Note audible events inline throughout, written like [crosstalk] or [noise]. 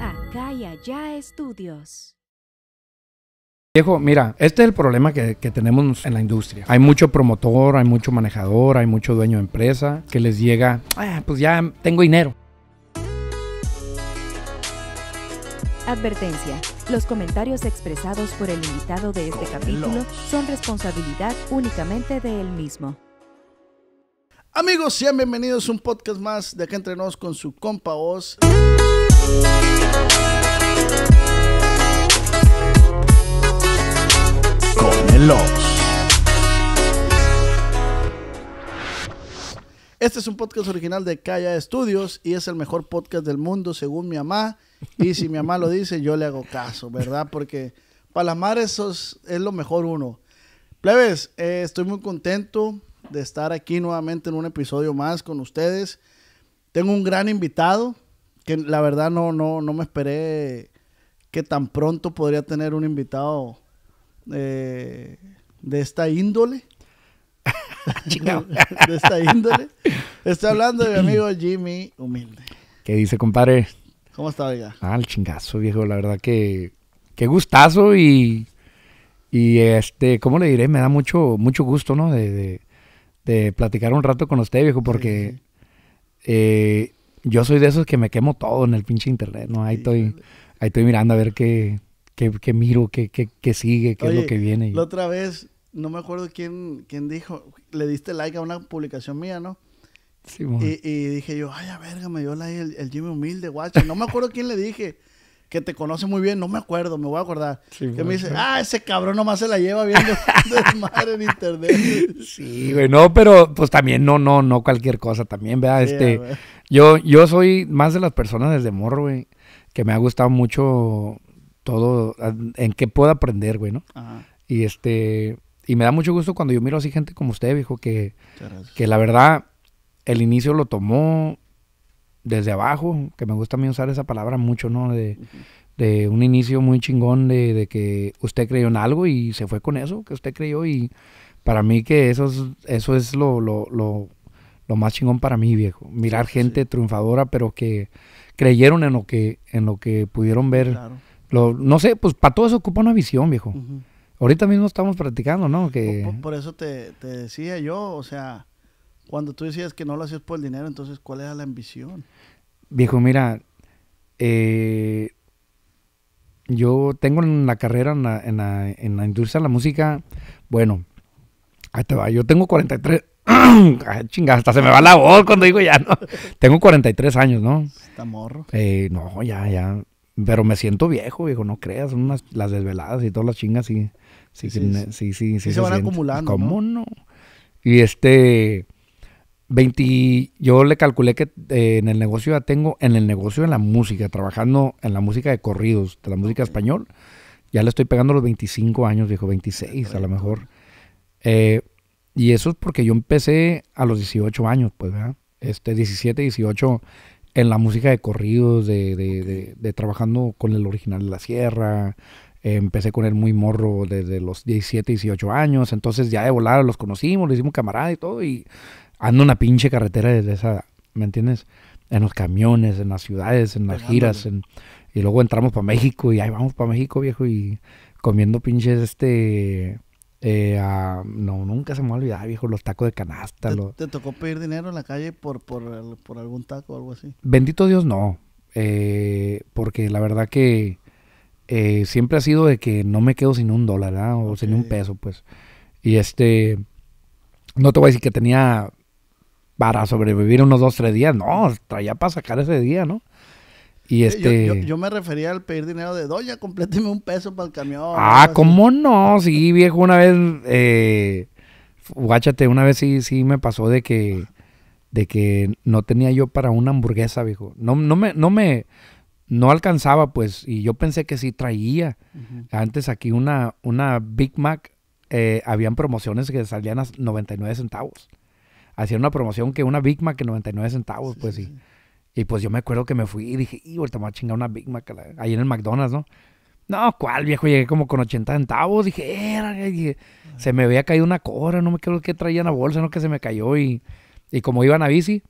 Acá y allá estudios. Viejo, mira, este es el problema que, tenemos en la industria. Hay mucho promotor, hay mucho manejador, hay mucho dueño de empresa que les llega, ah, pues ya tengo dinero. Advertencia. Los comentarios expresados por el invitado de este capítulo son responsabilidad únicamente de él mismo. Amigos, sean bienvenidos a un podcast más de acá entre nos con su compa Oz. Con el Este es un podcast original de Calla Studios y es el mejor podcast del mundo, según mi mamá. Y si mi mamá lo dice, yo le hago caso, ¿verdad? Porque para la eso es, lo mejor uno. Plebes, eh, estoy muy contento de estar aquí nuevamente en un episodio más con ustedes. Tengo un gran invitado que la verdad no, no, no me esperé que tan pronto podría tener un invitado eh, de esta índole. [laughs] [laughs] de esta índole. Estoy hablando de mi amigo Jimmy Humilde. ¿Qué dice, compadre? ¿Cómo está, ya? Ah, el chingazo, viejo. La verdad que qué gustazo y, y este, ¿cómo le diré? Me da mucho, mucho gusto, ¿no? de, de platicar un rato con usted, viejo, porque eh, yo soy de esos que me quemo todo en el pinche internet, ¿no? Ahí estoy, estoy mirando a ver qué, miro, qué, qué, qué, sigue, qué es lo que viene. La otra vez, no me acuerdo quién, quién dijo, le diste like a una publicación mía, ¿no? Sí, y, y, dije yo, ay, a verga, me dio like el, el Jimmy Humilde, guacho. No me acuerdo quién le dije que te conoce muy bien, no me acuerdo, me voy a acordar. que me dice, ah, ese cabrón nomás se la lleva viendo [laughs] en internet. Sí, güey, no, pero pues también no, no, no cualquier cosa también, ¿verdad? este, yo, yo soy más de las personas desde morro, güey, que me ha gustado mucho todo, ah, en qué puedo aprender, güey, ¿no? Y este, y me da mucho gusto cuando yo miro así gente como usted, viejo, que, que la verdad, el inicio lo tomó, desde abajo, que me gusta a mí usar esa palabra mucho, ¿no? De, un inicio muy chingón de, que usted creyó en algo y se fue con eso, que usted creyó y para mí que eso es, eso es lo, lo, más chingón para mí, viejo. Mirar gente triunfadora, pero que creyeron en lo que, en lo que pudieron ver. no sé, pues para todo eso ocupa una visión, viejo. Ahorita mismo estamos practicando, ¿no? Que... Por, eso te, te decía yo, o sea cuando tú decías que no lo hacías por el dinero, entonces, ¿cuál era la ambición? Viejo, mira, eh, yo tengo en la carrera, en la, en industria de la música, bueno, yo tengo 43, [clears throat] hasta se me va la voz cuando digo ya, ¿no? [laughs] Tengo 43 años, ¿no? Está morro. Eh, no, ya, ya. Pero me siento viejo, viejo, no creas. Son unas, las desveladas y todas las chingas, sí. Sí, sí, sí. sí, se, van acumulando. ¿Cómo no? Y este. 20, yo le calculé que eh, en el negocio ya tengo, en el negocio de la música, trabajando en la música de corridos, de la música español, ya le estoy pegando los 25 años, dijo 26 a lo mejor. Eh, y eso es porque yo empecé a los 18 años, pues, ¿verdad? Este, 17, 18, en la música de corridos, de, de, de, trabajando con el original de la sierra, eh, empecé con el muy morro desde los 17, 18 años. Entonces ya de volar los conocimos, le hicimos camarada y todo. Y ando una pinche carretera desde esa, ¿me entiendes? En los camiones, en las ciudades, en las giras, y luego entramos para México y ahí vamos para México, viejo, y comiendo pinches este... Eh, no, nunca se me va a viejo, los tacos de canasta. ¿Te, tocó pedir dinero en la calle por, por, algún taco o algo así? Bendito Dios, no. Eh, porque la verdad que eh, siempre ha sido de que no me quedo sin un dólar, ¿ah? O sin un peso, pues. Y este, no te voy a decir que tenía para sobrevivir unos dos, tres días. No, traía para sacar ese día, ¿no? Y este... Yo, me refería al pedir dinero de Doña, compléteme un peso para el camión. Ah, ¿cómo no? Sí, viejo, una vez, eh, guáchate, una vez sí, sí me pasó de que, de que no tenía yo para una hamburguesa, viejo. No, no me, no me, no alcanzaba, pues, y yo pensé que sí traía. Antes aquí una, una Big Mac, eh, habían promociones que salían a 99 centavos hacían una promoción que una Big Mac que 99 centavos, pues sí. Y, pues yo me acuerdo que me fui y dije, y ahorita me voy a chingar una Big Mac ahí en el McDonald's, ¿no? No, ¿cuál viejo? Llegué como con 80 centavos, dije, se me había caído una cora, no me acuerdo qué traía en la bolsa, no que se me cayó y, y como iban a bici,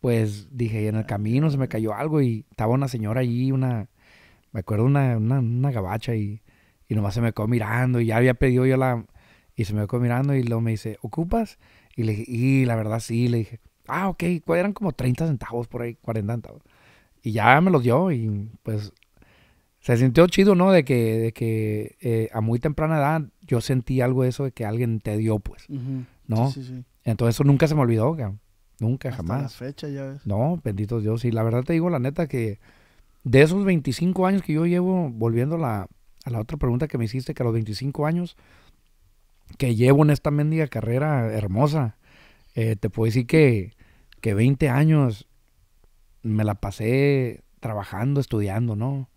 pues dije, en el camino se me cayó algo y estaba una señora allí, una, me acuerdo una, una, una gabacha y, y nomás se me quedó mirando y ya había pedido yo la, y se me quedó mirando y luego me dice, ¿ocupas? Y le dije, y la verdad sí, le dije, ah, ok, eran como 30 centavos por ahí, 40 centavos. Y ya me los dio y pues se sintió chido, ¿no? De que, de que eh, a muy temprana edad yo sentí algo de eso de que alguien te dio, pues, ¿no? Sí, sí, Entonces eso nunca se me olvidó, cabrón. Nunca, Hasta jamás. La fecha ya No, bendito Dios. Y la verdad te digo, la neta, que de esos 25 años que yo llevo, volviendo la, a la otra pregunta que me hiciste, que a los 25 años, que llevo en esta mendiga carrera hermosa, eh, te puedo decir que, que 20 años me la pasé trabajando, estudiando, ¿no?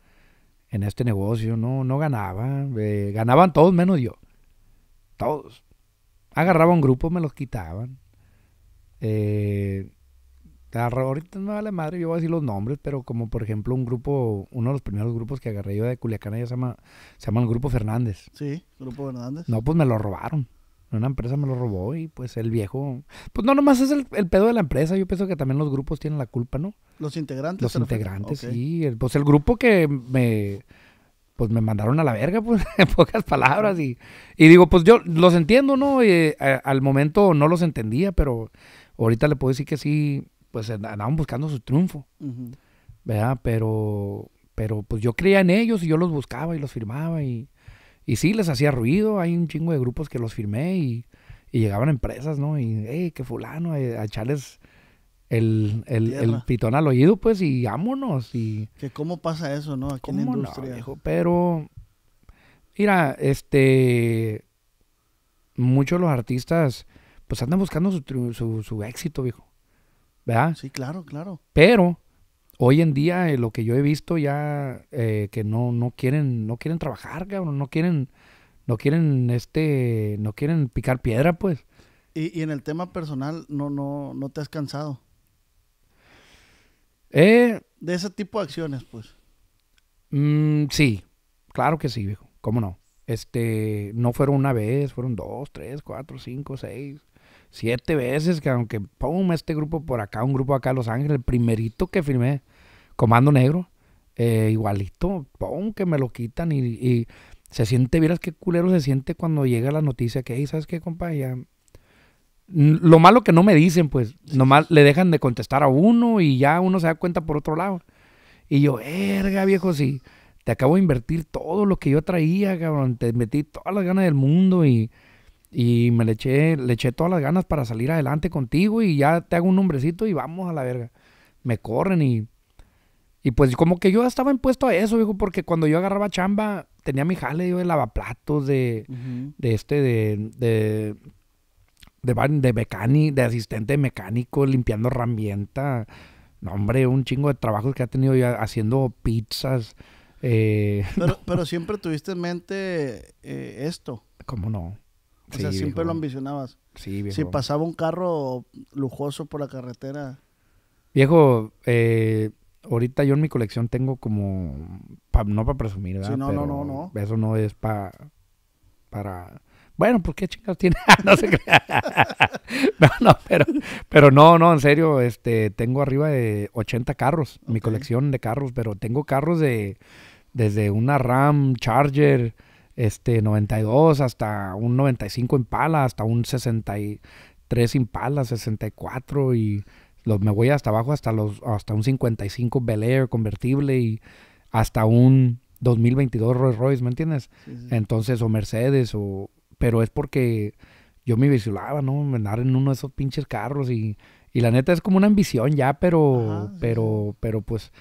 En este negocio, no, no ganaba. Eh, ganaban todos menos yo. Todos. Agarraba un grupo, me los quitaban. Eh, sea, ahorita me vale madre, yo voy a decir los nombres, pero como por ejemplo un grupo, uno de los primeros grupos que agarré yo de Culiacán, ya se llama, se llama el Grupo Fernández. Sí, Grupo Fernández. No, pues me lo robaron. Una empresa me lo robó y pues el viejo... Pues no, nomás es el, pedo de la empresa, yo pienso que también los grupos tienen la culpa, ¿no? Los integrantes. Los integrantes, sí. pues el grupo que me pues me mandaron a la verga, pues, [laughs] en pocas palabras. Y, digo, pues yo los entiendo, ¿no? Eh, al momento no los entendía, pero ahorita le puedo decir que sí, pues andaban buscando su triunfo, ¿verdad? Pero, pero pues yo creía en ellos y yo los buscaba y los firmaba y, y sí, les hacía ruido, hay un chingo de grupos que los firmé y, llegaban empresas, ¿no? Y, hey, que fulano, eh, a, echarles el, el, pitón al oído, pues, y vámonos. Y, que cómo pasa eso, ¿no? Aquí en la industria. pero, mira, este, muchos de los artistas, pues andan buscando su, su, su éxito, viejo. ¿verdad? Sí, claro, claro. Pero hoy en día eh, lo que yo he visto ya eh, que no, quieren no quieren trabajar, cabrón, no quieren no quieren este no quieren picar piedra, pues. Y, en el tema personal no no no te has cansado. Eh, de ese tipo de acciones, pues. Mm, sí, claro que sí, viejo. ¿Cómo no? Este, no fueron una vez, fueron dos, tres, cuatro, cinco, seis. Siete veces, que aunque pum, este grupo por acá, un grupo acá Los Ángeles, el primerito que firmé, Comando Negro, eh, igualito, pum, que me lo quitan y, se siente, vieras qué culero se siente cuando llega la noticia que, hey, ¿sabes qué, compa? lo malo que no me dicen, pues, nomás le dejan de contestar a uno y ya uno se da cuenta por otro lado. Y yo, erga, viejo, sí, te acabo de invertir todo lo que yo traía, cabrón, te metí todas las ganas del mundo y y me le eché, todas las ganas para salir adelante contigo y ya te hago un nombrecito y vamos a la verga. Me corren y. Y pues como que yo estaba impuesto a eso, porque cuando yo agarraba chamba, tenía mi jale de lavaplatos, de, de este, de, de, de, de asistente mecánico, limpiando herramienta. No, hombre, un chingo de trabajos que ha tenido yo haciendo pizzas. Eh, [laughs] pero, pero siempre tuviste en mente eh, esto. ¿Cómo no? O sea, siempre lo ambicionabas. Sí, viejo. Si pasaba un carro lujoso por la carretera. Viejo, eh, ahorita yo en mi colección tengo como. no para presumir, ¿verdad? Sí, no, no, no, no. Eso no es para bueno, ¿por pues, qué chingados tiene, [laughs] no sé. qué. [laughs] no, no, pero, pero no, no, en serio, este, tengo arriba de 80 carros, mi colección de carros, pero tengo carros de, desde una Ram, Charger, este 92 hasta un 95 Impala, hasta un 63 Impala, 64 y los, me voy hasta abajo hasta los hasta un 55 Bel Air convertible y hasta un 2022 Rolls Royce, ¿me entiendes? Entonces o Mercedes o pero es porque yo me visualaba ¿no? Andar en uno de esos pinches carros y, y la neta es como una ambición ya, pero pero pero pues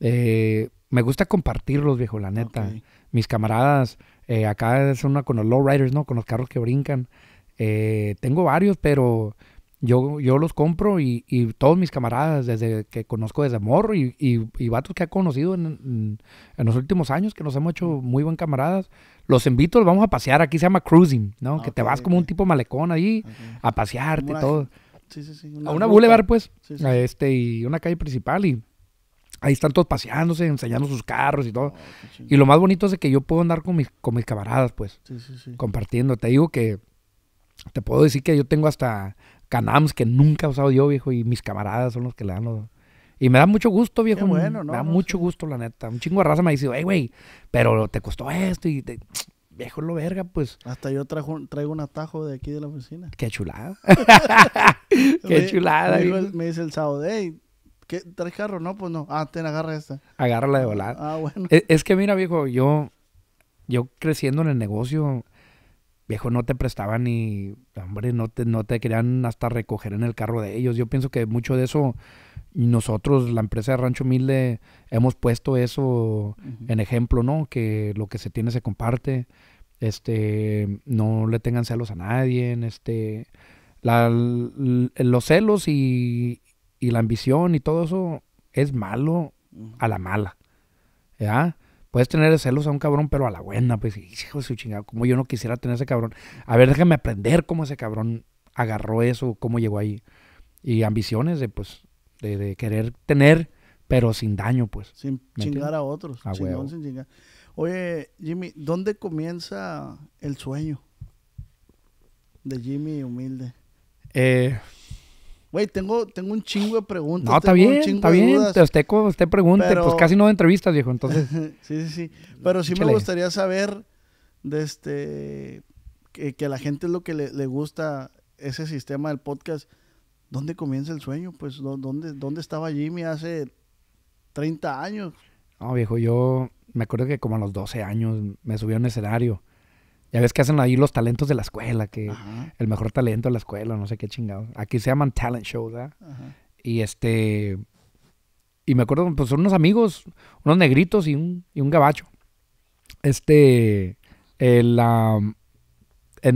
eh, me gusta compartirlos, viejo, la neta. Mis camaradas eh, acá es una con los lowriders, ¿no? Con los carros que brincan. Eh, tengo varios, pero yo, yo los compro y, todos mis camaradas, desde que conozco desde morro y, y, vatos que he conocido en, en, los últimos años, que nos hemos hecho muy buen camaradas, los invito, los vamos a pasear. Aquí se llama cruising, ¿no? que te vas como un tipo malecón ahí a pasearte y todo. a una boulevard, pues, este, y una calle principal y Ahí están todos paseándose, enseñando sus carros y todo. Oh, y lo más bonito es que yo puedo andar con mis, con mis camaradas, pues. Sí, sí, sí. Compartiendo. Te digo que. Te puedo decir que yo tengo hasta canams que nunca he usado yo, viejo. Y mis camaradas son los que le dan los. Y me da mucho gusto, viejo. Me da mucho gusto, la neta. Un chingo de raza me ha dicho, hey, güey, pero te costó esto y te... Viejo lo verga, pues. Hasta yo traigo un atajo de aquí de la oficina. Qué chulada. [laughs] Qué chulada. Me, me, dice el sábado, hey, ¿Qué? ¿Traes carro? No, pues no. Ah, ten, agarra esta. Agárrala de volar. Ah, bueno. E-, es, que mira, viejo, yo, yo creciendo en el negocio, viejo, no te prestaban ni, hombre, no te, no te querían hasta recoger en el carro de ellos. Yo pienso que mucho de eso, nosotros, la empresa de Rancho Humilde, hemos puesto eso en ejemplo, ¿no? Que lo que se tiene se comparte. Este, no le tengan celos a nadie, este... los celos y, y la ambición y todo eso es malo a la mala. ¿Ya? Puedes tener celos a un cabrón, pero a la buena, pues, hijo de su como yo no quisiera tener ese cabrón. A ver, déjame aprender cómo ese cabrón agarró eso, cómo llegó ahí. Y ambiciones de, pues, de, querer tener, pero sin daño, pues. Sin chingar a otros. Oye, Jimmy, ¿dónde comienza el sueño de Jimmy Humilde? Eh, Güey, tengo, tengo un chingo de preguntas. No, está bien, está bien. Usted, usted pregunte, pues casi no de entrevistas, viejo, entonces. [laughs] sí, sí, sí. Pero sí me gustaría saber de este que, a la gente es lo que le, gusta ese sistema del podcast. ¿Dónde comienza el sueño? Pues, ¿dónde, dónde estaba Jimmy hace 30 años? No, viejo, yo me acuerdo que como a los 12 años me subí a un escenario ya ves que hacen ahí los talentos de la escuela, que el mejor talento de la escuela, no sé qué chingados. Aquí se llaman talent shows, Y este. Y me acuerdo, pues son unos amigos, unos negritos y un, y un gabacho. Este. Eh, en,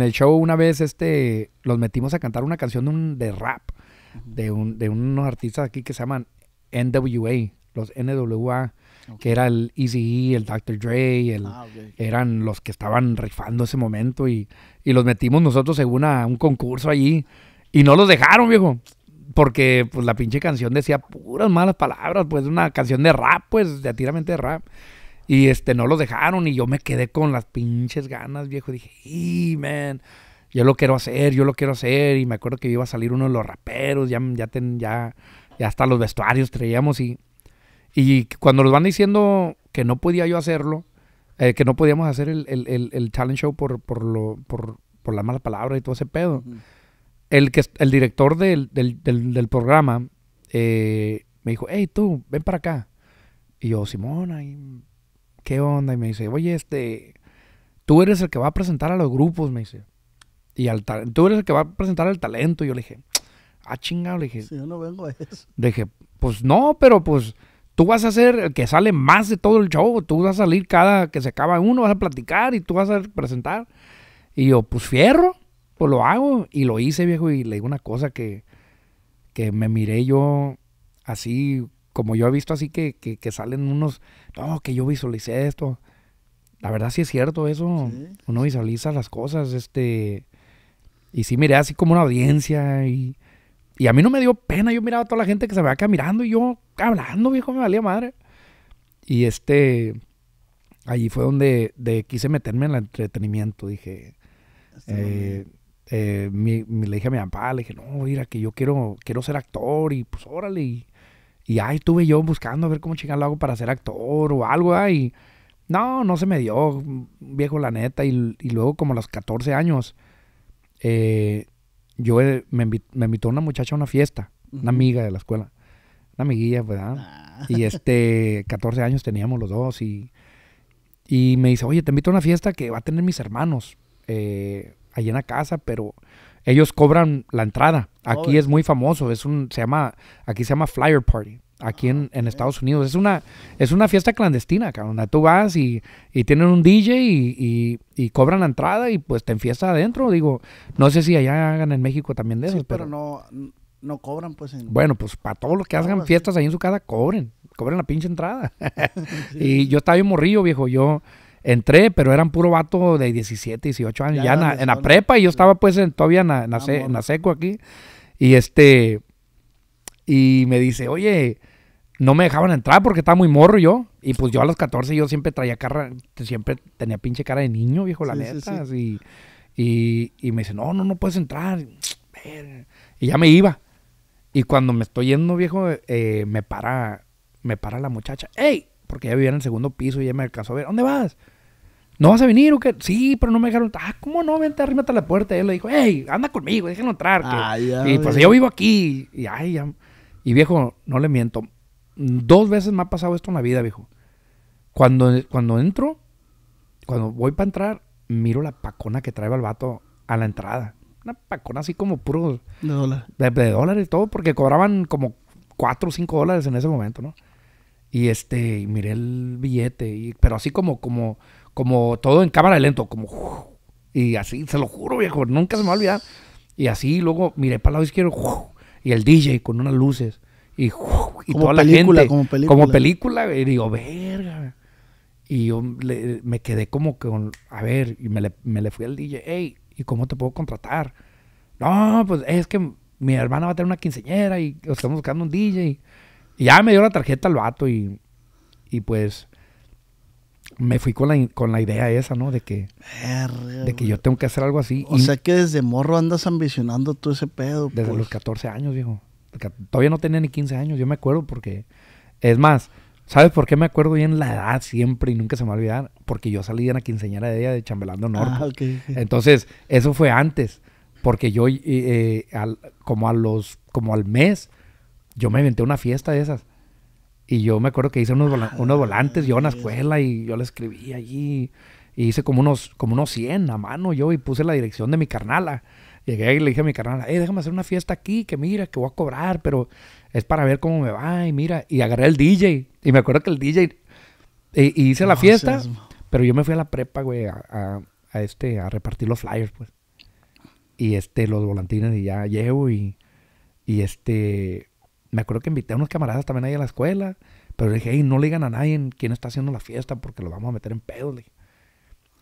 el show una vez este, los metimos a cantar una canción de, un, de rap de, de unos artistas aquí que se llaman NWA, los NWA que era el Easy el Dr. Dre, ah, eran los que estaban rifando ese momento y, y los metimos nosotros según a un concurso allí y no los dejaron, viejo. Porque pues la pinche canción decía puras malas palabras, pues una canción de rap, pues de atiramente de rap. Y este, no los dejaron y yo me quedé con las pinches ganas, viejo. Dije, y man, yo lo quiero hacer, yo lo quiero hacer. Y me acuerdo que iba a salir uno de los raperos, ya, ya, ten, ya, ya hasta los vestuarios traíamos y, y cuando nos van diciendo que no podía yo hacerlo, eh, que no podíamos hacer el, el, el, talent show por, por, lo, por, por, la mala palabra y todo ese pedo, el, que, el director del, del, del, programa eh, me dijo, hey tú, ven para acá. Y yo, Simona, ¿qué onda? Y me dice, oye, este, tú eres el que va a presentar a los grupos, me dice. Y al tú eres el que va a presentar al talento. Y yo le dije, ah, chingado, le dije. yo no vengo a eso. Le dije, pues no, pero pues Tú vas a ser el que sale más de todo el show. Tú vas a salir cada que se acaba uno, vas a platicar y tú vas a presentar. Y yo, pues fierro, pues lo hago. Y lo hice, viejo. Y le digo una cosa que, que me miré yo así, como yo he visto así que, que, salen unos, no, que yo visualicé esto. La verdad sí es cierto eso. Uno visualiza las cosas, este... Y sí miré así como una audiencia y y a mí no me dio pena, yo miraba a toda la gente que se me acá mirando y yo hablando, viejo, me valía madre. Y este, allí fue donde de, quise meterme en el entretenimiento, dije. Eh, eh, le dije a mi papá, le dije, no, mira, que yo quiero, quiero ser actor y pues órale. Y, ahí estuve yo buscando a ver cómo chingar lo hago para ser actor o algo, ah, no, no se me dio, viejo, la neta. Y, luego como a los 14 años, eh, yo eh, me, invitó, una muchacha a una fiesta, una amiga de la escuela, una amiguilla, pues, ¿verdad? Ah. Y este, 14 [laughs] años teníamos los dos y, me dice, oye, te invito a una fiesta que va a tener mis hermanos eh, ahí en la casa, pero ellos cobran la entrada. Aquí es muy famoso, es un, se llama, aquí se llama Flyer Party aquí en, Estados Unidos. Es una, es una fiesta clandestina, cabrón. Tú vas y, tienen un DJ y, cobran la entrada y pues te enfiestas adentro. Digo, no sé si allá hagan en México también de eso. pero, no, no cobran pues. En... Bueno, pues para todos los que hagan fiestas ahí en su casa, cobren. Cobren la pinche entrada. [laughs] [laughs] Y yo estaba yo morrillo, viejo. Yo entré, pero eran puro vato de 17, 18 años. Ya, en, la, prepa y yo estaba pues en, todavía en en la seco aquí. Y este... Y me dice, oye, no me dejaban entrar porque estaba muy morro yo. Y pues yo a los 14 yo siempre traía cara, siempre tenía pinche cara de niño, viejo, la neta. Y, y, me dice, no, no, no puedes entrar. Y ya me iba. Y cuando me estoy yendo, viejo, eh, me para me para la muchacha. ¡Ey! Porque ella vivía en el segundo piso y ella me alcanzó a ver. ¿Dónde vas? ¿No vas a venir o qué? Sí, pero no me dejaron entrar. Ah, ¿cómo no? Vente, arrímate a la puerta. Y él le dijo, ¡Ey! Anda conmigo, déjenlo entrar. Ah, y pues yo vivo aquí. Y Y viejo, no le miento. Dos veces me ha pasado esto en la vida, viejo. Cuando, cuando entro, cuando voy para entrar, miro la pacona que trae el vato a la entrada. Una pacona así como puro. De dólares. De, todo, porque cobraban como 4 o 5 dólares en ese momento, ¿no? Y este, y miré el billete, pero así como, como, como todo en cámara lento, como. y así, se lo juro, viejo, nunca se me va a olvidar. Y así, luego miré para el lado izquierdo, y el DJ con unas luces. Y, toda la gente. Como película. Y digo, verga. Y yo me quedé como que, a ver, y me le, fui al DJ, hey, ¿y cómo te puedo contratar? No, pues es que mi hermana va a tener una quinceñera y estamos buscando un DJ. Y ya me dio la tarjeta al vato y, y pues me fui con la, con la idea esa, ¿no? De que, de que yo tengo que hacer algo así. O sea que desde morro andas ambicionando todo ese pedo. Desde pues. los 14 años, dijo todavía no tenía ni 15 años, yo me acuerdo porque, es más, ¿sabes por qué me acuerdo bien la edad siempre y nunca se me va a olvidar? Porque yo salí en la quinceañera de ella de Chambelando Norte, ah, pues. Entonces, eso fue antes, porque yo eh, como a los, como al mes, yo me inventé una fiesta de esas. Y yo me acuerdo que hice unos, unos volantes, yo en la ah, escuela y yo le escribí allí. Y hice como unos, como unos 100 a mano yo y puse la dirección de mi carnala. Llegué y le dije a mi carnal, hey, déjame hacer una fiesta aquí, que mira, que voy a cobrar, pero es para ver cómo me va, y mira. Y agarré el DJ, y me acuerdo que el DJ, eh, hice la fiesta, pero yo me fui a la prepa, güey, a, este, a repartir los flyers, pues. Y este, los volantines, y ya llevo, y, y este, me acuerdo que invité a unos camaradas también ahí a la escuela, pero dije, hey, no le digan a nadie quién está haciendo la fiesta, porque lo vamos a meter en pedo,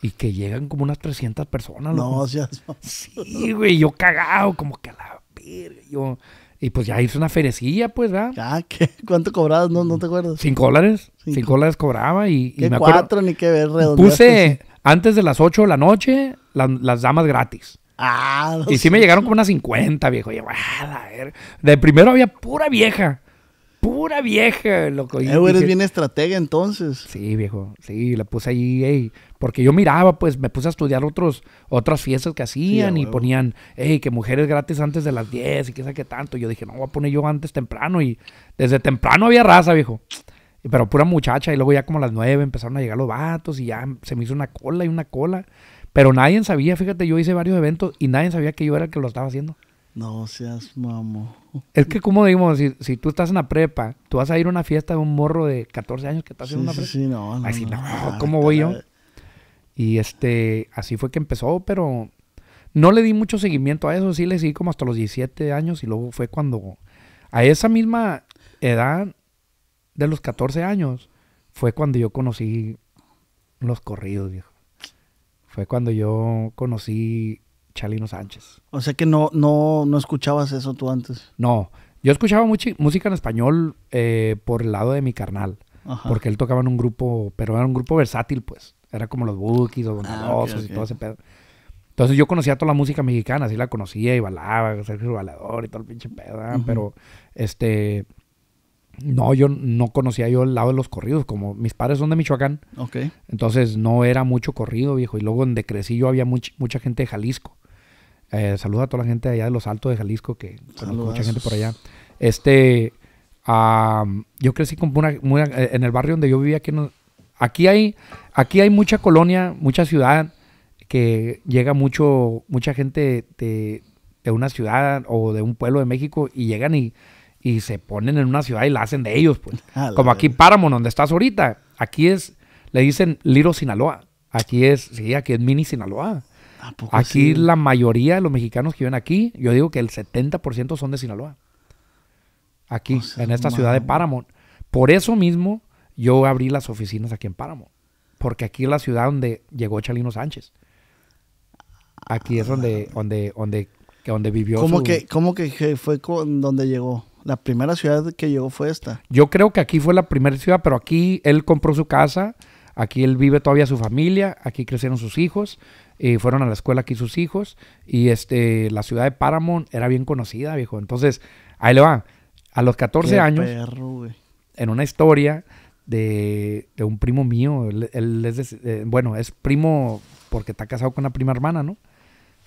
y que llegan como unas 300 personas. No, o sea... Sí, güey, yo cagado, como que a la verga. Y pues ya hice una ferecilla, pues, ¿verdad? Ah, [laughs] ¿Cuánto cobrabas? No, no te acuerdas. Cinco dólares. Cinco, dólares cobraba y, cuatro, ni qué ver, Puse antes de las ocho de la noche las damas gratis. Ah, Y sí me llegaron como unas 50, viejo. Y, ah, a ver. De primero había pura vieja. Pura vieja, loco. Eh, eres bien estratega entonces. Sí, viejo. Sí, la puse ahí ey porque yo miraba, pues me puse a estudiar otros, otras fiestas que hacían y ponían, hey, que mujeres gratis antes de las 10 y que sé qué tanto. Yo dije, no, voy a poner yo antes temprano y desde temprano había raza, viejo. Pero pura muchacha y luego ya como a las 9 empezaron a llegar los vatos y ya se me hizo una cola y una cola. Pero nadie sabía, fíjate, yo hice varios eventos y nadie sabía que yo era el que lo estaba haciendo. No seas mamo. Es que, como digo, si, tú estás en la prepa, tú vas a ir a una fiesta de un morro de 14 años que está haciendo una prepa. Así, ¿cómo voy yo? Y este, así fue que empezó, pero no le di mucho seguimiento a eso, sí le seguí como hasta los 17 años y luego fue cuando, a esa misma edad de los 14 años, fue cuando yo conocí los corridos, Fue cuando yo conocí Chalino Sánchez. O sea que no, no, no escuchabas eso tú antes. No, yo escuchaba mucha música en español eh, por el lado de mi carnal, porque él tocaba en un grupo, pero era un grupo versátil, pues. Era como los Bookies, los ah, Bondadosos y todo ese pedo. Entonces yo conocía toda la música mexicana, así la conocía y balaba, Sergio Balador y todo el pinche pedo, pero este no, yo no conocía yo el lado de los corridos, como mis padres son de Michoacán. Ok. Entonces no era mucho corrido, viejo. Y luego donde crecí yo había much, mucha gente de Jalisco. Eh, Saludos a toda la gente allá de los altos de Jalisco, que mucha gente por allá. Este, yo crecí como una, en el barrio donde yo vivía, aquí en, Aquí hay, aquí hay mucha colonia, mucha ciudad que llega mucho, mucha gente de, una ciudad o de un pueblo de México y llegan y, y se ponen en una ciudad y la hacen de ellos, pues. [laughs] Ah, Como aquí Páramo, donde estás ahorita. Aquí es, le dicen Liro Sinaloa. Aquí es, sí, aquí es Mini Sinaloa. aquí la mayoría de los mexicanos que viven aquí, yo digo que el 70% son de Sinaloa. Aquí, en esta ciudad de Páramo. Por eso mismo yo abrí las oficinas aquí en Páramo. Porque aquí es la ciudad donde llegó Chalino Sánchez. Aquí es donde, donde, donde, donde vivió. ¿Cómo, que, ¿cómo que fue donde llegó? La primera ciudad que llegó fue esta. Yo creo que aquí fue la primera ciudad, pero aquí él compró su casa, aquí él vive todavía su familia, aquí crecieron sus hijos, eh, fueron a la escuela aquí sus hijos, y este, la ciudad de Páramo era bien conocida, viejo. Entonces, ahí le va. A los 14 años, en una historia, de, un primo mío. Él, es eh, bueno, es primo porque está casado con una prima hermana, ¿no?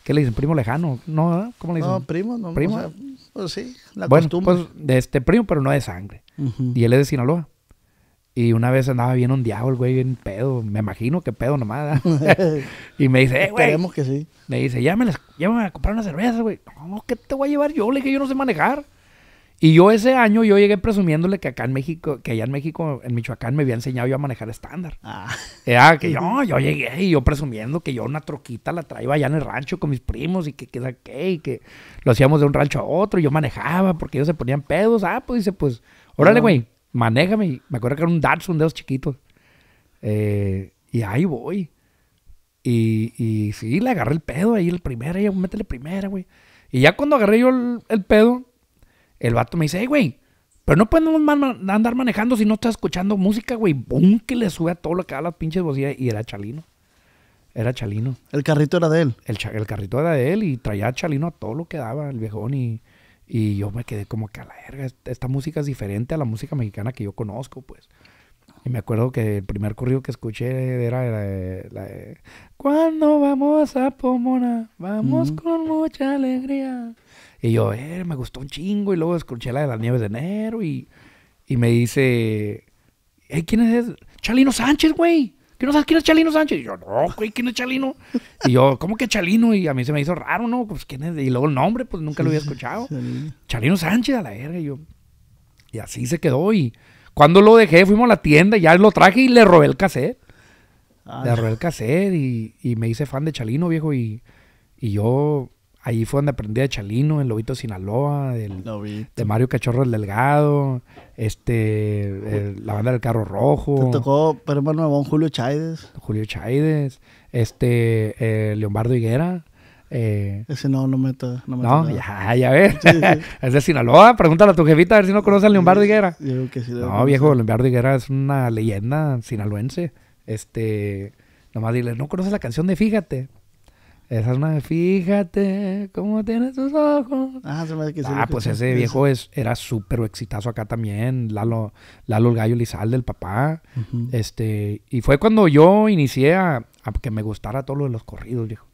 ¿Qué le dicen? ¿Primo lejano? ¿No? ¿Cómo le dicen? No, primo, no. ¿Primo? pues sí, la bueno, costumbre. Pues de este primo, pero no de sangre. Y él es de Sinaloa. Y una vez andaba bien un diablo, el güey, bien pedo. Me imagino que pedo nomás. [laughs] [laughs] y me dice, eh, güey. que sí. Me dice, llámame, llámame a comprar una cerveza, güey. No, ¿qué te voy a llevar yo? Le dije, yo no sé manejar. Y yo ese año yo llegué presumiéndole que acá en México, que allá en México, en Michoacán, me había enseñado yo a manejar estándar. Ah. [laughs] que yo, yo llegué y yo presumiendo que yo una troquita la traía allá en el rancho con mis primos y que, que que lo hacíamos de un rancho a otro y yo manejaba porque ellos se ponían pedos. Ah, pues dice, pues, órale, güey, manéjame. Me acuerdo que era un Datsun de los chiquitos. Eh, y ahí voy. Y, y sí, le agarré el pedo ahí, el primero. y yo, métele primera, güey. Y ya cuando agarré yo el pedo, el vato me dice, hey, güey, pero no podemos andar manejando si no estás escuchando música, güey. Boom, que le sube a todo lo que da las pinches bocinas. Y era Chalino. Era Chalino. ¿El carrito era de él? El, carrito era de él y traía a Chalino a todo lo que daba el viejón. Y, yo me quedé como que a la verga. Esta música es diferente a la música mexicana que yo conozco, pues. Y me acuerdo que el primer corrido que escuché era Cuando vamos a Pomona, vamos con mucha alegría. Y yo, eh, me gustó un chingo. Y luego escuché la de las nieves de enero. Y, me dice, hey, ¿quién es? Ese? Chalino Sánchez, güey. ¿Qué no sabes quién es Chalino Sánchez? Y yo, no, güey, ¿quién es Chalino? Y yo, ¿cómo que Chalino? Y a mí se me hizo raro, ¿no? Pues, ¿quién es? Y luego el nombre, pues nunca lo había escuchado. Chalino Sánchez, a la verga. Y yo, y así se quedó. Y cuando lo dejé, fuimos a la tienda, ya lo traje y le robé el cassette. Ah, le robé el cassette y, y, me hice fan de Chalino, viejo. Y, y yo Ahí fue donde aprendí a Chalino, el Lobito Sinaloa, de Mario Cachorro el Delgado, este, eh, la banda del Carro Rojo. Te tocó, pero hermano, Julio Chaides. Julio Chaides, este, eh, Leombardo Higuera. Eh. Ese no, no me to, No, ya, ya ves. [laughs] es de Sinaloa. Pregúntale a tu jefita a ver si no conoce a Leonardo Higuera. no, viejo, Leombardo Higuera es una leyenda sinaloense. Este, nomás dile, ¿no conoces la canción de Fíjate? Esa es una de fíjate cómo tiene sus ojos. Ah, se me hace que Ah, pues ese viejo era súper exitazo acá también. Lalo, Lalo el Gallo Lizal del papá. Este, y fue cuando yo inicié a, que me gustara todo lo de los corridos, viejo.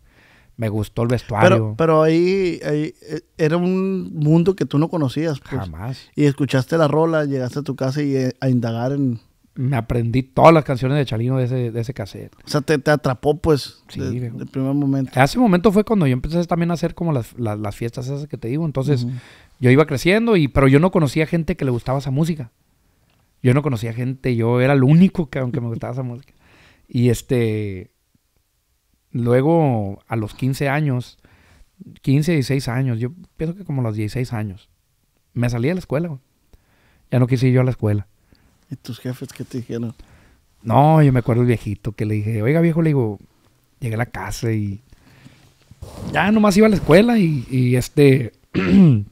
Me gustó el vestuario. Pero, ahí, ahí, eh, era un mundo que tú no conocías. Pues. Jamás. Y escuchaste la rola, llegaste a tu casa y eh, a indagar en, me aprendí todas las canciones de Chalino de ese, de ese cassette. O sea, te, atrapó, pues, sí, el primer momento. ese momento fue cuando yo empecé también a hacer como las, fiestas esas que te digo. Entonces, yo iba creciendo, y, pero yo no conocía gente que le gustaba esa música. Yo no conocía gente, yo era el único que aunque me gustaba esa música. Y este, luego a los 15 años, 15, 16 años, yo pienso que como a los 16 años, me salí de la escuela. Ya no quise ir yo a la escuela. ¿Y tus jefes qué te dijeron? No, yo me acuerdo el viejito que le dije, oiga viejo, le digo, llegué a la casa y ya nomás iba a la escuela y, y este, [clears throat]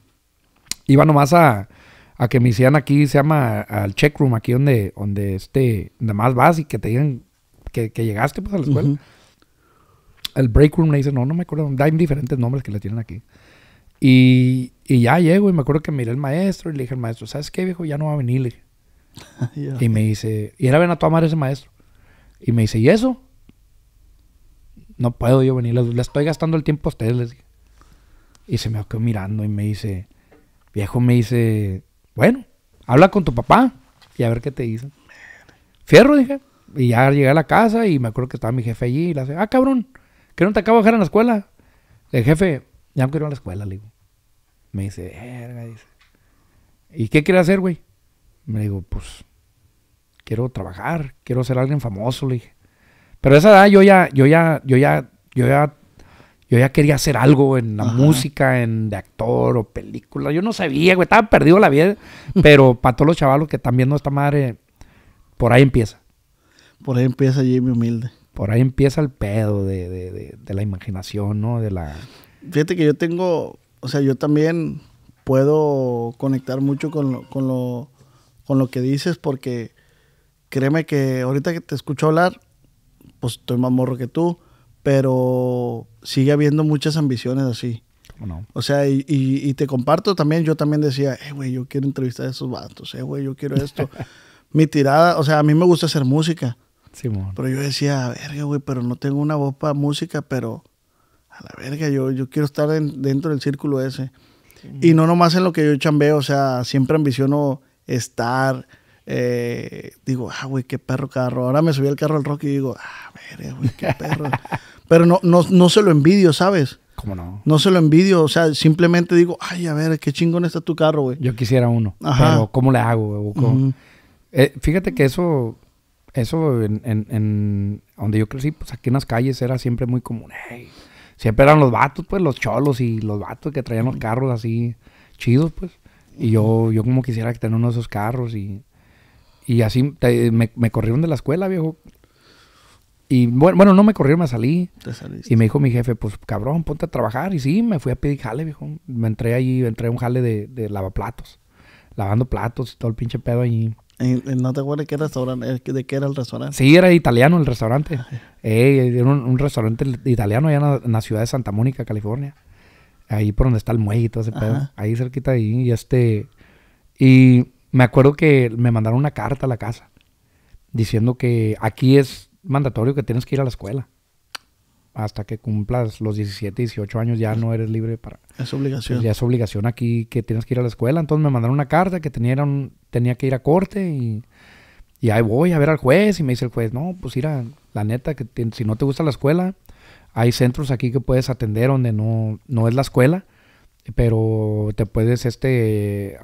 iba nomás a, a, que me hicieran aquí, se llama al check room, aquí donde, donde este, nada más vas y que te digan que, llegaste pues a la escuela. El break room le dice no, no me acuerdo, hay diferentes nombres que le tienen aquí. Y, y ya llego y me acuerdo que miré al maestro y le dije al maestro, ¿sabes qué viejo? Ya no va a venir, [laughs] Y me dice, y era ven a tu ese maestro. Y me dice, ¿y eso? No puedo yo venir, le estoy gastando el tiempo a ustedes. Les Y se me quedó mirando y me dice, viejo, me dice, bueno, habla con tu papá y a ver qué te dicen. Fierro, dije. Y ya llegué a la casa y me acuerdo que estaba mi jefe allí y le hace, ah, cabrón, que no te acabo de dejar en la escuela. El jefe, ya me quiero ir a la escuela, le digo. Me dice, verga, dice. ¿Y qué quiere hacer, güey? Me digo, pues quiero trabajar, quiero ser alguien famoso, le dije. Pero a esa edad yo ya, yo ya, yo ya, yo ya, yo ya quería hacer algo en la música, en de actor o película. Yo no sabía, güey, estaba perdido la vida. [laughs] pero para todos los chavalos que también no está madre, por ahí empieza. Por ahí empieza Jimmy Humilde. Por ahí empieza el pedo de, de, de, la imaginación, ¿no? De la... Fíjate que yo tengo, o sea, yo también puedo conectar mucho con lo, con lo con lo que dices porque créeme que ahorita que te escucho hablar, pues estoy más morro que tú, pero sigue habiendo muchas ambiciones así. O sea, y, te comparto también, yo también decía, eh, güey, yo quiero entrevistar a esos vatos, eh, güey, yo quiero esto. [laughs] Mi tirada, o sea, a mí me gusta hacer música. Sí, pero yo decía, verga, güey, pero no tengo una voz para música, pero a la verga, yo, yo quiero estar dentro del círculo ese. y no nomás en lo que yo chambeo, o sea, siempre ambiciono estar. Eh, digo, ah, güey, qué perro carro. Ahora me subí al carro al rock y digo, ah, ver güey, qué perro. [laughs] Pero no, no, no se lo envidio, ¿sabes? ¿Cómo no? No se lo envidio, o sea, simplemente digo, ay, a ver, qué chingón está tu carro, güey. Yo quisiera uno, Ajá. pero ¿cómo le hago, güey? Eh, fíjate que eso, eso en, en, donde yo crecí, pues aquí en las calles era siempre muy común. siempre eran los vatos, pues, los cholos y los vatos que traían los carros así chidos, pues. Y yo, yo como quisiera tener uno de esos carros y, y así me, me, corrieron de la escuela, viejo. Y bueno, bueno, no me corrieron, me salí. Y me dijo mi jefe, pues cabrón, ponte a trabajar. Y sí, me fui a pedir jale, viejo. Me entré ahí, entré a un jale de, de lavaplatos. Lavando platos y todo el pinche pedo ahí. ¿No te acuerdas qué restaurante, eh, de qué era el restaurante? Sí, era italiano el restaurante. Eh, era un, restaurante italiano allá en la ciudad de Santa Mónica, California ahí por donde está el muelle y todo ese pedo, ahí cerquita ahí, y este, y me acuerdo que me mandaron una carta a la casa diciendo que aquí es mandatorio que tienes que ir a la escuela. Hasta que cumplas los 17, 18 años ya no eres libre para... Es obligación. ya es obligación aquí que tienes que ir a la escuela. Entonces me mandaron una carta que tenía, tenía que ir a corte y, y ahí voy a ver al juez y me dice el juez, no, pues ir a la neta, que si no te gusta la escuela, hay centros aquí que puedes atender donde no, no es la escuela, pero te puedes, este,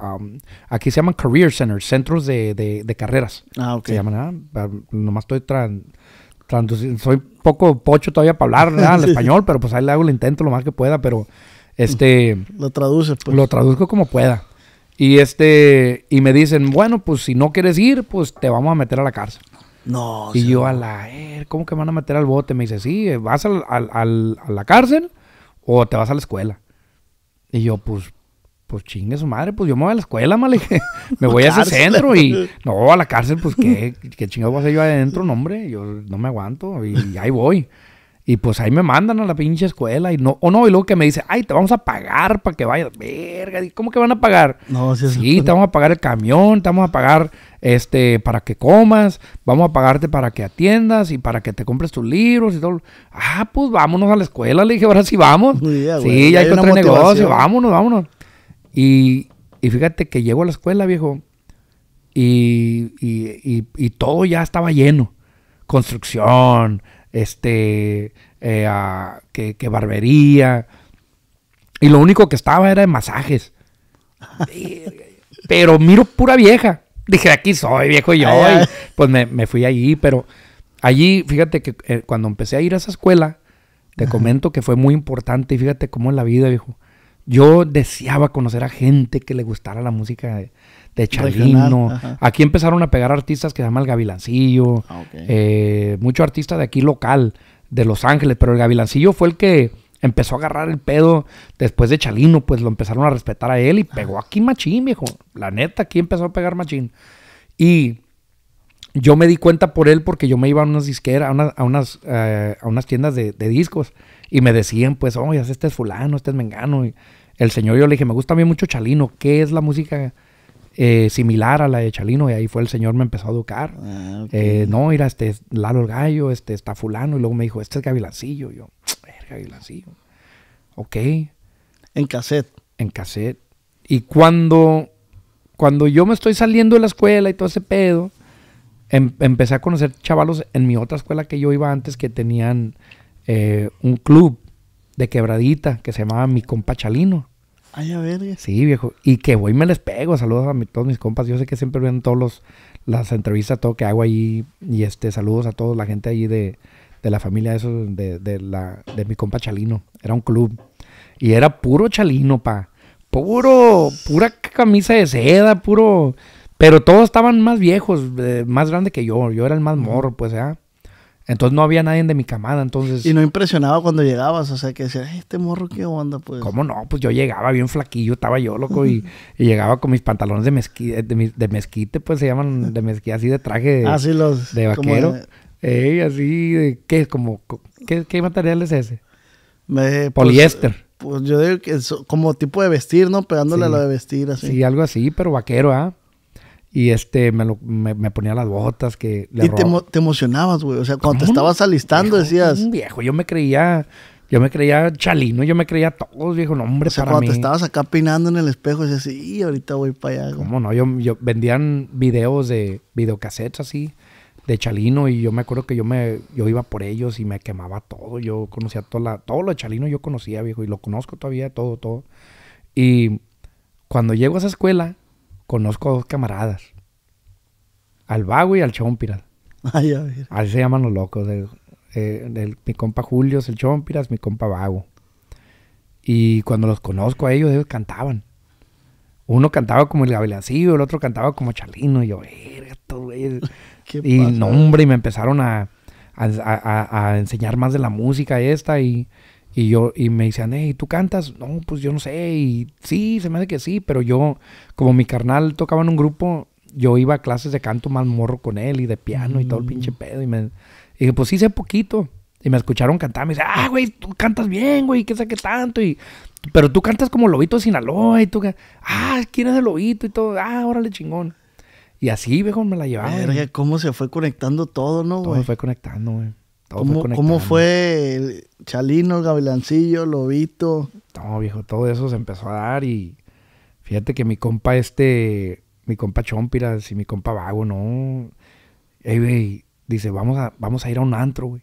aquí se llaman career centers, centros de, carreras. Ah, ok. Se llaman, nomás estoy tran, soy poco pocho todavía para hablar ¿verdad? [laughs] español, pero pues ahí le hago el intento lo más que pueda, pero este... [laughs] Lo traduces, pues. Lo traduzco como pueda. Y este, y me dicen, bueno, pues si no quieres ir, pues te vamos a meter a la cárcel. Y yo a la, er, ¿cómo que me van a meter al bote? Me dice, sí, eh, ¿vas al, a la cárcel o te vas a la escuela? Y yo, pues, pues chingue su madre, pues yo me voy a la escuela, [laughs] me voy a ese centro y [laughs] no, a la cárcel, pues qué, qué chingado voy a hacer yo adentro, no, hombre, yo no me aguanto y, y ahí voy. Y pues ahí me mandan a la pinche escuela y no, o no, y luego que me dice, ay, te vamos a pagar para que vayas, verga, ¿cómo que van a pagar? No, sí, sí. sí, te vamos a pagar el camión, te vamos a pagar este para que comas, vamos a pagarte para que atiendas y para que te compres tus libros y todo. Ah, pues vámonos a la escuela, le dije, ahora sí vamos. sí, ya hay negocio, vámonos, vámonos. Y, y fíjate que llego a la escuela, viejo, y, y todo ya estaba lleno. Construcción, este, eh, que, barbería. Y lo único que estaba era de masajes. pero miro pura vieja. Dije, aquí soy viejo yo. y pues me, me, fui allí, pero allí, fíjate que eh, cuando empecé a ir a esa escuela, te comento que fue muy importante y fíjate cómo es la vida, viejo. Yo deseaba conocer a gente que le gustara la música de Chalino. aquí empezaron a pegar artistas que se llama el Gavilancillo, artistas ah, eh, mucho artista de aquí local, de Los Ángeles, pero el Gavilancillo fue el que empezó a agarrar el pedo después de Chalino, pues lo empezaron a respetar a él y pegó aquí machín, viejo. La neta, aquí empezó a pegar machín. Y yo me di cuenta por él porque yo me iba a unas disqueras, a, unas, eh, a unas tiendas de, discos y me decían, pues, oye, este es fulano, este es mengano. Y el señor, yo le dije, me gusta bien mucho Chalino, ¿qué es la música eh, similar a la de Chalino, y ahí fue el señor me empezó a educar. Ah, eh, no, era este Lalo el Gallo, este está fulano, y luego me dijo, este es Gavilancillo. Yo, Gavilancillo. Ok. En cassette. En cassette. Y cuando, cuando yo me estoy saliendo de la escuela y todo ese pedo, em, empecé a conocer chavalos en mi otra escuela que yo iba antes que tenían eh, un club de quebradita que se llamaba Mi Compa Chalino. Ay, a ver. Sí, viejo. Y que voy me les pego. Saludos a todos mis compas. Yo sé que siempre ven todos los, las entrevistas, todo que hago ahí. Y este, saludos a toda la gente ahí de, de la familia eso, de, de, la, de mi compa Chalino. Era un club. Y era puro Chalino, pa. Puro, pura camisa de seda, puro. Pero todos estaban más viejos, eh, más grande que yo. Yo era el más morro, pues, ya... Entonces no había nadie de mi camada, entonces... Y no impresionaba cuando llegabas, o sea, que decías, este morro, ¿qué onda, pues? ¿Cómo no? Pues yo llegaba bien flaquillo, estaba yo, loco, y, llegaba con mis pantalones de mezquite, eh, de, mezquite, pues se llaman de mezquite, así de traje así ah, los, de vaquero. Ey, así, de, ¿qué? Como, ¿qué, material es ese? Me, Poliéster. Pues, pues yo digo que es como tipo de vestir, ¿no? Pegándole a lo de vestir, así. Sí, algo así, pero vaquero, ¿ah? Y este, me, me, ponía las botas que... y te, emocionabas, güey. O sea, cuando te estabas alistando decías... viejo, yo me creía... Yo me creía chalino, yo me creía todos, viejo, no, hombre, o sea, cuando te estabas acá peinando en el espejo, decías, sí, ahorita voy para allá. ¿Cómo no? Yo, vendían videos de videocassettes así, de chalino, y yo me acuerdo que yo me, yo iba por ellos y me quemaba todo. Yo conocía toda todo lo de chalino yo conocía, viejo, y lo conozco todavía, todo, todo. Y cuando llego a esa escuela, conozco a dos camaradas. Al Vago y al Chompiras. Ay, se llaman los locos. mi compa Julio es el Chompiras, mi compa Vago. Y cuando los conozco a ellos, ellos cantaban. Uno cantaba como el gabelacillo el otro cantaba como Chalino, Y yo, estos [laughs] Y hombre, y me empezaron a enseñar más de la música esta. Y, y yo, y me decían, hey, ¿tú cantas? No, pues yo no sé. Y sí, se me hace que sí, pero yo, como mi carnal tocaba en un grupo, yo iba a clases de canto más morro con él y de piano y todo el pinche mm. pedo. Y me dije, pues sí sé poquito. Y me escucharon cantar, me dice, ah, güey, tú cantas bien, güey, qué sé qué tanto. Y, pero tú cantas como Lobito de Sinaloa y tú, ah, ¿quién es el Lobito? Y todo, ah, órale, chingón. Y así, viejo, me la llevaba. cómo se fue conectando todo, ¿no, güey? se fue conectando, güey. ¿Cómo, fue el Chalino, el Gavilancillo, Lobito? No, viejo, todo eso se empezó a dar y fíjate que mi compa este, mi compa Chompiras y mi compa Vago, no. Ey, güey, dice, vamos a, vamos a ir a un antro, güey.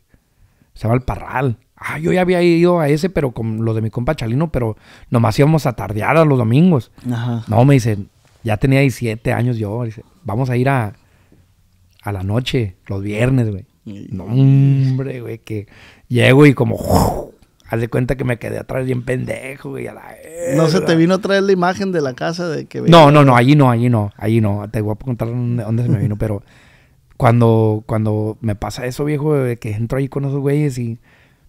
Se va al Parral. Ah, yo ya había ido a ese, pero con los de mi compa Chalino, pero nomás íbamos a tardear a los domingos. Ajá. No, me dicen, ya tenía 17 años yo. Dice, vamos a ir a, a la noche, los viernes, güey. No, hombre, güey, que llego y como... [laughs] haz de cuenta que me quedé atrás bien pendejo, güey. ¿No se te vino a traer la imagen de la casa de que... No, no, no, allí no, allí no, allí no. Te voy a contar dónde, se me vino, pero cuando, cuando me pasa eso, viejo, de que entro ahí con esos güeyes y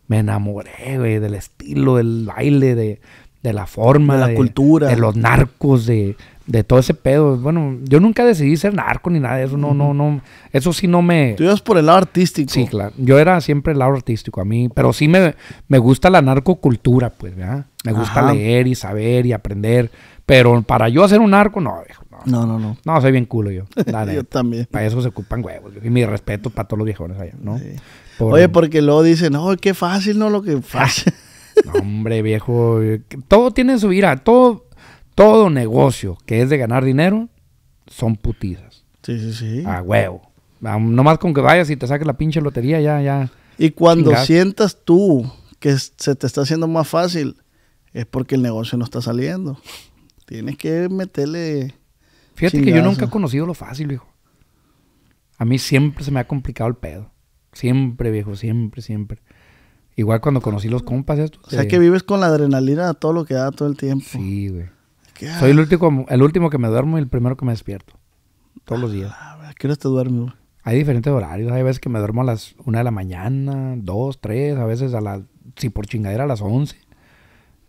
me enamoré, güey, del estilo, del baile, de, la forma. De la cultura. De los narcos, de, de todo ese pedo. Bueno, yo nunca decidí ser narco ni nada de eso. No, no, no. Eso sí no me. Tú ibas por el lado artístico. Sí, claro. Yo era siempre el lado artístico a mí. Pero sí me, me gusta la narcocultura, pues, ¿verdad? Me gusta leer y saber y aprender. Pero para yo hacer un narco, no, viejo. No, no, no. No, soy bien culo yo. Dale, [laughs] yo también. Para eso se ocupan huevos. Y mi respeto para todos los viejones allá, ¿no? Oye, porque luego dicen, no, qué fácil, no lo que [laughs] fácil. no, hombre, viejo. Todo tiene su ira. Todo todo negocio que es de ganar dinero son putizas. Sí, sí, sí. A huevo. Nomás con que vayas y te saques la pinche lotería, ya, ya. Y cuando sientas tú que se te está haciendo más fácil, es porque el negocio no está saliendo. Tienes que meterle. Fíjate que yo nunca he conocido lo fácil, viejo. A mí siempre se me ha complicado el pedo. Siempre, viejo, siempre, siempre. Igual cuando conocí los compas estos. O sea eh, que vives con la adrenalina a todo lo que da todo el tiempo. Sí, güey. Ah. Soy el último, el último que me duermo y el primero que me despierto. Todos los días. Ah, ¿A qué hora te duermes? Hay diferentes horarios. Hay veces que me duermo a las 1 de la mañana, 2, 3, a veces a las, si por chingadera, a las 11.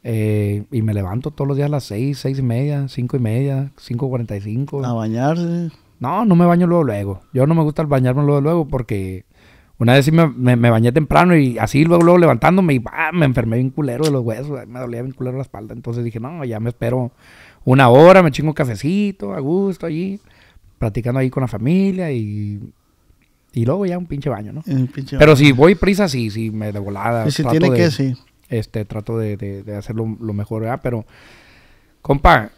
Eh, y me levanto todos los días a las 6, 6 y media, 5 y media, 5.45. ¿A bañarse? No, no me baño luego, luego. Yo no me gusta bañarme luego, luego porque una vez sí me, bañé temprano y así luego, luego levantándome y ah, me enfermé bien culero de los huesos, me dolía bien culero la espalda. Entonces dije, no, ya me espero una hora, me chingo un cafecito, a gusto allí, platicando ahí con la familia y luego ya un pinche baño, ¿no? Pinche Pero si voy prisa, sí, sí, me de volada. si tiene que, sí. Este, trato de, hacerlo lo mejor, ¿verdad? Pero, compa,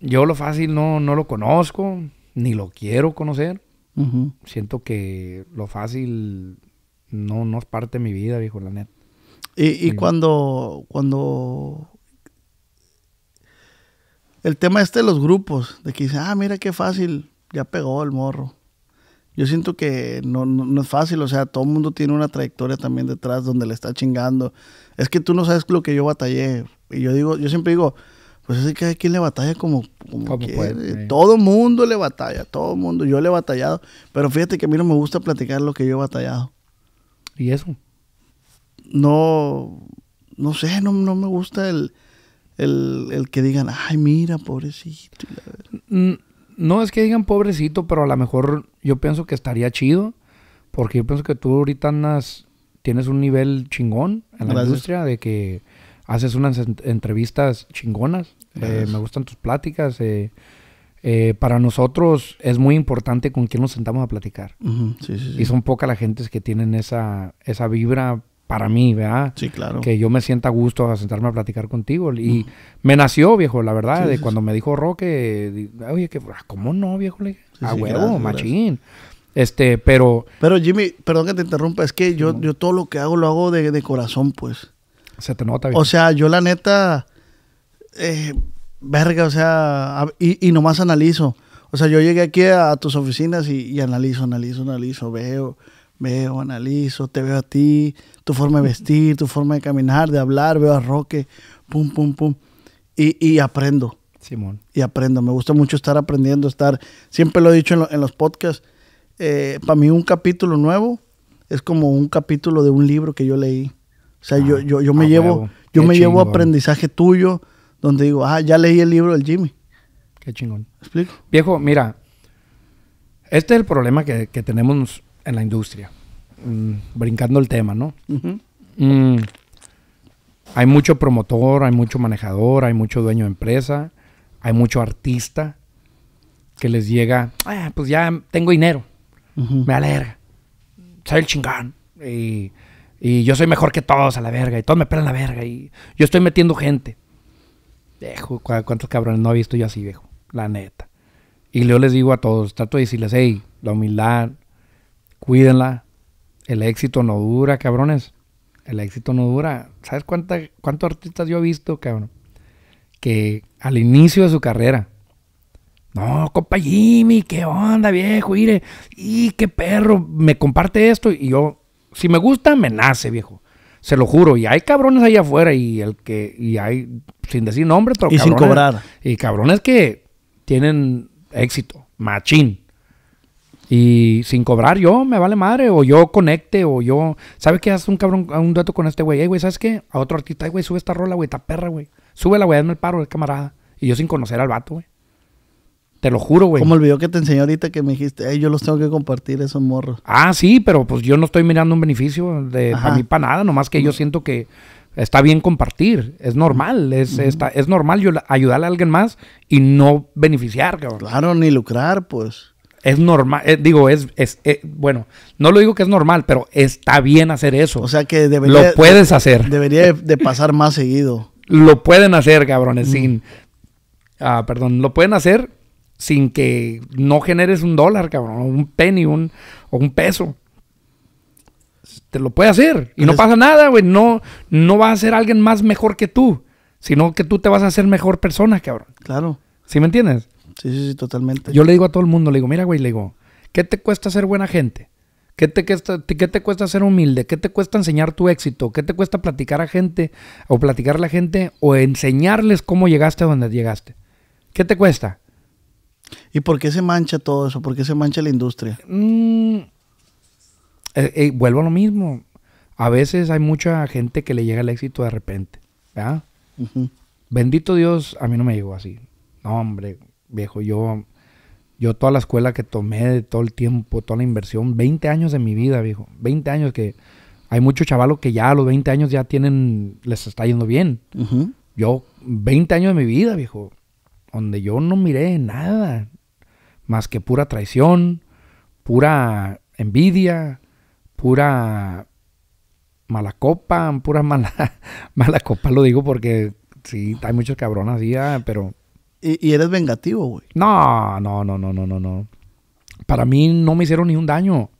yo lo fácil no, no lo conozco, ni lo quiero conocer. Siento que lo fácil no, no es parte de mi vida, viejo, la neta. Y, cuando, cuando el tema este de los grupos, de que dice ah, mira qué fácil, ya pegó el morro. Yo siento que no, es fácil, o sea, todo el mundo tiene una trayectoria también detrás donde le está chingando. Es que tú no sabes lo que yo batallé. Y yo digo, yo siempre digo, pues es que hay quien le batalla como, como, todo mundo le batalla, todo mundo. Yo le he batallado, pero fíjate que a mí no me gusta platicar lo que yo he batallado. ¿Y eso? No, no sé, no, me gusta el, que digan, ay, mira, pobrecito. No es que digan pobrecito, pero a lo mejor yo pienso que estaría chido, porque yo pienso que tú ahorita andas, tienes un nivel chingón en la industria de que haces unas entrevistas chingonas. Eh, me gustan tus pláticas. Eh, eh, para nosotros es muy importante con quién nos sentamos a platicar. Y son pocas las gentes que tienen esa, esa vibra para mí, ¿verdad? Sí, claro. Que yo me sienta a gusto a sentarme a platicar contigo. Y me nació, viejo, la verdad, de cuando me dijo Roque, oye, que, ah, ¿cómo no, viejo? a ah, huevo, machín. Este, pero... Pero Jimmy, perdón que te interrumpa, es que yo, yo todo lo que hago lo hago de, de corazón, pues nota O sea, yo la neta, eh, verga, o sea, y, nomás analizo. O sea, yo llegué aquí a, tus oficinas y, analizo, analizo, analizo, veo, veo, analizo, te veo a ti, tu forma de vestir, tu forma de caminar, de hablar, veo a Roque, pum, pum, pum. Y, aprendo. Simón. Y aprendo. Me gusta mucho estar aprendiendo, estar. Siempre lo he dicho en, los podcasts. Eh, para mí, un capítulo nuevo es como un capítulo de un libro que yo leí. O sea, yo, ah. ah, me llevo, yo me llevo aprendizaje tuyo donde digo, ah, ya leí el libro del Jimmy. Qué chingón. explico? Viejo, mira, este es el problema que, tenemos en la industria. Mm, brincando el tema, ¿no? Mm, hay mucho promotor, hay mucho manejador, hay mucho dueño de empresa, hay mucho artista que les llega, ah, pues ya tengo dinero, me alegra, soy el chingón. Y y yo soy mejor que todos a la verga. Y todos me pelan la verga. Y yo estoy metiendo gente. Viejo, cuántos cabrones no he visto yo así, viejo. La neta. Y yo les digo a todos, trato de decirles, hey, la humildad, cuídenla. El éxito no dura, cabrones. El éxito no dura. ¿Sabes cuánta, cuántos artistas yo he visto, cabrón? Que al inicio de su carrera, no, compa Jimmy, ¿qué onda, viejo? Mire, y qué perro, me comparte esto. Y yo, si me gusta, me nace, viejo. Se lo juro, y hay cabrones ahí afuera y el que, y hay, sin decir nombre, pero y sin cobrar. Y cabrones que tienen éxito, machín. Y sin cobrar yo, me vale madre, o yo conecte, o yo, ¿sabes qué? hace un cabrón, un dato con este güey, Ey, güey, ¿sabes qué? A otro artista, güey, sube esta rola, güey, Esta perra, güey. Sube la güey, hazme el paro, el camarada. Y yo sin conocer al vato, güey. Te lo juro, güey. Como el video que te enseñé ahorita que me dijiste, yo los tengo que compartir esos morros. Ah, sí, pero pues yo no estoy mirando un beneficio de para mí para nada, nomás que yo mm. siento que está bien compartir, es normal, es, es normal yo, ayudarle a alguien más y no beneficiar, cabrón. Claro, ni lucrar, pues. Es normal, eh, digo, es, es eh, bueno, no lo digo que es normal, pero está bien hacer eso. O sea que debería... Lo puedes hacer. Debería de pasar más seguido. Lo pueden hacer, cabrones, sin... Ah, perdón, lo pueden hacer sin que no generes un dólar, cabrón, un penny un, o un peso. Te lo puede hacer y no pues pasa nada, güey. No, no va a ser alguien más mejor que tú, sino que tú te vas a hacer mejor persona, cabrón. Claro. ¿Sí me entiendes? Sí, sí, sí, totalmente. Yo le digo a todo el mundo, le digo, mira, güey, le digo, ¿qué te cuesta ser buena gente? ¿Qué te, cuesta, ¿Qué te cuesta ser humilde? ¿Qué te cuesta enseñar tu éxito? ¿Qué te cuesta platicar a gente o platicar a la gente o enseñarles cómo llegaste a donde llegaste? ¿Qué te cuesta? ¿Y por qué se mancha todo eso? ¿Por qué se mancha la industria? Mm, eh, eh, vuelvo a lo mismo. A veces hay mucha gente que le llega el éxito de repente. ¿verdad? Bendito Dios, a mí no me llegó así. No, hombre, viejo, yo, yo toda la escuela que tomé, todo el tiempo, toda la inversión, 20 años de mi vida, viejo. 20 años que hay muchos chavalos que ya a los 20 años ya tienen, les está yendo bien. Yo, 20 años de mi vida, viejo donde yo no miré nada más que pura traición, pura envidia, pura mala copa, pura [laughs] mala, mala copa, lo digo porque sí, hay muchos cabrones así, ah, pero... ¿Y, eres vengativo, güey? No, no, no, no, no, no, no. Para mí no me hicieron ningún daño.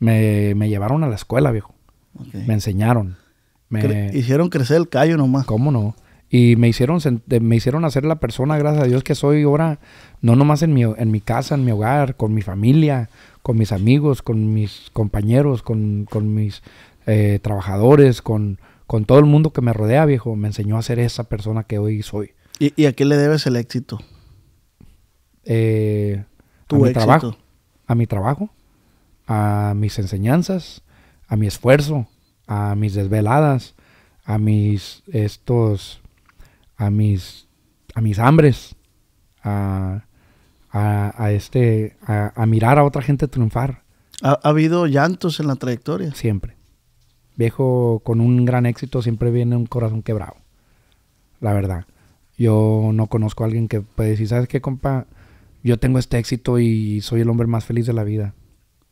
Me, llevaron a la escuela, viejo. Me enseñaron. Me... hicieron crecer el callo nomás. ¿Cómo no? Y me hicieron, me hicieron hacer la persona, gracias a Dios, que soy ahora, no nomás en mi, en mi casa, en mi hogar, con mi familia, con mis amigos, con mis compañeros, con, mis eh, trabajadores, con, con todo el mundo que me rodea, viejo. Me enseñó a ser esa persona que hoy soy. ¿Y, a qué le debes el éxito? Eh, ¿Tu trabajo. A mi trabajo, a mis enseñanzas, a mi esfuerzo, a mis desveladas, a mis estos a mis, a mis hambres, a, a, este, a, mirar a otra gente triunfar. ¿Ha, ¿Ha, habido llantos en la trayectoria? Siempre. Viejo, con un gran éxito siempre viene un corazón quebrado. La verdad. Yo no conozco a alguien que puede decir, ¿sabes qué, compa? Yo tengo este éxito y soy el hombre más feliz de la vida.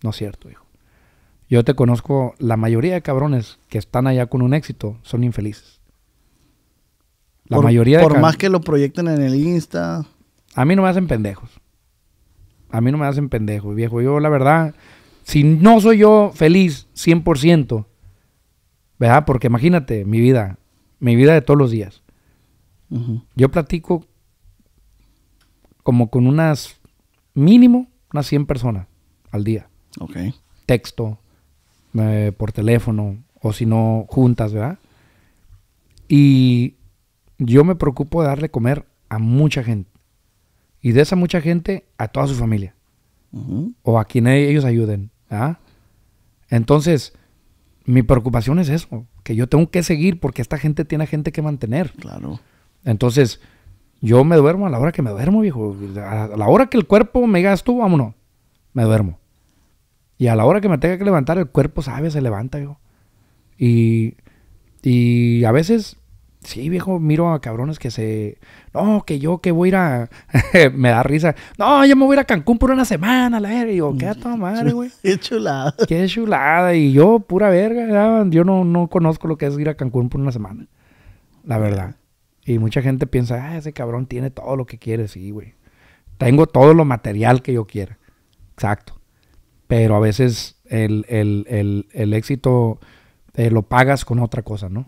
No es cierto, hijo. Yo te conozco, la mayoría de cabrones que están allá con un éxito son infelices la por, mayoría Por más que lo proyecten en el Insta. A mí no me hacen pendejos. A mí no me hacen pendejos, viejo. Yo, la verdad, si no soy yo feliz 100%, ¿verdad? Porque imagínate mi vida, mi vida de todos los días. Yo platico como con unas, mínimo, unas 100 personas al día. Ok. Texto, eh, por teléfono, o si no, juntas, ¿verdad? Y yo me preocupo de darle comer a mucha gente. Y de esa mucha gente a toda su familia. O a quien e-, ellos ayuden. ¿ah? Entonces, mi preocupación es eso. Que yo tengo que seguir porque esta gente tiene gente que mantener. Claro. Entonces, yo me duermo a la hora que me duermo, viejo. A la hora que el cuerpo me tú, vámonos. Me duermo. Y a la hora que me tenga que levantar, el cuerpo sabe, se levanta, viejo. Y, y a veces Sí, viejo, miro a cabrones que se. No, que yo que voy a ir a. [laughs] me da risa. No, yo me voy a ir a Cancún por una semana, la verga. digo, qué toda madre, güey. [laughs] Qué chulada. Qué chulada. Y yo, pura verga. yo no, conozco lo que es ir a Cancún por una semana. La verdad. Y mucha gente piensa, ah, ese cabrón tiene todo lo que quiere. Sí, güey. Tengo todo lo material que yo quiera. Exacto. Pero a veces el, éxito eh, lo pagas con otra cosa, ¿no?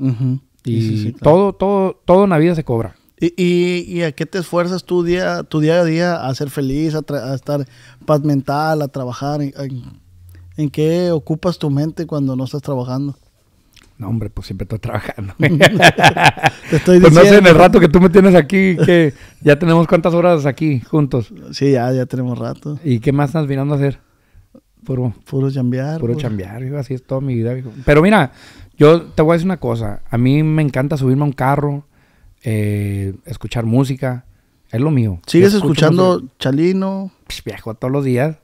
Y sí, sí, todo, todo, todo en la vida se cobra. ¿Y, a qué te esfuerzas tu día, tu día a día? ¿A ser feliz, a, estar paz mental, a trabajar? ¿En, qué ocupas tu mente cuando no estás trabajando? No, hombre, pues siempre estoy trabajando. [laughs] te estoy diciendo. Pues no sé, en el rato que tú me tienes aquí, que ya tenemos cuántas horas aquí juntos. Sí, ya, ya tenemos rato. ¿Y qué más estás mirando a hacer? Puro, puro chambear. Puro, pues. chambear, así es toda mi vida. Pero mira, yo te voy a decir una cosa. A mí me encanta subirme a un carro, eh, escuchar música. Es lo mío. ¿Sigues escuchando Chalino? viejo, todos los días.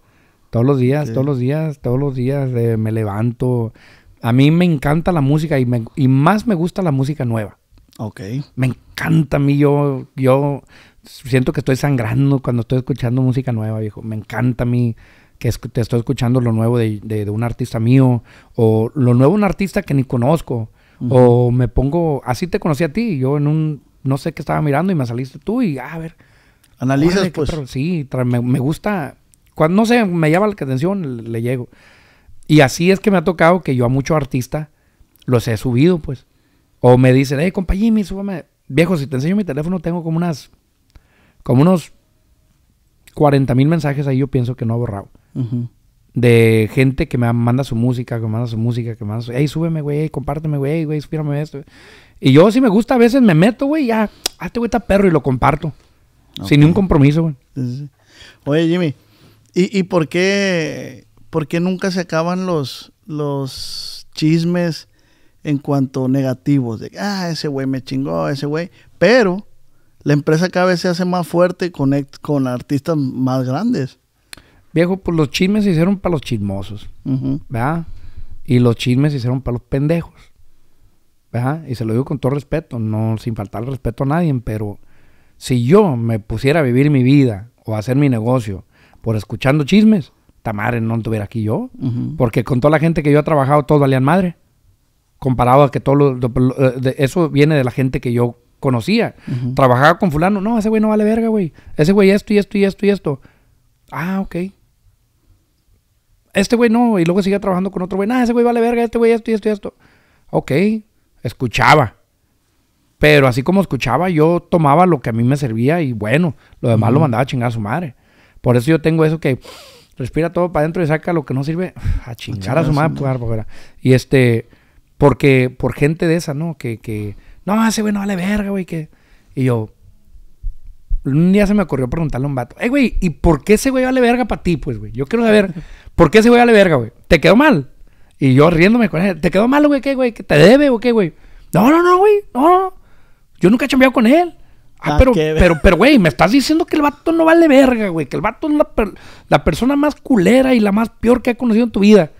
Todos los días, todos los días, todos los días eh, me levanto. A mí me encanta la música y, más me gusta la música nueva. Ok. Me encanta a mí, yo, yo siento que estoy sangrando cuando estoy escuchando música nueva, viejo. Me encanta a mí que te estoy escuchando lo nuevo de, un artista mío, o lo nuevo de un artista que ni conozco, o me pongo, así te conocí a ti, yo en un, no sé qué estaba mirando y me saliste tú y ah, a ver. Analizas pues. sí, me, gusta, cuando, no sé, me llama la atención, le, llego. Y así es que me ha tocado que yo a muchos artistas los he subido, pues. O me dicen, hey, compa Jimmy, súbame. Viejo, si te enseño mi teléfono, tengo como unas, como unos 40 mil mensajes ahí, yo pienso que no he borrado. De gente que me manda su música, que me manda su música, que me manda su... Ey, súbeme, güey, compárteme, güey, güey, súbeme esto. Y yo, si me gusta, a veces me meto, güey, ya. Ah, este güey está perro y lo comparto. Sin ningún compromiso, güey. Oye, Jimmy, ¿y, por, qué, nunca se acaban los, los chismes en cuanto negativos? De, ah, ese güey me chingó, ese güey. Pero la empresa cada vez se hace más fuerte con artistas más grandes. Viejo, pues los chismes se hicieron para los chismosos, ¿verdad? Y los chismes se hicieron para los pendejos, ¿verdad? Y se lo digo con todo respeto, no sin faltar el respeto a nadie, pero si yo me pusiera a vivir mi vida o a hacer mi negocio por escuchando chismes, en no estuviera aquí yo, porque con toda la gente que yo he trabajado, todos valían madre, comparado a que todo eh, eso viene de la gente que yo conocía. Trabajaba con fulano, no, ese güey no vale verga, güey. Ese güey esto y esto y esto y esto. Ah, ok este güey no, y luego sigue trabajando con otro güey, Ah, ese güey vale verga, este güey esto y esto y esto. Ok, escuchaba. Pero así como escuchaba, yo tomaba lo que a mí me servía y bueno, lo demás lo mandaba a chingar a su madre. Por eso yo tengo eso que respira todo para adentro y saca lo que no sirve a chingar a, su madre. Pues, y este, porque por gente de esa, ¿no? Que, que no, ese güey no vale verga, güey. Que... Y yo, un día se me ocurrió preguntarle a un vato, Eh, güey, ¿y por qué ese güey vale verga para ti? Pues, güey, yo quiero saber ¿Por qué ese güey vale verga, güey? ¿Te quedó mal? Y yo riéndome con él. ¿Te quedó mal, güey? ¿Qué, güey? ¿Qué ¿Te debe o qué, güey? No, no, no, güey. No, Yo nunca he chambeado con él. Ah, ah pero, pero, pero, güey, me estás diciendo que el vato no vale verga, güey. Que el vato es la, persona más culera y la más peor que he conocido en tu vida.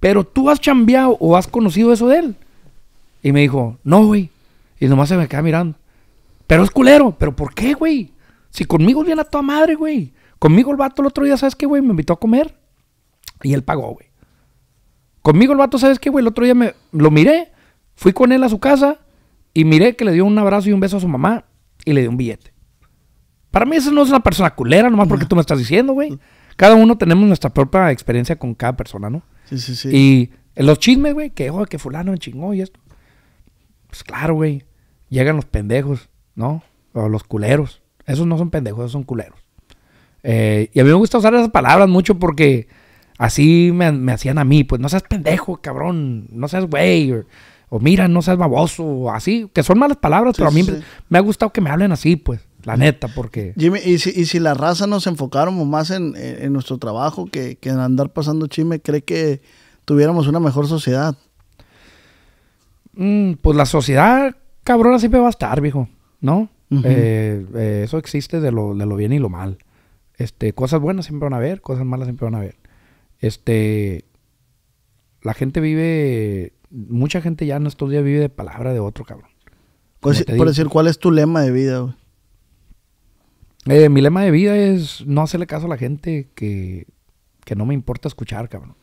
Pero tú has chambeado o has conocido eso de él. Y me dijo, no, güey. Y nomás se me queda mirando. Pero es culero. ¿Pero por qué, güey? Si conmigo viene a toda madre, güey. Conmigo el vato el otro día, ¿sabes qué, güey? Me invitó a comer. Y él pagó, güey. Conmigo el vato, ¿sabes qué, güey? El otro día me lo miré, fui con él a su casa y miré que le dio un abrazo y un beso a su mamá y le dio un billete. Para mí eso no es una persona culera, nomás porque tú me estás diciendo, güey. Cada uno tenemos nuestra propia experiencia con cada persona, ¿no? Sí, sí, sí. Y los chismes, güey, que, oh, que fulano me chingó y esto. Pues claro, güey. Llegan los pendejos, ¿no? O los culeros. Esos no son pendejos, esos son culeros. Eh, y a mí me gusta usar esas palabras mucho porque así me, hacían a mí, pues no seas pendejo, cabrón, no seas güey, o, mira, no seas baboso, o así, que son malas palabras, pero a mí me, ha gustado que me hablen así, pues, la neta, porque... Jimmy, ¿y si, la raza nos enfocáramos más en, nuestro trabajo que, en andar pasando chisme, cree que tuviéramos una mejor sociedad? Mm, pues la sociedad, cabrón, siempre va a estar, viejo, ¿no? Eh, eh, eso existe de lo, de lo bien y lo mal. Este, cosas buenas siempre van a haber, cosas malas siempre van a haber. Este, la gente vive, mucha gente ya en estos días vive de palabra de otro, cabrón. por decir, ¿cuál es tu lema de vida, güey? Eh, mi lema de vida es no hacerle caso a la gente que, que no me importa escuchar, cabrón.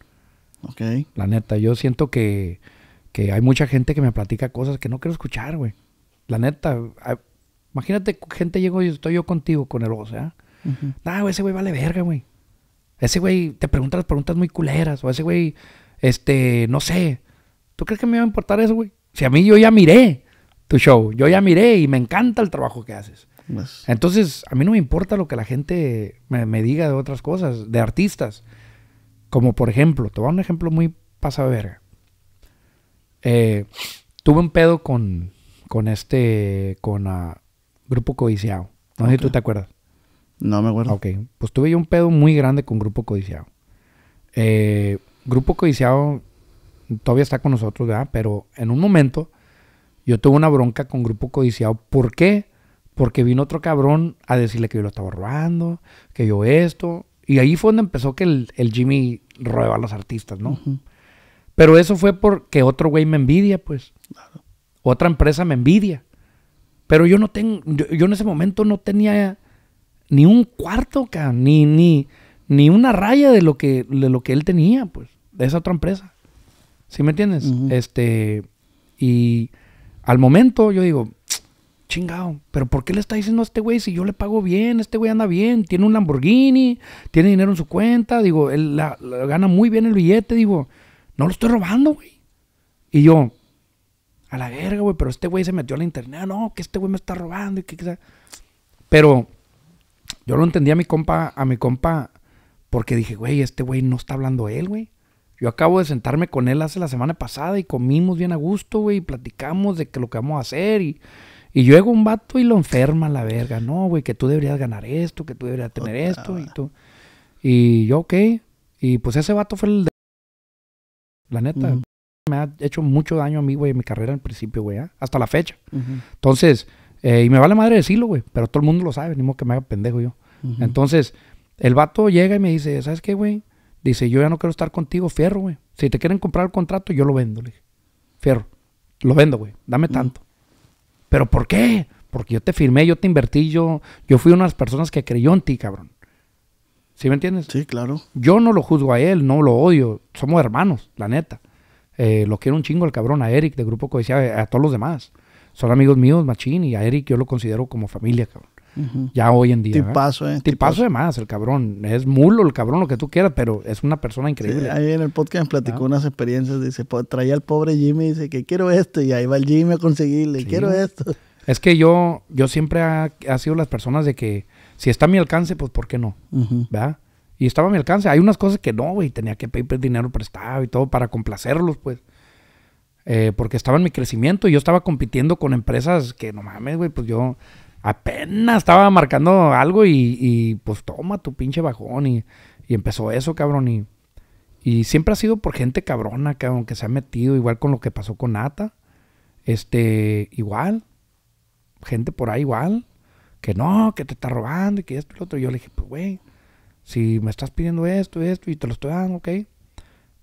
Ok. La neta, yo siento que, que hay mucha gente que me platica cosas que no quiero escuchar, güey. La neta, ah, imagínate, gente, llego y estoy yo contigo con el o sea. ¿eh? Nah, ese güey vale verga, güey. Ese güey te pregunta las preguntas muy culeras. O ese güey, este, no sé. ¿Tú crees que me va a importar eso, güey? Si a mí yo ya miré tu show. Yo ya miré y me encanta el trabajo que haces. Pues. Entonces, a mí no me importa lo que la gente me, diga de otras cosas, de artistas. Como por ejemplo, te voy a un ejemplo muy pasado verga. Eh, tuve un pedo con, con este, con ah, Grupo Codiciado. No sé si tú te acuerdas. No me acuerdo. Ok, pues tuve yo un pedo muy grande con Grupo Codiciado. Eh, Grupo Codiciado todavía está con nosotros, ¿verdad? Pero en un momento yo tuve una bronca con Grupo Codiciado. ¿Por qué? Porque vino otro cabrón a decirle que yo lo estaba robando, que yo esto. Y ahí fue donde empezó que el, Jimmy roba a los artistas, ¿no? Pero eso fue porque otro güey me envidia, pues. Otra empresa me envidia. Pero yo no tengo, yo en ese momento no tenía ni un cuarto, cabrón, ni, ni, una raya de lo que, lo que él tenía, pues, de esa otra empresa. ¿Sí me entiendes? Este, y al momento yo digo, chingado, pero ¿por qué le está diciendo a este güey si yo le pago bien? Este güey anda bien, tiene un Lamborghini, tiene dinero en su cuenta, digo, él gana muy bien el billete, digo, no lo estoy robando, güey. Y yo, a la verga, güey, pero este güey se metió a la internet, no, que este güey me está robando y qué qué pero yo lo entendí a mi compa, a mi compa, porque dije, güey, este güey no está hablando él, güey. Yo acabo de sentarme con él hace la semana pasada y comimos bien a gusto, güey, y platicamos de que lo que vamos a hacer y, y un vato y lo enferma la verga. No, güey, que tú deberías ganar esto, que tú deberías tener esto y tú. Y yo, ok. Y pues ese vato fue el de... La neta, me ha hecho mucho daño a mí, güey, en mi carrera en principio, güey, ¿eh? hasta la fecha. Entonces, eh, y me vale madre decirlo, güey, pero todo el mundo lo sabe, ni modo que me haga pendejo yo. Entonces, el vato llega y me dice, ¿sabes qué, güey? Dice, yo ya no quiero estar contigo, fierro, güey. Si te quieren comprar el contrato, yo lo vendo, le dije. Fierro, lo vendo, güey, dame tanto. ¿Pero por qué? Porque yo te firmé, yo te invertí, yo, yo fui una de las personas que creyó en ti, cabrón. ¿Sí me entiendes? Sí, claro. Yo no lo juzgo a él, no lo odio. Somos hermanos, la neta. Eh, lo quiero un chingo el cabrón, a Eric de Grupo Codiciado, a todos los demás son amigos míos, Machín, y a Eric yo lo considero como familia, cabrón. Ya hoy en día. Tipazo, ¿eh? eh tipazo, de más, el cabrón. Es mulo el cabrón, lo que tú quieras, pero es una persona increíble. ahí en el podcast me platicó ah. unas experiencias. Dice, traía al pobre Jimmy y dice que quiero esto. Y ahí va el Jimmy a conseguirle, quiero esto. [laughs] Es que yo, yo siempre ha, sido las personas de que si está a mi alcance, pues ¿por qué no? Y estaba a mi alcance. Hay unas cosas que no, güey. Tenía que pedir dinero prestado y todo para complacerlos, pues. Eh, porque estaba en mi crecimiento y yo estaba compitiendo con empresas que no mames, güey, pues yo apenas estaba marcando algo y, pues toma tu pinche bajón y, empezó eso, cabrón. Y, y, siempre ha sido por gente cabrona, cabrón, que se ha metido, igual con lo que pasó con ATA, Este, igual, gente por ahí igual, que no, que te está robando y que esto y lo otro. yo le dije, pues, güey, si me estás pidiendo esto, y esto y te lo estoy dando, ok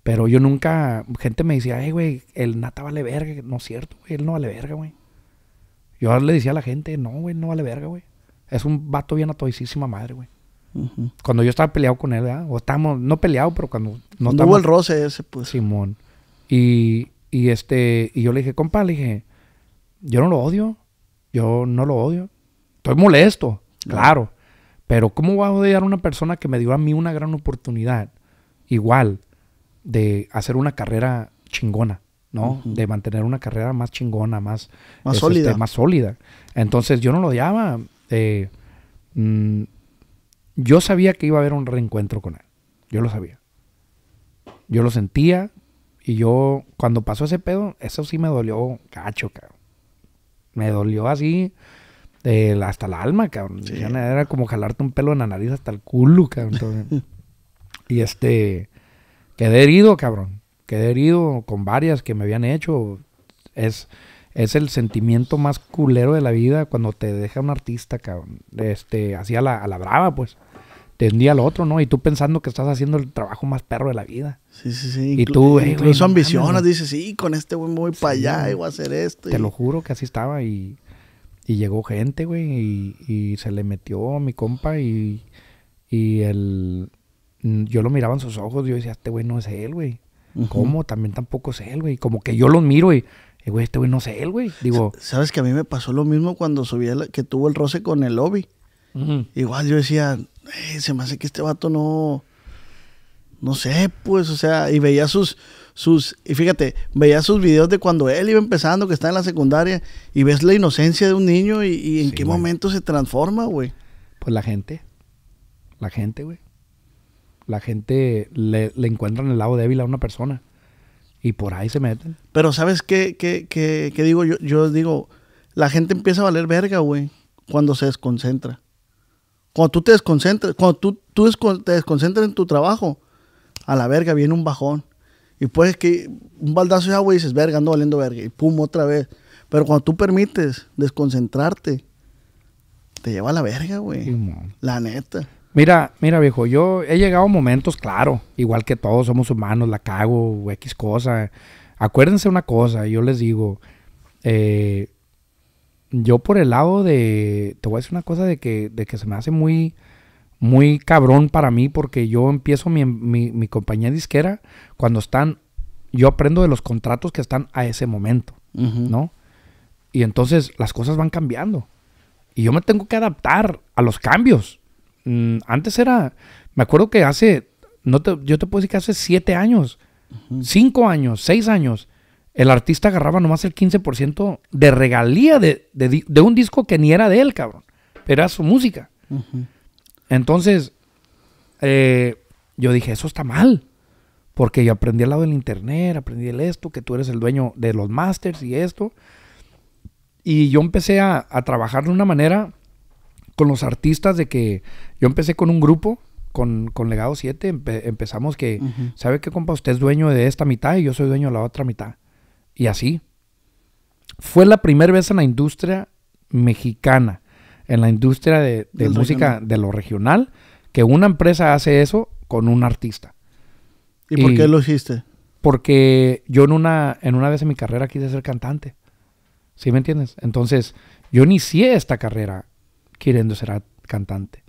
pero yo nunca, gente me decía, ay, güey, el nata vale verga. No es cierto, él no vale verga, güey. Yo le decía a la gente, no, güey, no vale verga, güey. Es un vato bien atoicísima madre, güey. Cuando yo estaba peleado con él, O estábamos, no peleado, pero cuando... No hubo el roce ese, pues. Simón. Y, este, y yo le dije, compa, le dije, yo no lo odio. Yo no lo odio. Estoy molesto, claro. claro. Pero ¿cómo voy a odiar a una persona que me dio a mí una gran oportunidad? Igual de hacer una carrera chingona, ¿no? De mantener una carrera más chingona, más, más, este, sólida. más sólida. Entonces yo no lo llamaba... Eh, mm, yo sabía que iba a haber un reencuentro con él. Yo lo sabía. Yo lo sentía y yo, cuando pasó ese pedo, eso sí me dolió cacho, cabrón. Me dolió así hasta el alma, cabrón. Era como jalarte un pelo en la nariz hasta el culo, cabrón. [laughs] y este... Quedé herido, cabrón. Quedé herido con varias que me habían hecho. Es, es el sentimiento más culero de la vida cuando te deja un artista, cabrón. Este, así a la, la brava, pues. Tendía al otro, ¿no? Y tú pensando que estás haciendo el trabajo más perro de la vida. Sí, sí, sí. Y tú, eh, eh, Incluso ambiciones, ambicionas, dices, sí, con este güey voy para allá y voy a hacer esto. Te lo juro que así estaba y, llegó gente, güey, y, y se le metió a mi compa y, y el, yo lo miraba en sus ojos, yo decía, este güey no es él, güey. ¿Cómo? También tampoco es él, güey. Como que yo lo miro y, eh, güey, este güey no es él, güey. Digo. Sabes que a mí me pasó lo mismo cuando subía que tuvo el roce con el lobby. Igual yo decía, eh, se me hace que este vato no. No sé, pues, o sea, y veía sus, sus, y fíjate, veía sus videos de cuando él iba empezando, que está en la secundaria, y ves la inocencia de un niño y, en qué momento se transforma, güey. Pues la gente, la gente, güey la gente le, encuentra en el lado débil a una persona. Y por ahí se meten. Pero ¿sabes qué, qué, qué, digo? Yo, yo digo, la gente empieza a valer verga, güey, cuando se desconcentra. Cuando tú te desconcentras, cuando tú, tú te desconcentras en tu trabajo, a la verga viene un bajón. Y puedes que un baldazo ya, güey, dices, verga, ando valiendo verga. Y pum, otra vez. Pero cuando tú permites desconcentrarte, te lleva a la verga, güey. la neta. Mira, mira, viejo, yo he llegado a momentos, claro, igual que todos somos humanos, la cago, X cosa. Acuérdense una cosa, yo les digo, eh, yo por el lado de, te voy a decir una cosa de que, de que se me hace muy, muy cabrón para mí, porque yo empiezo mi, compañía disquera cuando están, yo aprendo de los contratos que están a ese momento, ¿no? Y entonces las cosas van cambiando. Y yo me tengo que adaptar a los cambios. Mm, antes era, me acuerdo que hace, no yo te puedo decir que hace siete años, cinco años, seis años, el artista agarraba nomás el 15% de regalía de, de, de, un disco que ni era de él, cabrón. Era su música. Entonces, eh, yo dije, eso está mal. Porque yo aprendí al lado del internet, aprendí esto, que tú eres el dueño de los masters y esto. Y yo empecé a, a trabajar de una manera con los artistas de que yo empecé con un grupo, con, con Legado 7, empezamos que, ¿sabe qué, compa? Usted es dueño de esta mitad y yo soy dueño de la otra mitad. Y así. Fue la primera vez en la industria mexicana, en la industria de, música de lo regional, que una empresa hace eso con un artista. ¿Y, y por qué lo hiciste? Porque yo en una, en una vez en mi carrera quise ser cantante. ¿Sí me entiendes? Entonces, yo inicié esta carrera queriendo ser cantante.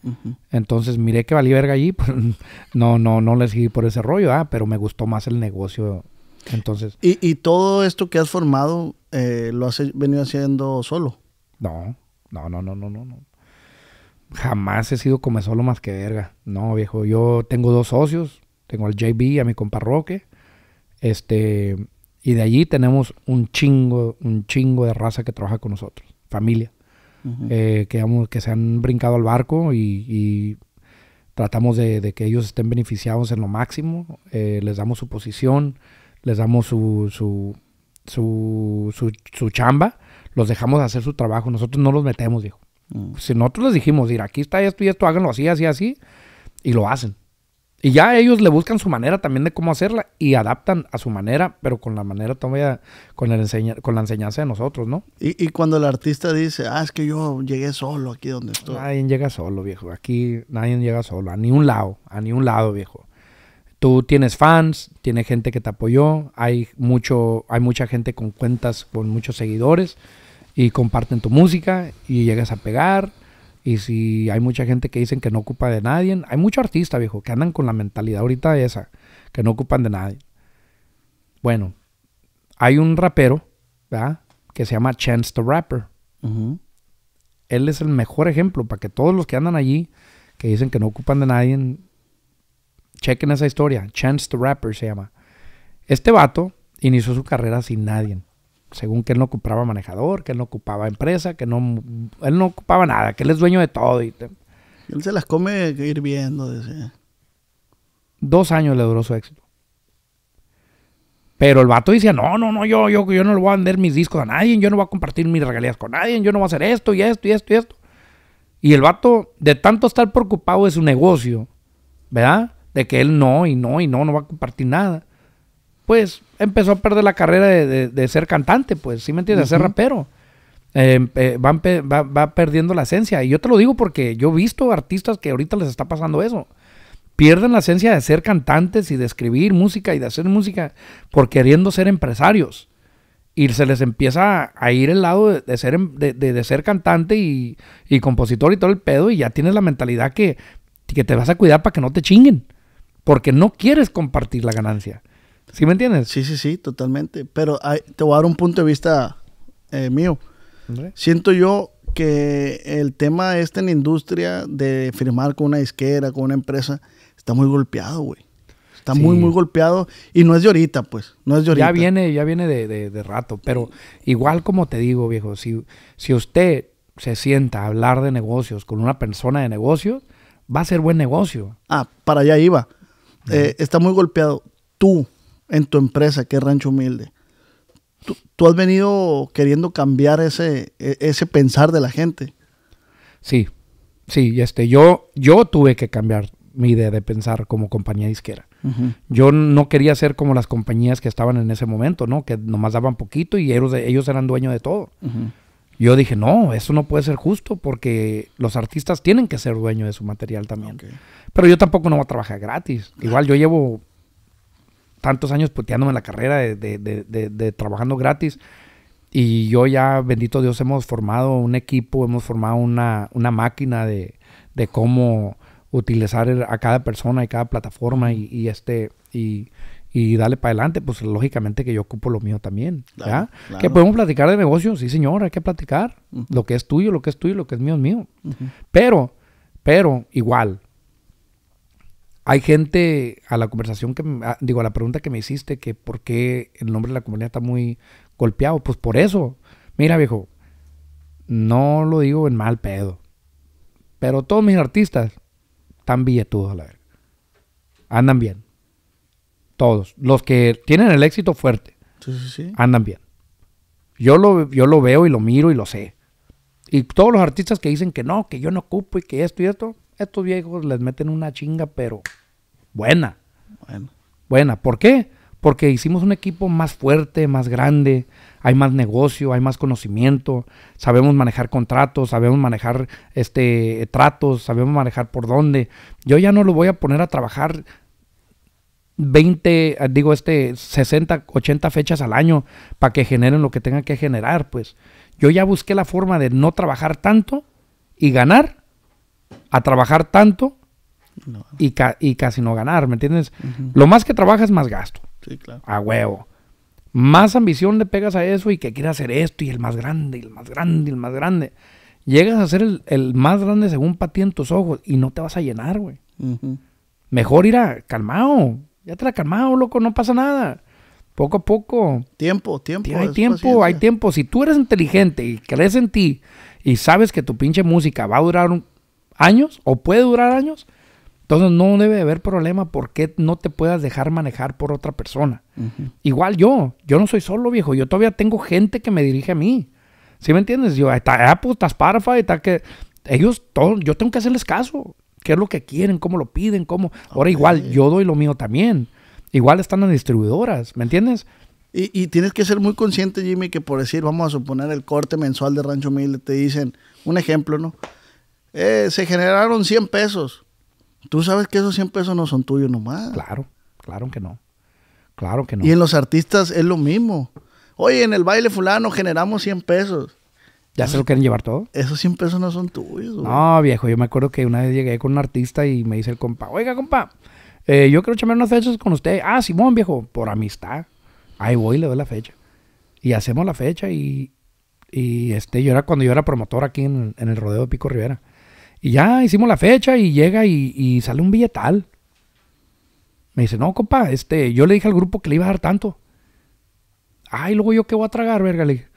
Entonces miré que valía verga allí, [laughs] pues, no, no, no le seguí por ese rollo, ah, pero me gustó más el negocio. Entonces. ¿Y, y todo esto que has formado eh, lo has venido haciendo solo? No, no, no, no, no, no, no. Jamás he sido como solo más que verga. No, viejo, yo tengo dos socios, tengo al JB, a mi compa Roque, este, y de allí tenemos un chingo, un chingo de raza que trabaja con nosotros, familia. Eh, que, se han brincado al barco y, tratamos de, que ellos estén beneficiados en lo máximo, eh, les damos su posición, les damos su, su, su, su, chamba, los dejamos hacer su trabajo, nosotros no los metemos, dijo. Mm. Si nosotros les dijimos, ir aquí está esto y esto, háganlo así, así, así, y lo hacen. Y ya ellos le buscan su manera también de cómo hacerla y adaptan a su manera, pero con la manera todavía, con, con la enseñanza de nosotros, ¿no? Y, cuando el artista dice, ah, es que yo llegué solo aquí donde estoy. Nadie llega solo, viejo. Aquí nadie llega solo, a ni un lado, a ni un lado, viejo. Tú tienes fans, tienes gente que te apoyó, hay, mucho, hay mucha gente con cuentas, con muchos seguidores y comparten tu música y llegas a pegar y si hay mucha gente que dicen que no ocupa de nadie, hay muchos artistas, viejo, que andan con la mentalidad ahorita de esa, que no ocupan de nadie. Bueno, hay un rapero, ¿verdad? Que se llama Chance the Rapper. Él es el mejor ejemplo para que todos los que andan allí, que dicen que no ocupan de nadie, chequen esa historia. Chance the Rapper se llama. Este vato inició su carrera sin nadie según que él no ocupaba manejador, que él no ocupaba empresa, que no, él no ocupaba nada, que él es dueño de todo. Y Él se las come viendo Dos años le duró su éxito. Pero el vato decía, no, no, no, yo, yo, yo no le voy a vender mis discos a nadie, yo no voy a compartir mis regalías con nadie, yo no voy a hacer esto y esto y esto y esto. Y el vato, de tanto estar preocupado de su negocio, ¿verdad? De que él no y no y no, no va a compartir nada. Pues empezó a perder la carrera de, ser cantante, pues, ¿sí me entiendes? De ser rapero. Em, eh, va, va, perdiendo la esencia. Y yo te lo digo porque yo he visto artistas que ahorita les está pasando eso. Pierden la esencia de ser cantantes y de escribir música y de hacer música por queriendo ser empresarios. Y se les empieza a ir el lado de, ser, em, de, ser cantante y, y, compositor y todo el pedo. Y ya tienes la mentalidad que, que te vas a cuidar para que no te chinguen. Porque no quieres compartir la ganancia. ¿Sí me entiendes? Sí, sí, sí, totalmente. Pero te voy a dar un punto de vista eh, mío. Siento yo que el tema este en la industria de firmar con una disquera, con una empresa, está muy golpeado, güey. Está muy, muy golpeado. Y no es de ahorita, pues. No es de ahorita. Ya viene, ya viene de, rato. Pero igual como te digo, viejo, si, si usted se sienta a hablar de negocios con una persona de negocios, va a ser buen negocio. Ah, para allá iba. Eh, está muy golpeado. Tú, en tu empresa, que es Rancho Humilde, tú, has venido queriendo cambiar ese, e, ese pensar de la gente. Sí, sí, este, yo, yo tuve que cambiar mi idea de pensar como compañía disquera. Yo no quería ser como las compañías que estaban en ese momento, ¿no? Que nomás daban poquito y ellos, eran dueños de todo. Yo dije, no, eso no puede ser justo porque los artistas tienen que ser dueños de su material también. Pero yo tampoco no voy a trabajar gratis. Igual yo llevo tantos años puteándome la carrera, de, trabajando gratis. Y yo ya, bendito Dios, hemos formado un equipo, hemos formado una, máquina de, cómo utilizar a cada persona y cada plataforma y, este y, y darle para adelante, pues lógicamente que yo ocupo lo mío también. Que podemos platicar de negocios, sí señor, hay que platicar. Lo que es tuyo, lo que es tuyo, lo que es mío es mío. Pero, pero igual, hay gente a la conversación que, digo, a la pregunta que me hiciste, que por qué el nombre de la comunidad está muy golpeado. Pues por eso. Mira, viejo, no lo digo en mal pedo. Pero todos mis artistas están billetudos a la verga. Andan bien. Todos. Los que tienen el éxito fuerte. Andan bien. Yo lo, yo lo veo y lo miro y lo sé. Y todos los artistas que dicen que no, que yo no ocupo y que esto y esto, estos viejos les meten una chinga, pero buena. Buena. ¿Por qué? Porque hicimos un equipo más fuerte, más grande, hay más negocio, hay más conocimiento, sabemos manejar contratos, sabemos manejar este tratos, sabemos manejar por dónde. Yo ya no lo voy a poner a trabajar 20, ah, digo este 60, 80 fechas al año para que generen lo que tengan que generar, pues. Yo ya busqué la forma de no trabajar tanto y ganar a trabajar tanto y, y, casi no ganar, ¿me entiendes? Lo más que trabajas, más gasto. Sí, claro. A huevo. Más ambición le pegas a eso y que quieras hacer esto y el más grande, y el más grande, y el más grande. Llegas a ser el, más grande según para ti en tus ojos y no te vas a llenar, güey. Mejor ir a calmado. Ya te la calmado, loco, no pasa nada. Poco a poco. Tiempo, tiempo. Hay tiempo, hay tiempo. Si tú eres inteligente y crees en ti y sabes que tu pinche música va a durar años o puede durar años, entonces no debe haber problema porque no te puedas dejar manejar por otra persona. Igual yo, yo no soy solo viejo, yo todavía tengo gente que me dirige a mí. ¿Sí me entiendes? Yo, está Apple, está que... Ellos, todo, yo tengo que hacerles caso. ¿Qué es lo que quieren? ¿Cómo lo piden? ¿Cómo? Ahora igual yo doy lo mío también. Igual están las distribuidoras, ¿me entiendes? Y, tienes que ser muy consciente, Jimmy, que por decir, vamos a suponer el corte mensual de Rancho Mil, te dicen, un ejemplo, ¿no? Eh, se generaron 100 pesos. Tú sabes que esos 100 pesos no son tuyos nomás. Claro, claro que no. Claro que no. Y en los artistas es lo mismo. Oye, en el baile fulano generamos 100 pesos. ¿Ya se lo quieren llevar todo? Esos 100 pesos no son tuyos. No, viejo, yo me acuerdo que una vez llegué con un artista y me dice el compa, oiga, compa, eh, yo quiero chamar unas fechas con usted. Ah, Simón, viejo, por amistad. Ahí voy, le doy la fecha. Y hacemos la fecha y, este, yo era cuando yo era promotor aquí en, en el rodeo de Pico Rivera. Y ya hicimos la fecha y llega y, sale un billetal. Me dice, no, compa, este, yo le dije al grupo que le iba a dar tanto. Ay, luego yo qué voy a tragar, verga. Le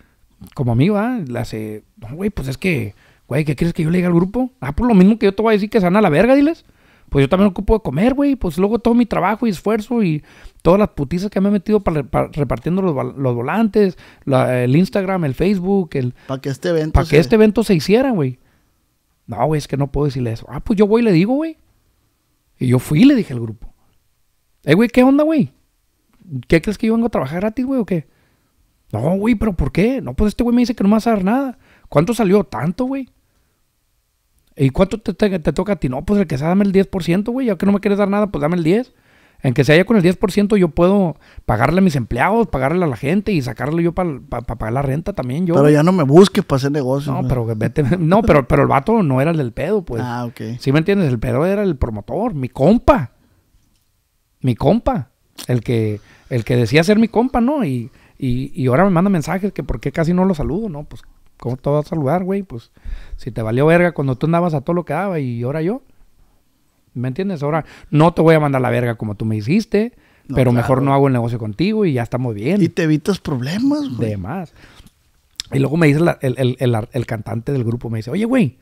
como amigo mí, hace, no, güey, pues es que, güey, ¿qué quieres que yo le diga al grupo? Ah, pues lo mismo que yo te voy a decir que a la verga, diles. Pues yo también ocupo de comer, güey. Pues luego todo mi trabajo y esfuerzo y todas las putizas que me he metido para, repartiendo los, volantes, el Instagram, el Facebook, el. Para que este evento. Para que este evento se hiciera, güey. No, güey, es que no puedo decirle eso. Ah, pues yo voy y le digo, güey. Y yo fui y le dije al grupo. Eh, güey, ¿qué onda, güey? ¿Qué crees que yo vengo a trabajar gratis, güey, o qué? No, güey, pero ¿por qué? No, pues este güey me dice que no me vas a dar nada. ¿Cuánto salió? Tanto, güey. ¿Y cuánto te, te, toca a ti? No, pues el que sea, dame el 10%, güey. Ya que no me quieres dar nada, pues dame el 10. En que se haya con el 10%, yo puedo pagarle a mis empleados, pagarle a la gente y sacarle yo para pagar la renta también. Yo. Pero ya no me busques para hacer negocios. No, pero, [laughs] no pero, el vato no era el del pedo, pues. Ah, ok. ¿Sí me entiendes? El pedo era el promotor, mi compa. Mi compa. El que, el que decía ser mi compa, ¿no? Y, y, y ahora me manda mensajes que por qué casi no lo saludo, ¿no? Pues, ¿cómo te vas a saludar, güey? Pues, si te valió verga cuando tú andabas a todo lo que daba y ahora yo. ¿Me entiendes? Ahora no te voy a mandar la verga como tú me hiciste, pero mejor no hago el negocio contigo y ya estamos bien. Y te evitas problemas, güey. De Y luego me dice el, cantante del grupo, me dice, oye, güey,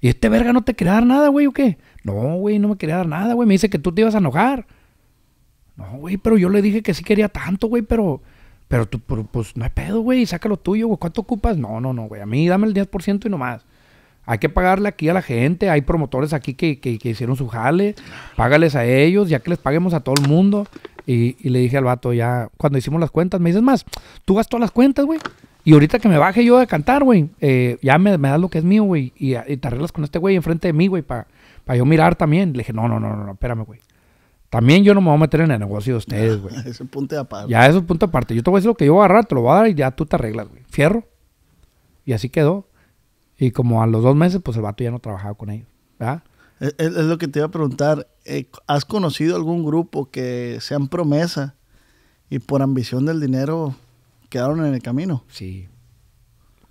¿y este verga no te quería dar nada, güey, o qué? No, güey, no me quería dar nada, güey. Me dice que tú te ibas a enojar. No, güey, pero yo le dije que sí quería tanto, güey, pero... Pero tú, pues no hay pedo, güey, saca lo tuyo, güey. ¿Cuánto ocupas? No, no, no, güey. A mí dame el 10% y no más hay que pagarle aquí a la gente, hay promotores aquí que, que, hicieron su jale, págales a ellos, ya que les paguemos a todo el mundo. Y, le dije al vato, ya, cuando hicimos las cuentas, me dices más, tú gastas todas las cuentas, güey. Y ahorita que me baje yo de cantar, güey, eh, ya me, me, das lo que es mío, güey. Y, te arreglas con este güey enfrente de mí, güey, para yo mirar también. Le dije, no, no, no, no, espérame, güey. También yo no me voy a meter en el negocio de ustedes, güey. Eso [laughs] es punto aparte. Ya, eso es punto aparte. Yo te voy a decir lo que yo voy a agarrar, te lo voy a dar y ya tú te arreglas, güey. Fierro. Y así quedó. Y como a los dos meses, pues el vato ya no trabajaba con ellos, Es, lo que te iba a preguntar. Eh, ¿Has conocido algún grupo que sean promesa y por ambición del dinero quedaron en el camino? Sí.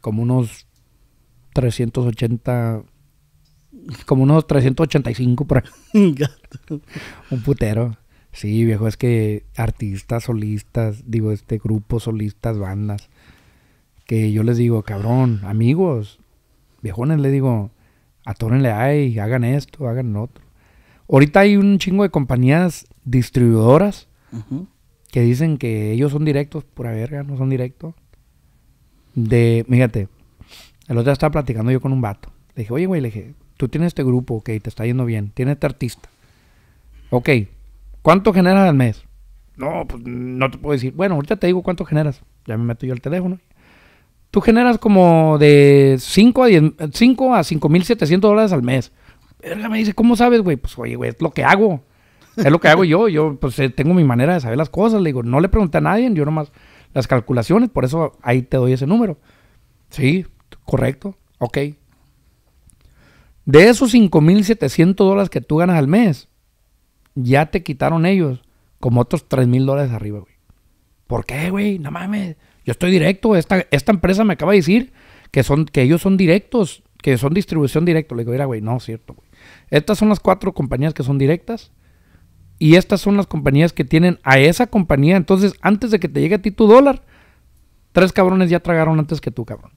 Como unos 380 como unos 385 por [laughs] un putero. Sí, viejo, es que artistas, solistas, digo, este grupo, solistas, bandas, que yo les digo, cabrón, amigos, viejones, le digo, atórenle ahí, hagan esto, hagan otro. Ahorita hay un chingo de compañías distribuidoras que dicen que ellos son directos, pura verga, no son directos. De, fíjate, el otro día estaba platicando yo con un vato. Le dije, oye, güey, le dije, tú tienes este grupo, ok, te está yendo bien, tienes este artista. Ok, ¿cuánto generas al mes? No, pues no te puedo decir. Bueno, ahorita te digo cuánto generas. Ya me meto yo al teléfono tú generas como de 5 a 5 a 5700 dólares al mes. Verga, me dice, ¿cómo sabes, güey? Pues, oye, güey, es lo que hago. Es lo que hago yo. Yo, pues, eh, tengo mi manera de saber las cosas. Le digo, no le pregunté a nadie, yo nomás las calculaciones, por eso ahí te doy ese número. Sí, correcto. Ok. De esos 5.700 dólares que tú ganas al mes, ya te quitaron ellos como otros 3.000 dólares arriba, güey. ¿Por qué, güey? No mames. Yo estoy directo, esta, esta empresa me acaba de decir que, son, que ellos son directos, que son distribución directa. Le digo, mira, güey, no, cierto, güey. Estas son las cuatro compañías que son directas y estas son las compañías que tienen a esa compañía. Entonces, antes de que te llegue a ti tu dólar, tres cabrones ya tragaron antes que tú, cabrón.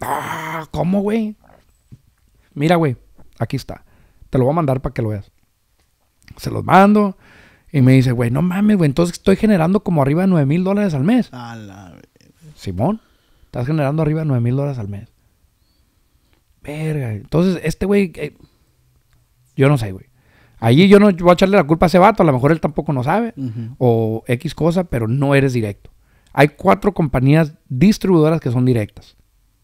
Ah, ¿cómo, güey? Mira, güey, aquí está. Te lo voy a mandar para que lo veas. Se los mando. Y me dice, güey, no mames, güey, entonces estoy generando como arriba de 9 mil dólares al mes. Simón, estás generando arriba de 9 mil dólares al mes. Verga. Entonces, este güey, eh, yo no sé, güey. Allí yo no voy a echarle la culpa a ese vato, a lo mejor él tampoco no sabe, o X cosa, pero no eres directo. Hay cuatro compañías distribuidoras que son directas.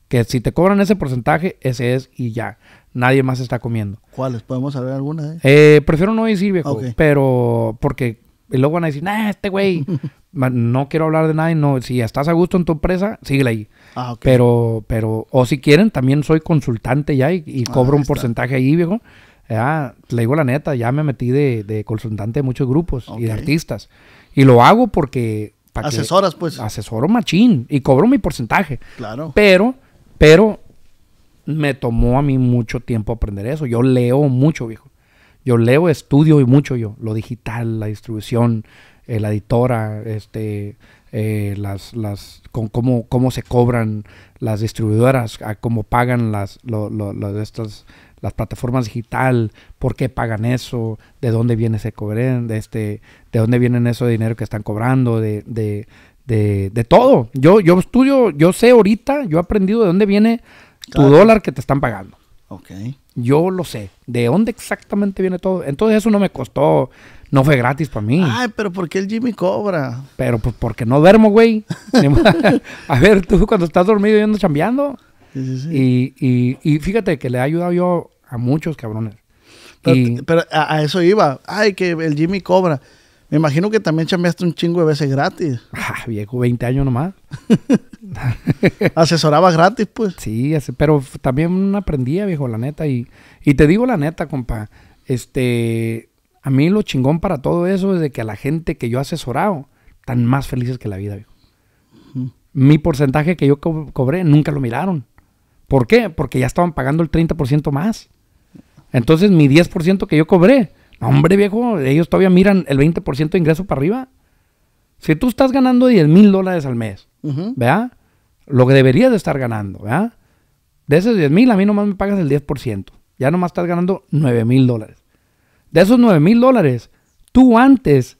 Que si te cobran ese porcentaje, ese es y ya nadie más está comiendo. ¿Cuáles? ¿Podemos saber alguna? Eh, prefiero no decir, viejo, pero porque luego van a decir, nah, este güey, [laughs] no quiero hablar de nadie, no, si estás a gusto en tu empresa, síguela ahí. Ah, Pero, pero, o si quieren, también soy consultante ya y, ah, cobro un porcentaje ahí, viejo. le digo la neta, ya me metí de, consultante de muchos grupos y de artistas. Y lo hago porque... Asesoras, pues. Asesoro machín y cobro mi porcentaje. Claro. Pero, pero me tomó a mí mucho tiempo aprender eso. Yo leo mucho, viejo. Yo leo, estudio y mucho yo. Lo digital, la distribución, eh, la editora, este, eh, las, las, con cómo, cómo se cobran las distribuidoras, cómo pagan las, las plataformas digital, por qué pagan eso, de dónde viene ese cobren de este, de dónde viene ese dinero que están cobrando, de, de, de, de todo. Yo, yo estudio, yo sé ahorita, yo he aprendido de dónde viene tu dólar que te están pagando. Ok. Yo lo sé. ¿De dónde exactamente viene todo? Entonces eso no me costó, no fue gratis para mí. Ay, pero ¿por qué el Jimmy cobra? Pero pues porque no duermo, güey. [laughs] a ver, tú cuando estás dormido y ando chambeando. Sí, sí, sí. Y, fíjate que le he ayudado yo a muchos cabrones. Pero, a, eso iba. Ay, que el Jimmy cobra. Me imagino que también chambeaste un chingo de veces gratis. Ah, viejo, 20 años nomás. [laughs] Asesoraba gratis, pues. Sí, pero también aprendía, viejo, la neta. Y, y te digo la neta, compa. Este, a mí lo chingón para todo eso es de que a la gente que yo he asesorado están más felices que la vida, viejo. Mi porcentaje que yo cobré nunca lo miraron. ¿Por qué? Porque ya estaban pagando el 30% más. Entonces, mi 10% que yo cobré Hombre viejo, ellos todavía miran el 20% de ingreso para arriba. Si tú estás ganando 10 mil dólares al mes, ¿vea? ¿verdad? Lo que deberías de estar ganando, ¿verdad? De esos 10 mil, a mí nomás me pagas el 10%. Ya nomás estás ganando 9 mil dólares. De esos 9 mil dólares, tú antes,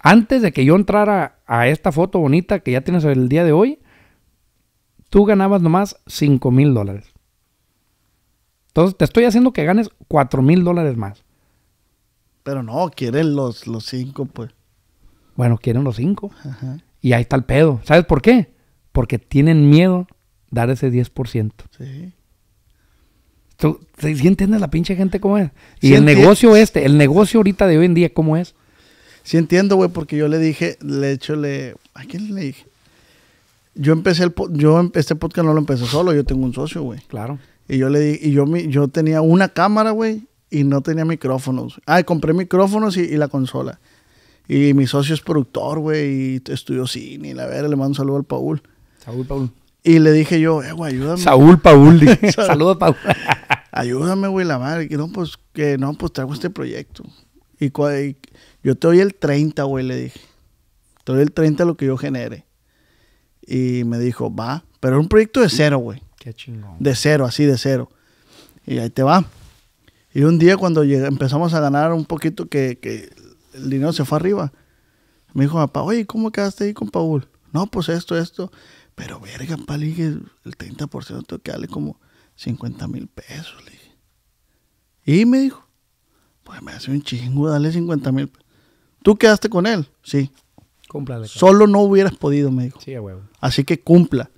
antes de que yo entrara a esta foto bonita que ya tienes el día de hoy, tú ganabas nomás 5 mil dólares. Entonces te estoy haciendo que ganes 4 mil dólares más. Pero no, quieren los, los cinco, pues. Bueno, quieren los cinco. Ajá. Y ahí está el pedo. ¿Sabes por qué? Porque tienen miedo dar ese 10%. Sí. ¿Tú, ¿Sí entiendes la pinche gente cómo es? Y el negocio este, el negocio ahorita de hoy en día, ¿cómo es? Sí entiendo, güey, porque yo le dije, le hecho le... ¿A quién le dije? Yo empecé el... Yo em, este podcast no lo empecé solo, yo tengo un socio, güey. Claro. Y yo le y yo, yo tenía una cámara, güey, y no tenía micrófonos. Ah, compré micrófonos y, la consola. Y mi socio es productor, güey, y estudió cine, la verdad le mando un saludo al Paul. Saúl, Paul. Y le dije yo, eh, güey, ayúdame. Saúl, Paul. [laughs] Saludos, Paul. [laughs] ayúdame, güey, la madre. Y no, pues, que no, pues traigo este proyecto. Y, yo te doy el 30, güey, le dije. Te doy el 30 lo que yo genere. Y me dijo, va. Pero era un proyecto de cero, güey. Qué chingón. De cero, así de cero. Y ahí te va. Y un día cuando empezamos a ganar un poquito que, el dinero se fue arriba, me dijo papá, oye, ¿cómo quedaste ahí con Paul? No, pues esto, esto. Pero verga, papá le dije, el 30% que dale como 50 mil pesos, Y me dijo, pues me hace un chingo, dale 50 mil. ¿Tú quedaste con él? Sí. Cúmplale. Solo no hubieras podido, me dijo. Sí, a huevo. Así que cumpla.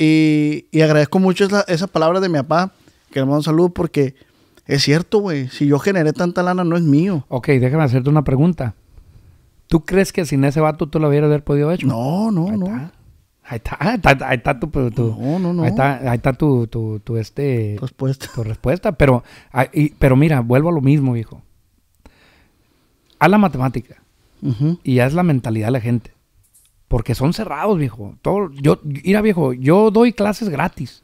Y, agradezco mucho esa, esa palabra de mi papá, que le mando un saludo porque es cierto, güey. Si yo generé tanta lana, no es mío. Ok, déjame hacerte una pregunta. ¿Tú crees que sin ese vato tú lo hubieras haber podido hecho? No, no, no. Ahí está, ahí está, tu, Ahí está, tu, este... Respuesta. Pero, ahí, pero mira, vuelvo a lo mismo, viejo. Haz la matemática. Y haz la mentalidad de la gente. Porque son cerrados, viejo. Todo, yo, mira, viejo, yo doy clases gratis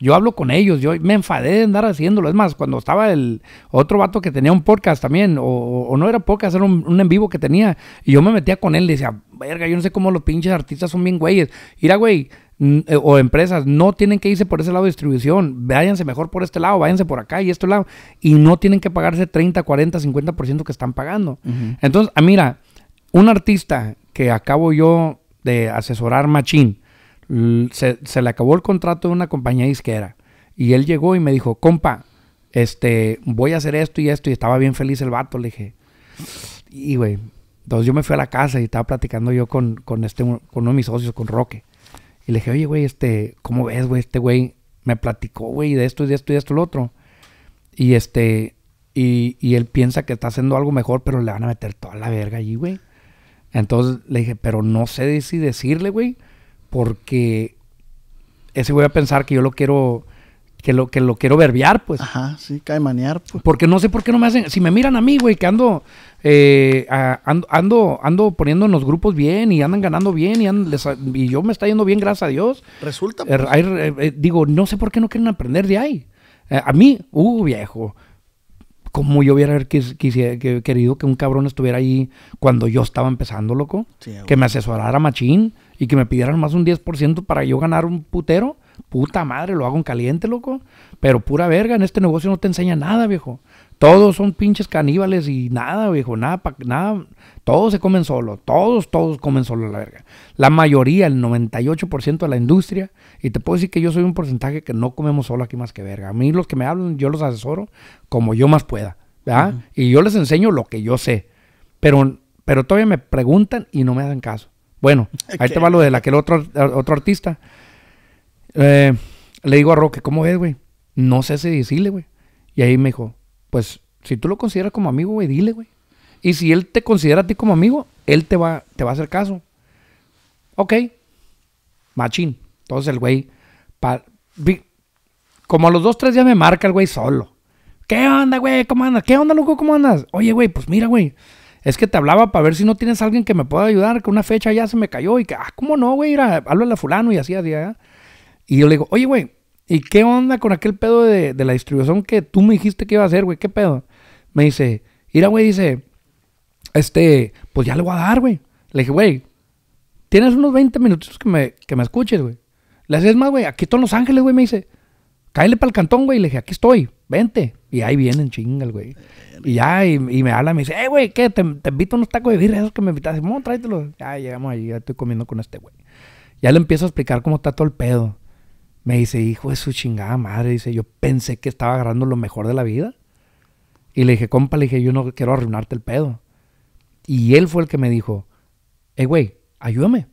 yo hablo con ellos, yo me enfadé de andar haciéndolo. Es más, cuando estaba el otro vato que tenía un podcast también, o, no era podcast, era un, en vivo que tenía, y yo me metía con él y decía, verga, yo no sé cómo los pinches artistas son bien güeyes. Mira, güey, eh, o empresas, no tienen que irse por ese lado de distribución, váyanse mejor por este lado, váyanse por acá y este lado, y no tienen que pagarse 30, 40, 50% que están pagando. Entonces, ah, mira, un artista que acabo yo de asesorar machín, se, le acabó el contrato de una compañía disquera. Y él llegó y me dijo, compa, este, voy a hacer esto y esto. Y estaba bien feliz el vato, le dije. Y, güey, entonces yo me fui a la casa y estaba platicando yo con, este, con uno de mis socios, con Roque. Y le dije, oye, güey, este, ¿cómo ves, güey? Este güey me platicó, güey, de esto y de esto y de esto y lo otro. Y este, y, y, él piensa que está haciendo algo mejor, pero le van a meter toda la verga allí, güey. Entonces le dije, pero no sé si decirle, güey, porque ese voy a pensar que yo lo quiero que lo, que lo quiero verbiar, pues. Ajá, sí, maniar pues. Porque no sé por qué no me hacen. Si me miran a mí, güey, que ando, eh, ando, ando, poniendo en los grupos bien y andan ganando bien y, y yo me está yendo bien, gracias a Dios. Resulta. Eh, pues. Eh, digo, no sé por qué no quieren aprender de ahí. a mí, uh, viejo. Como yo hubiera querido que un cabrón estuviera ahí cuando yo estaba empezando, loco. que me asesorara Machín y que me pidieran más un 10% para yo ganar un putero, puta madre, lo hago en caliente, loco. Pero pura verga, en este negocio no te enseña nada, viejo. Todos son pinches caníbales y nada, viejo, nada, nada. Todos se comen solo, todos, todos comen solo la verga. La mayoría, el 98% de la industria, y te puedo decir que yo soy un porcentaje que no comemos solo aquí más que verga. A mí los que me hablan, yo los asesoro como yo más pueda, ¿verdad? Y yo les enseño lo que yo sé. Pero, pero todavía me preguntan y no me hacen caso. Bueno, ahí te va lo de aquel otro, otro artista. Eh, le digo a Roque, ¿cómo es, güey? No sé si decirle, güey. Y ahí me dijo, pues si tú lo consideras como amigo, güey, dile, güey. Y si él te considera a ti como amigo, él te va, te va a hacer caso. Ok. Machín. Entonces el güey, como a los dos, tres días me marca el güey solo. ¿Qué onda, güey? ¿Cómo andas? ¿Qué onda, loco? ¿Cómo andas? Oye, güey, pues mira, güey es que te hablaba para ver si no tienes alguien que me pueda ayudar, que una fecha ya se me cayó y que, ah, ¿cómo no, güey? Háblale a fulano y así, así, ¿eh? Y yo le digo, oye, güey, ¿y qué onda con aquel pedo de, la distribución que tú me dijiste que iba a hacer, güey? ¿Qué pedo? Me dice, mira, güey, dice, este, pues ya le voy a dar, güey. Le dije, güey, tienes unos 20 minutos que me, que me escuches, güey. Le haces más, güey, aquí todos Los Ángeles, güey, me dice caíle para el cantón, güey. Y le dije, aquí estoy, vente. Y ahí vienen chingas, güey. Y ya, y, me habla, me dice, eh, güey, ¿qué? Te, invito unos tacos de birria, esos que me invitaste. vamos tráetelo. Ya llegamos ahí, ya estoy comiendo con este güey. Ya le empiezo a explicar cómo está todo el pedo. Me dice, hijo de su chingada madre. Dice, yo pensé que estaba agarrando lo mejor de la vida. Y le dije, compa, le dije, yo no quiero arruinarte el pedo. Y él fue el que me dijo, eh, güey, ayúdame.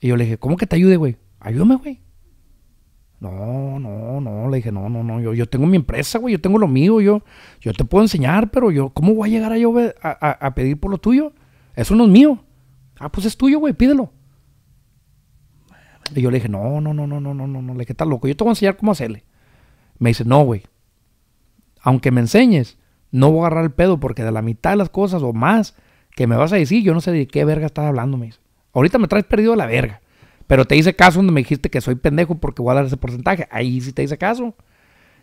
Y yo le dije, ¿cómo que te ayude, güey? Ayúdame, güey. No, no, no, le dije, no, no, no, yo, yo tengo mi empresa, güey, yo tengo lo mío, yo, yo te puedo enseñar, pero yo, ¿cómo voy a llegar a yo a, pedir por lo tuyo? Eso no es mío. Ah, pues es tuyo, güey, pídelo. Y yo le dije, no, no, no, no, no, no, no, no, le dije, está loco, yo te voy a enseñar cómo hacerle. Me dice, no, güey, aunque me enseñes, no voy a agarrar el pedo porque de la mitad de las cosas o más que me vas a decir, yo no sé de qué verga estás hablando, me dice. Ahorita me traes perdido la verga. Pero te hice caso donde me dijiste que soy pendejo porque voy a dar ese porcentaje. Ahí sí te hice caso.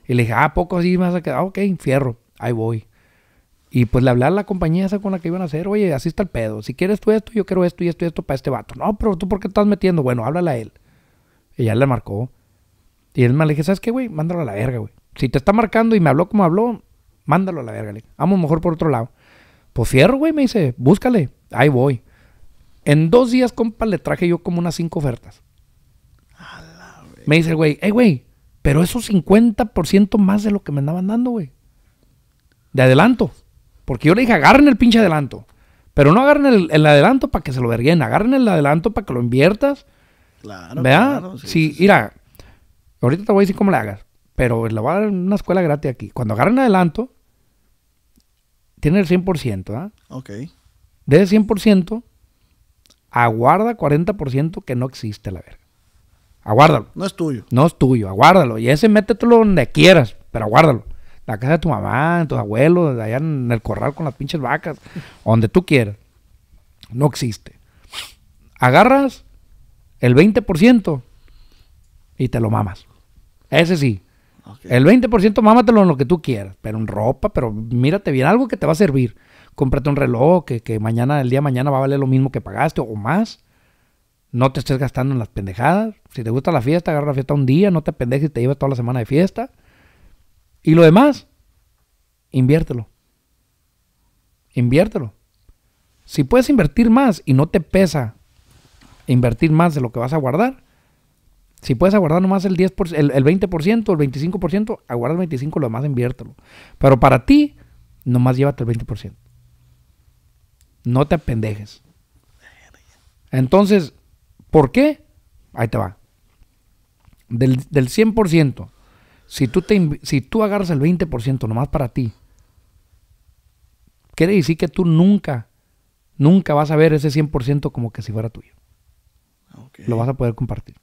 Y le dije, ah, poco así me vas a quedar. Ah, ok, fierro, ahí voy. Y pues le hablé a la compañía esa con la que iban a hacer, oye, así está el pedo. Si quieres tú esto, yo quiero esto y esto y esto para este vato. No, pero tú, ¿por qué estás metiendo? Bueno, háblale a él. Y ya le marcó. Y él me le dije, ¿sabes qué, güey? Mándalo a la verga, güey. Si te está marcando y me habló como habló, mándalo a la verga, le. Vamos mejor por otro lado. Pues fierro, güey, me dice, búscale. Ahí voy. En dos días, compa, le traje yo como unas cinco ofertas. me dice el güey, hey, eh, güey, pero eso 50% más de lo que me andaban dando, güey. De adelanto. Porque yo le dije, agarren el pinche adelanto. Pero no agarren el, adelanto para que se lo verguen. Agarren el adelanto para que lo inviertas. Claro. ¿Verdad? sí, mira, ahorita te voy a decir cómo le hagas. Pero le voy a dar una escuela gratis aquí. Cuando agarren adelanto, tiene el 100%, ¿ah? Ok. De ese 100%, aguarda 40% que no existe la verga. Aguárdalo. No es tuyo. No es tuyo, aguárdalo. Y ese métetelo donde quieras, pero aguárdalo. La casa de tu mamá, de tus abuelos, allá en el corral con las pinches vacas, donde tú quieras. No existe. Agarras el 20% y te lo mamas. Ese sí. El 20% mámatelo en lo que tú quieras, pero en ropa, pero mírate bien, algo que te va a servir cómprate un reloj que, mañana, el día de mañana va a valer lo mismo que pagaste o más. No te estés gastando en las pendejadas. Si te gusta la fiesta, agarra la fiesta un día, no te pendejes y te llevas toda la semana de fiesta. Y lo demás, inviértelo. Inviértelo. Si puedes invertir más y no te pesa invertir más de lo que vas a guardar, si puedes aguardar nomás el 10%, el, el 20%, el 25%, aguarda el 25%, lo demás inviértelo. Pero para ti, nomás llévate el 20%. No te apendejes. Entonces, ¿por qué? Ahí te va. Del, 100%, si tú, si tú agarras el 20% nomás para ti, quiere decir que tú nunca, nunca vas a ver ese 100% como que si fuera tuyo. Lo vas a poder compartir.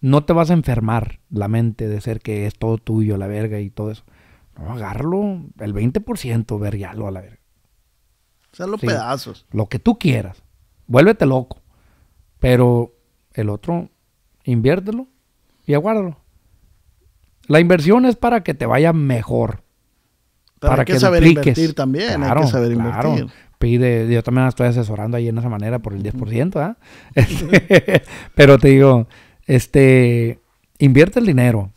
No te vas a enfermar la mente de ser que es todo tuyo, la verga y todo eso. No, agarro el 20%, lo a la verga sea, los pedazos. Lo que tú quieras. Vuélvete loco. Pero el otro, inviértelo y aguárdalo. La inversión es para que te vaya mejor. para hay que, saber invertir también. hay que saber claro. Pide, yo también estoy asesorando ahí en esa manera por el 10%. ¿eh? ¿ah? [laughs] pero te digo, este, invierte el dinero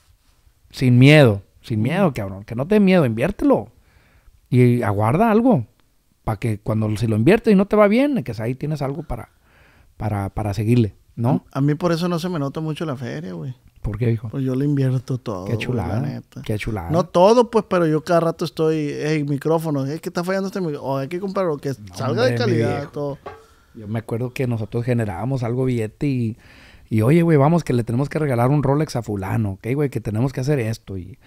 sin miedo. Sin miedo, cabrón. Que no te dé miedo, inviértelo. Y aguarda algo para que cuando se lo inviertes y no te va bien, que ahí tienes algo para, para, seguirle, ¿no? A mí por eso no se me nota mucho la feria, güey. ¿Por qué, hijo? Pues yo le invierto todo. Qué chulada. Qué chulada. No todo, pues, pero yo cada rato estoy, hey, micrófono, es que está fallando este micrófono, hay que comprarlo, que salga de calidad, todo. Yo me acuerdo que nosotros generábamos algo billete y y oye, güey, vamos que le tenemos que regalar un Rolex a fulano, ¿ok, güey? Que tenemos que hacer esto. Y,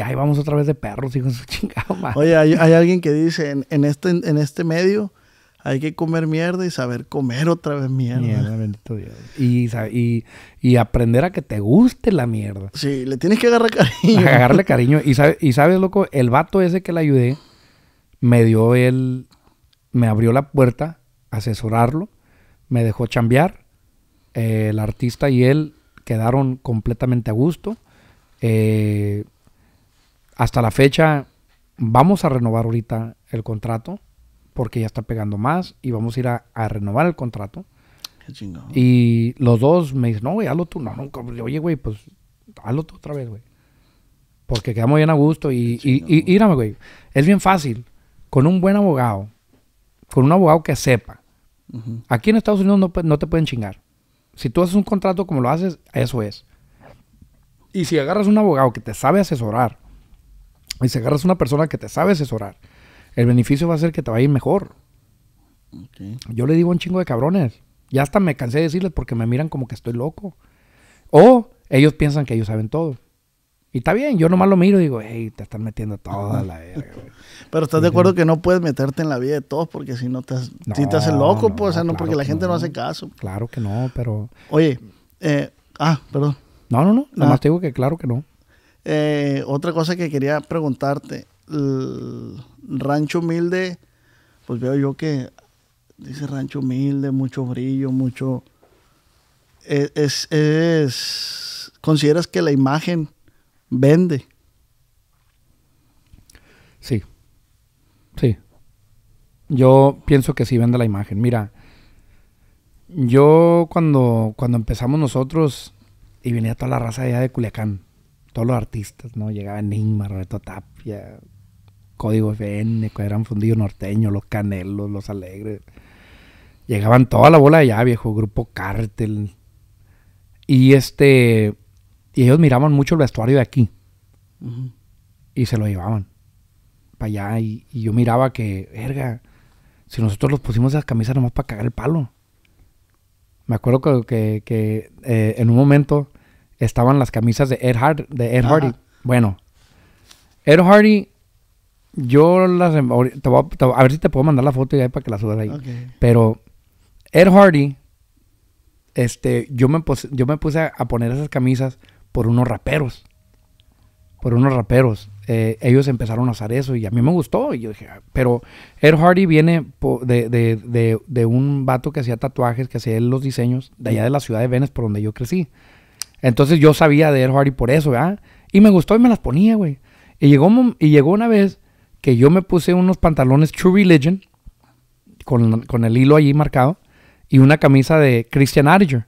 ahí vamos otra vez de perros, [laughs] hijo de su chingada. Oye, hay, alguien que dice, en, este, en este medio hay que comer mierda y saber comer otra vez mierda. Y, y, aprender a que te guste la mierda. Sí, le tienes que agarrar cariño. [laughs] Agarrarle cariño. [laughs] Y, y sabes, loco, el vato ese que le ayudé me dio el... Me abrió la puerta, asesorarlo, me dejó chambear eh, el artista y él quedaron completamente a gusto. Eh, hasta la fecha vamos a renovar ahorita el contrato porque ya está pegando más y vamos a ir a, renovar el contrato. Y los dos me dicen, no, güey, hazlo tú. No, nunca. Pues, Oye, güey, pues hazlo tú otra vez, güey. Porque quedamos bien a gusto y, y, güey. Es bien fácil. Con un buen abogado, con un abogado que sepa. Aquí en Estados Unidos no, no te pueden chingar. Si tú haces un contrato como lo haces, eso es. Y si agarras un abogado que te sabe asesorar, y si agarras una persona que te sabe asesorar, el beneficio va a ser que te va a ir mejor. Yo le digo un chingo de cabrones. Ya hasta me cansé de decirles porque me miran como que estoy loco. O ellos piensan que ellos saben todo. Y está bien, yo nomás lo miro y digo, hey, te están metiendo toda la pero estás de acuerdo que no puedes meterte en la vida de todos porque si no te, loco, pues, no porque la gente no. hace caso. Claro que no, pero... Oye, eh, ah, perdón. No, no, no, nada más ah. te digo que claro que no. Eh, otra cosa que quería preguntarte, el rancho humilde, pues veo yo que dice rancho humilde, mucho brillo, mucho... E, es, ¿Consideras que la imagen vende? Sí. Yo pienso que sí vende la imagen. Mira, yo cuando, cuando empezamos nosotros y venía toda la raza allá de Culiacán, todos los artistas, ¿no? Llegaba Enigma, Roberto Tapia, Código FN, eran fundidos norteños, Los Canelos, Los Alegres. Llegaban toda la bola de allá, viejo, Grupo Cartel Y este, y ellos miraban mucho el vestuario de aquí. Y se lo llevaban para allá y, yo miraba que, verga, si nosotros los pusimos esas camisas nomás para cagar el palo. Me acuerdo que, eh, en un momento estaban las camisas de Ed, Hardy. Bueno, Ed Hardy, yo las... Em, a, ver si te puedo mandar la foto para que la subas ahí. Pero Ed Hardy, este, yo me, yo me puse a poner esas camisas por unos raperos. Por unos raperos. Eh, ellos empezaron a usar eso y a mí me gustó. Y ah", pero Ed Hardy viene de, un vato que hacía tatuajes, que hacía los diseños de allá de la ciudad de Venice, por donde yo crecí. Entonces yo sabía de Ed Hardy por eso, Y me gustó y me las ponía, güey. Y llegó, y llegó una vez que yo me puse unos pantalones True Religion con, el hilo allí marcado y una camisa de Christian Adiger.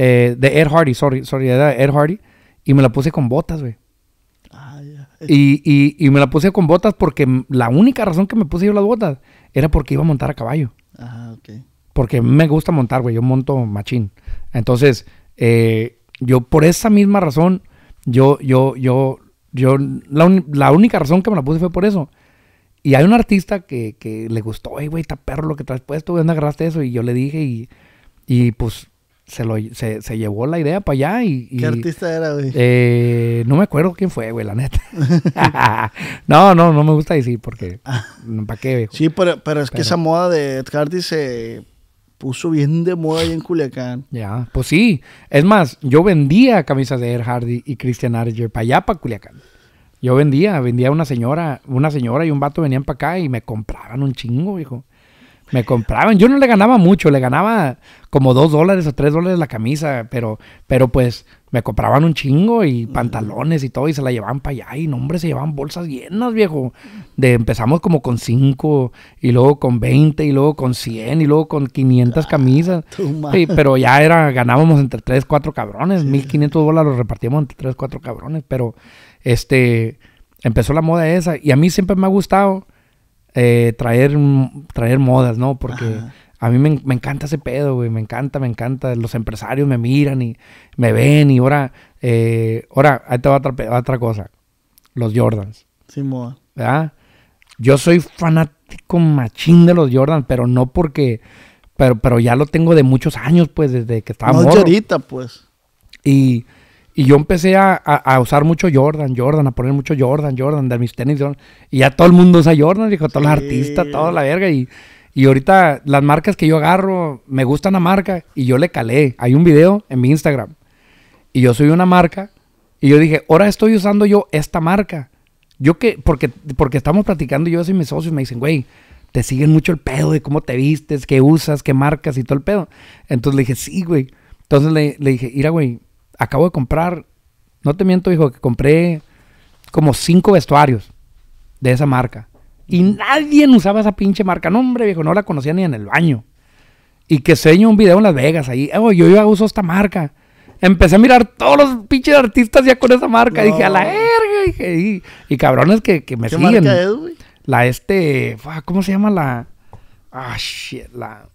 Eh, de Ed Hardy, sorry, sorry, Ed Hardy. Y me la puse con botas, güey. Y, y, y, me la puse con botas porque la única razón que me puse yo las botas era porque iba a montar a caballo. Ah, ok. Porque me gusta montar, güey. Yo monto machín. Entonces, eh, yo por esa misma razón, yo, yo, yo, yo, la, única razón que me la puse fue por eso. Y hay un artista que, que le gustó, güey, está perro lo que traes puesto, güey, ¿dónde agarraste eso? Y yo le dije y, y pues se, lo, se, llevó la idea para allá y... ¿Qué artista era, güey? Eh, no me acuerdo quién fue, güey, la neta. [laughs] [laughs] no, no, no me gusta decir porque... Ah. ¿Para qué, Sí, pero, pero es que esa moda de Ed Hardy se puso bien de moda ahí en Culiacán. Ya, pues sí. Es más, yo vendía camisas de Ed Hardy y Christian Arger para allá, para Culiacán. Yo vendía, vendía una señora, una señora y un vato venían para acá y me compraban un chingo, hijo. Me compraban. Yo no le ganaba mucho, le ganaba como dos dólares o tres dólares la camisa, pero, pero pues me compraban un chingo y pantalones y todo y se la llevaban para allá y no hombre se llevaban bolsas llenas viejo de empezamos como con cinco y luego con 20 y luego con 100 y luego con 500 ah, camisas pero ya era ganábamos entre tres, cuatro cabrones 1500 dólares los repartíamos entre tres, cuatro cabrones pero este empezó la moda esa y a mí siempre me ha gustado eh, traer, traer modas, ¿no? Porque a mí me, encanta ese pedo, güey, me encanta, me encanta. Los empresarios me miran y me ven y ahora, eh, ahora, ahí te va otra, otra cosa. Los Jordans. Sí, moda. ¿Verdad? Yo soy fanático machín de los Jordans, pero no porque... Pero, ya lo tengo de muchos años, pues, desde que estaba ahorita, pues. Y... Y yo empecé a, usar mucho Jordan, Jordan, a poner mucho Jordan, Jordan, de mis tenis. Jordan. Y ya todo el mundo usa Jordan, dijo, todos el los artistas, toda la verga. Y, y ahorita las marcas que yo agarro, me gustan la marca y yo le calé. Hay un video en mi Instagram. Y yo soy una marca. Y yo dije, ahora estoy usando yo esta marca. Yo que, porque, porque estamos platicando yo y mis socios me dicen, güey, te siguen mucho el pedo de cómo te vistes, qué usas, qué marcas y todo el pedo. Entonces le dije, sí, güey. Entonces le, le dije, mira, güey, acabo de comprar, no te miento, hijo, que compré como cinco vestuarios de esa marca. Y nadie usaba esa pinche marca. No, hombre, viejo, no la conocía ni en el baño. Y que sueño un video en Las Vegas ahí. Oh, yo iba a usar esta marca. Empecé a mirar todos los pinches artistas ya con esa marca. Dije, a la verga. y, cabrones que, me siguen. La este. ¿Cómo se llama la. Ah, shit. La.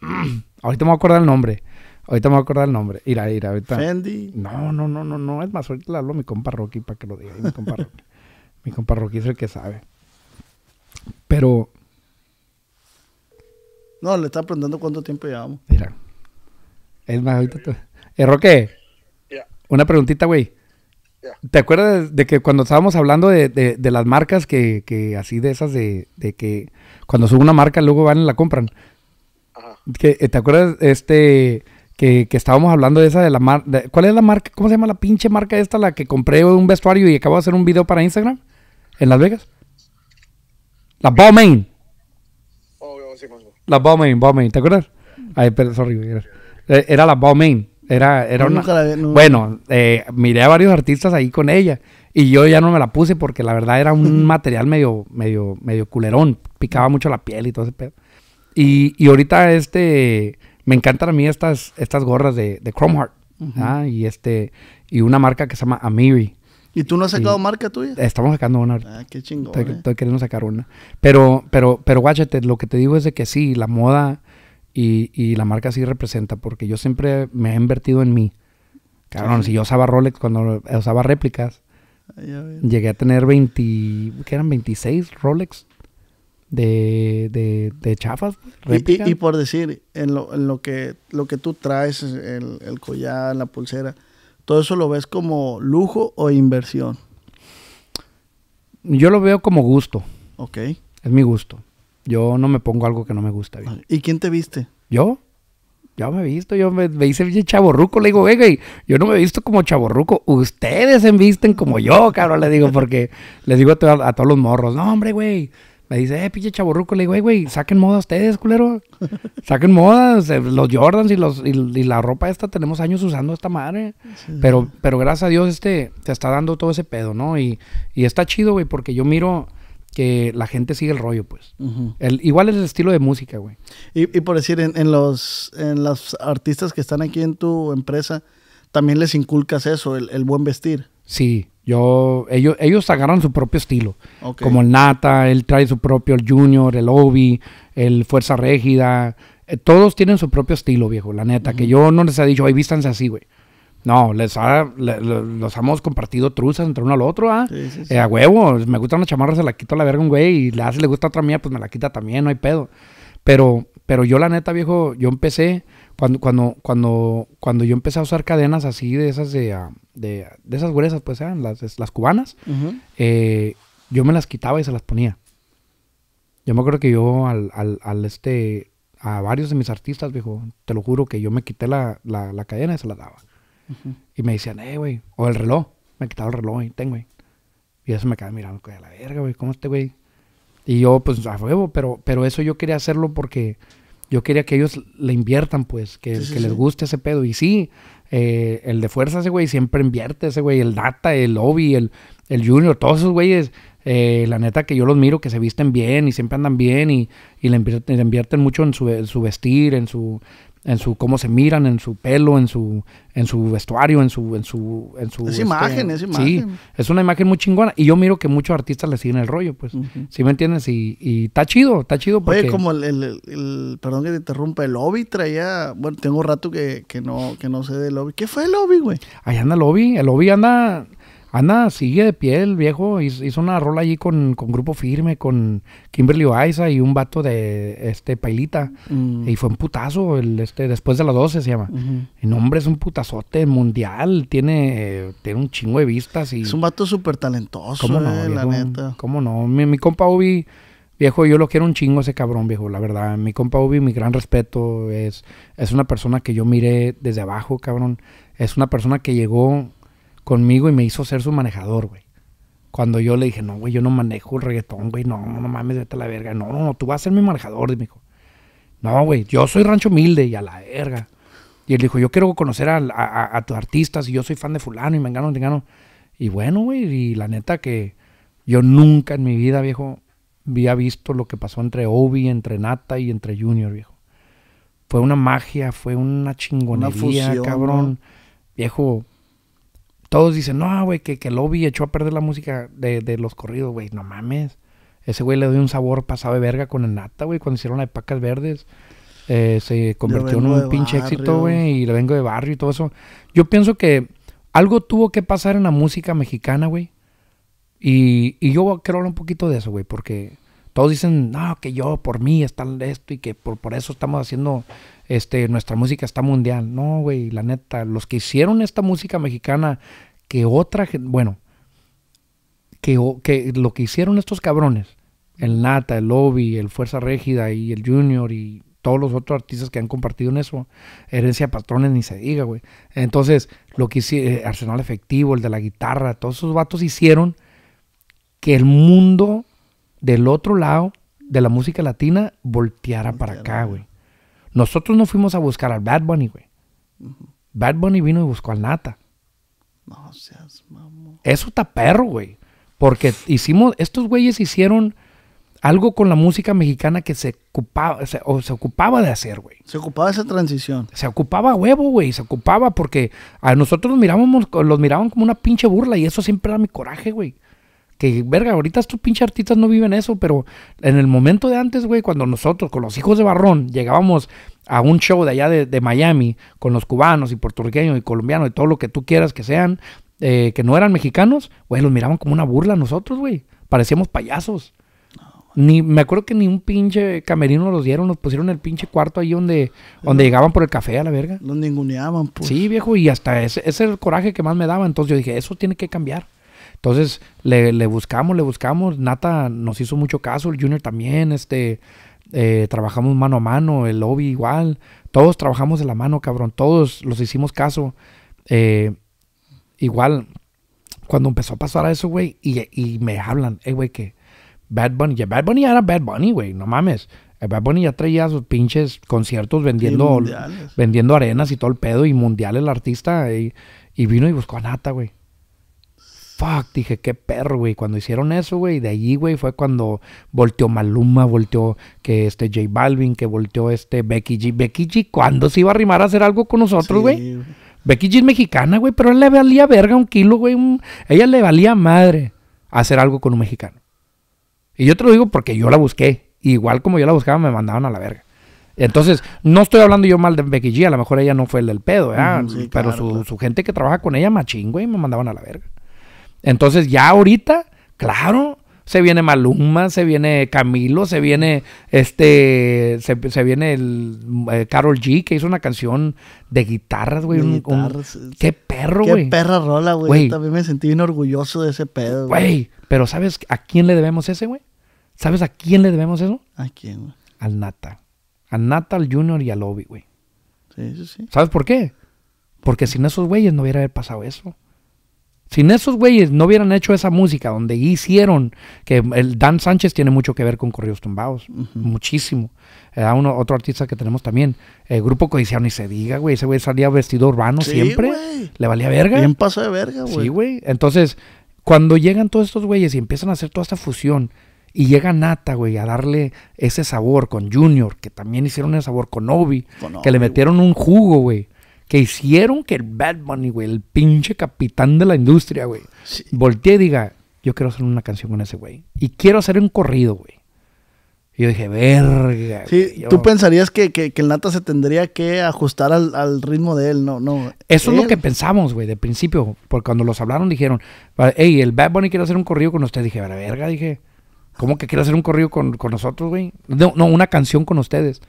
[clears throat] ahorita me voy a acordar el nombre. Ahorita me voy a acordar el nombre. Ira, Ira, ahorita. Fendi. No, no, no, no, no. Es más, ahorita le hablo a mi compa Rocky para que lo diga. Mi compa Rocky. [laughs] mi compa Rocky es el que sabe. Pero. No, le está preguntando cuánto tiempo llevamos. Mira. Es más, ahorita. tú... Eh, Una preguntita, güey. ¿Te acuerdas de que cuando estábamos hablando de, las marcas que, así de esas de, de que cuando sube una marca luego van y la compran? Ajá. Eh, ¿Te acuerdas este que, estábamos hablando de esa de la marca. ¿Cuál es la marca? ¿Cómo se llama la pinche marca esta? La que compré un vestuario y acabo de hacer un video para Instagram en Las Vegas. La Balmain. Oh, la Balmain, Balmain, ¿te acuerdas? Ay, pero sorry, eh, era, la Balmain. Era, una. bueno, eh, miré a varios artistas ahí con ella. Y yo ya no me la puse porque la verdad era un [laughs] material medio, medio, medio culerón. Picaba mucho la piel y todo ese pedo. Y, y ahorita este me encantan a mí estas, estas gorras de, de ¿ah? Y, este, y una marca que se llama Amiri. ¿Y tú no has sacado marca tuya? Estamos sacando una. Ah, qué chingón. Eh. Estoy, queriendo sacar una. Pero, pero, pero, guáchate, lo que te digo es de que sí, la moda y, y la marca sí representa, porque yo siempre me he invertido en mí. Cabrón, si yo usaba Rolex cuando usaba réplicas, llegué a tener 20, ¿qué eran? 26 Rolex de, de, chafas. Pues, y, por decir, en lo, que, lo que tú traes, el, el collar, la pulsera, ¿todo eso lo ves como lujo o inversión? Yo lo veo como gusto. Ok. Es mi gusto. Yo no me pongo algo que no me gusta. Bien. ¿Y quién te viste? ¿Yo? ya me he visto, yo me, hice bien Le digo, güey. yo no me he visto como chaborruco. Ustedes se visten como yo, cabrón. Le digo, porque les digo a, a todos los morros, no, hombre, güey, me dice, eh, pinche chaborruco. Le digo, hey, güey, saquen moda ustedes, culero. Saquen moda. Los Jordans y, los, y, la ropa esta tenemos años usando esta madre. Pero, pero gracias a Dios, este, te está dando todo ese pedo, ¿no? Y, está chido, güey, porque yo miro que la gente sigue el rollo, pues. el, igual es el estilo de música, güey. Y, por decir, en, los, los artistas que están aquí en tu empresa, también les inculcas eso, el, el buen vestir. Sí, yo, ellos, ellos sacaron su propio estilo. Como el Nata, él trae su propio, el Junior, el Obi, el Fuerza Régida. Eh, todos tienen su propio estilo, viejo, la neta. Que yo no les he dicho, ay, vístanse así, güey. No, les ha, los hemos compartido truzas entre uno al otro, ¿ah? Eh, a huevo, me gustan las chamarras, se la quito la verga un güey. Y le si le gusta otra mía, pues me la quita también, no hay pedo. Pero, pero yo, la neta, viejo, yo empecé cuando, cuando, cuando, cuando yo empecé a usar cadenas así de esas de, ah, de, esas gruesas, pues eran las, las cubanas, eh, yo me las quitaba y se las ponía. Yo me acuerdo que yo al, al, este, a varios de mis artistas, dijo, te lo juro que yo me quité la, la, la cadena y se la daba. Y me decían, eh, güey, o el reloj, me quitaba el reloj y tengo güey. Y eso me quedaba mirando, que la verga, güey, ¿cómo este güey? Y yo, pues, a huevo, pero, pero eso yo quería hacerlo porque yo quería que ellos le inviertan, pues, que, les guste ese pedo. Y sí, eh, el de fuerza ese güey siempre invierte, ese güey, el Data, el lobby, el, el Junior, todos esos güeyes, eh, la neta que yo los miro que se visten bien y siempre andan bien y, y le, invierten, invierten mucho en su, en su, vestir, en su, en su cómo se miran, en su pelo, en su en su vestuario, en su en su en su es este, imagen, es imagen. Sí, es una imagen muy chingona y yo miro que muchos artistas le siguen el rollo, pues. Si me entiendes? Y y está chido, está chido porque Oye, como el, el, perdón que te interrumpa, el lobby traía, bueno, tengo rato que, que no que no sé del lobby. ¿Qué fue el lobby, güey? Ahí anda el lobby, el lobby anda Anda, sigue de piel, el viejo. Hizo una rola allí con, Grupo Firme, con Kimberly Oaiza y un vato de este Pailita. Mm. Y fue un putazo, el, este, después de las 12 se llama. El nombre es un putazote mundial. Tiene, tiene un chingo de vistas. y... Es un vato súper talentoso, eh, no, la neta. no? Mi, compa Ubi, viejo, yo lo quiero un chingo ese cabrón, viejo, la verdad. Mi compa Ubi, mi gran respeto. Es, es una persona que yo miré desde abajo, cabrón. Es una persona que llegó conmigo y me hizo ser su manejador, güey. Cuando yo le dije, no, güey, yo no manejo el reggaetón, güey, no, no mames, vete la verga. No, no, no, tú vas a ser mi manejador, dijo. No, güey, yo soy rancho humilde y a la verga. Y él dijo, yo quiero conocer a, tus artistas y yo soy fan de fulano y me engano, me engano. Y bueno, güey, y la neta que yo nunca en mi vida, viejo, había visto lo que pasó entre Obi, entre Nata y entre Junior, viejo. Fue una magia, fue una chingonería, cabrón. Viejo, todos dicen, no, güey, que, que Lobby echó a perder la música de, de los corridos, güey. No mames. Ese güey le dio un sabor pasado de verga con el nata, güey, cuando hicieron la Pacas Verdes. Eh, se convirtió en un pinche éxito, güey, y le vengo de barrio y todo eso. Yo pienso que algo tuvo que pasar en la música mexicana, güey. Y, y yo quiero hablar un poquito de eso, güey, porque todos dicen, no, que yo, por mí, está esto y que por, eso estamos haciendo, este, nuestra música está mundial. No, güey, la neta, los que hicieron esta música mexicana, que otra, bueno, que, que lo que hicieron estos cabrones, el Nata, el Lobby, el Fuerza Régida y el Junior y todos los otros artistas que han compartido en eso. Herencia Patrones, ni se diga, güey. Entonces, lo que hicieron, eh, Arsenal Efectivo, el de la guitarra, todos esos vatos hicieron que el mundo del otro lado de la música latina volteara para acá, güey. Nosotros no fuimos a buscar al Bad Bunny, güey. Bad Bunny vino y buscó al Nata. No seas mamón. Eso está perro, güey. Porque hicimos, estos güeyes hicieron algo con la música mexicana que se ocupaba, ocupaba de hacer, güey. Se ocupaba esa transición. Se ocupaba huevo, güey. Se ocupaba porque a nosotros los mirábamos, los miraban como una pinche burla y eso siempre era mi coraje, güey. Que, verga, ahorita estos pinches artistas no viven eso, pero en el momento de antes, güey, cuando nosotros, con los hijos de Barrón, llegábamos a un show de allá de, Miami, con los cubanos y puertorriqueños y colombianos y todo lo que tú quieras que sean, eh, que no eran mexicanos, güey, los miraban como una burla nosotros, güey. Parecíamos payasos. Ni, me acuerdo que ni un pinche camerino los dieron, nos pusieron el pinche cuarto ahí donde, donde llegaban por el café a la verga. Los ninguneaban, pues. Sí, viejo, y hasta ese, ese es el coraje que más me daba. Entonces yo dije, eso tiene que cambiar. Entonces le, buscamos, le buscamos. Nata nos hizo mucho caso, el Junior también, este, eh, trabajamos mano a mano, el lobby igual. Todos trabajamos de la mano, cabrón. Todos los hicimos caso. Eh, igual, cuando empezó a pasar a eso, güey, y, me hablan, eh, güey, que Bad Bunny, ya Bad Bunny era Bad Bunny, güey, no mames. Eh, Bad Bunny ya traía sus pinches conciertos vendiendo, vendiendo arenas y todo el pedo y mundial el artista. Eh, y, y vino y buscó a Nata, güey fuck, dije, qué perro, güey. Cuando hicieron eso, güey, de allí, güey, fue cuando volteó Maluma, volteó que este J Balvin, que volteó este Becky G. Becky G, ¿cuándo se iba a arrimar a hacer algo con nosotros, güey? Becky G es mexicana, güey, pero él le valía verga un kilo, güey. A Ella le valía madre hacer algo con un mexicano. Y yo te lo digo porque yo la busqué. Igual como yo la buscaba, me mandaban a la verga. Entonces, no estoy hablando yo mal de Becky G, a lo mejor ella no fue el del pedo, ¿eh? pero su, su, gente que trabaja con ella, machín, güey, me mandaban a la verga. Entonces ya ahorita, claro, se viene Maluma, se viene Camilo, se viene este, se, viene el Carol eh, G que hizo una canción de guitarras, güey. qué perro, güey. Qué perra rola, güey. También me sentí bien orgulloso de ese pedo, güey. Pero ¿sabes a quién le debemos ese, güey? ¿Sabes a quién le debemos eso? ¿A quién, güey? Al Nata. Al Nata, al Junior y al Obi, güey. Sí, sí, sí. ¿Sabes por qué? Porque sin esos güeyes no hubiera pasado eso sin esos güeyes no hubieran hecho esa música donde hicieron, que el Dan Sánchez tiene mucho que ver con corridos Tumbados, muchísimo. Eh, uno, otro artista que tenemos también, el eh, grupo hicieron y se diga, güey, ese güey salía vestido urbano siempre, le valía verga. Bien paso de verga, güey. Sí, güey. Entonces, cuando llegan todos estos güeyes y empiezan a hacer toda esta fusión, y llega Nata, güey, a darle ese sabor con Junior, que también hicieron ese sabor con Obi, que le metieron un jugo, güey que hicieron que el Bad Bunny, güey, el pinche capitán de la industria, güey, voltee y diga, yo quiero hacer una canción con ese güey. Y quiero hacer un corrido, güey. Y yo dije, verga. Sí, tú pensarías que, el Nata se tendría que ajustar al, ritmo de él, no, no. Eso es lo que pensamos, güey, de principio. Porque cuando los hablaron dijeron, hey, el Bad Bunny quiere hacer un corrido con usted. Dije, verga, dije, ¿cómo que quiere hacer un corrido con, con nosotros, güey? No, no, una canción con ustedes.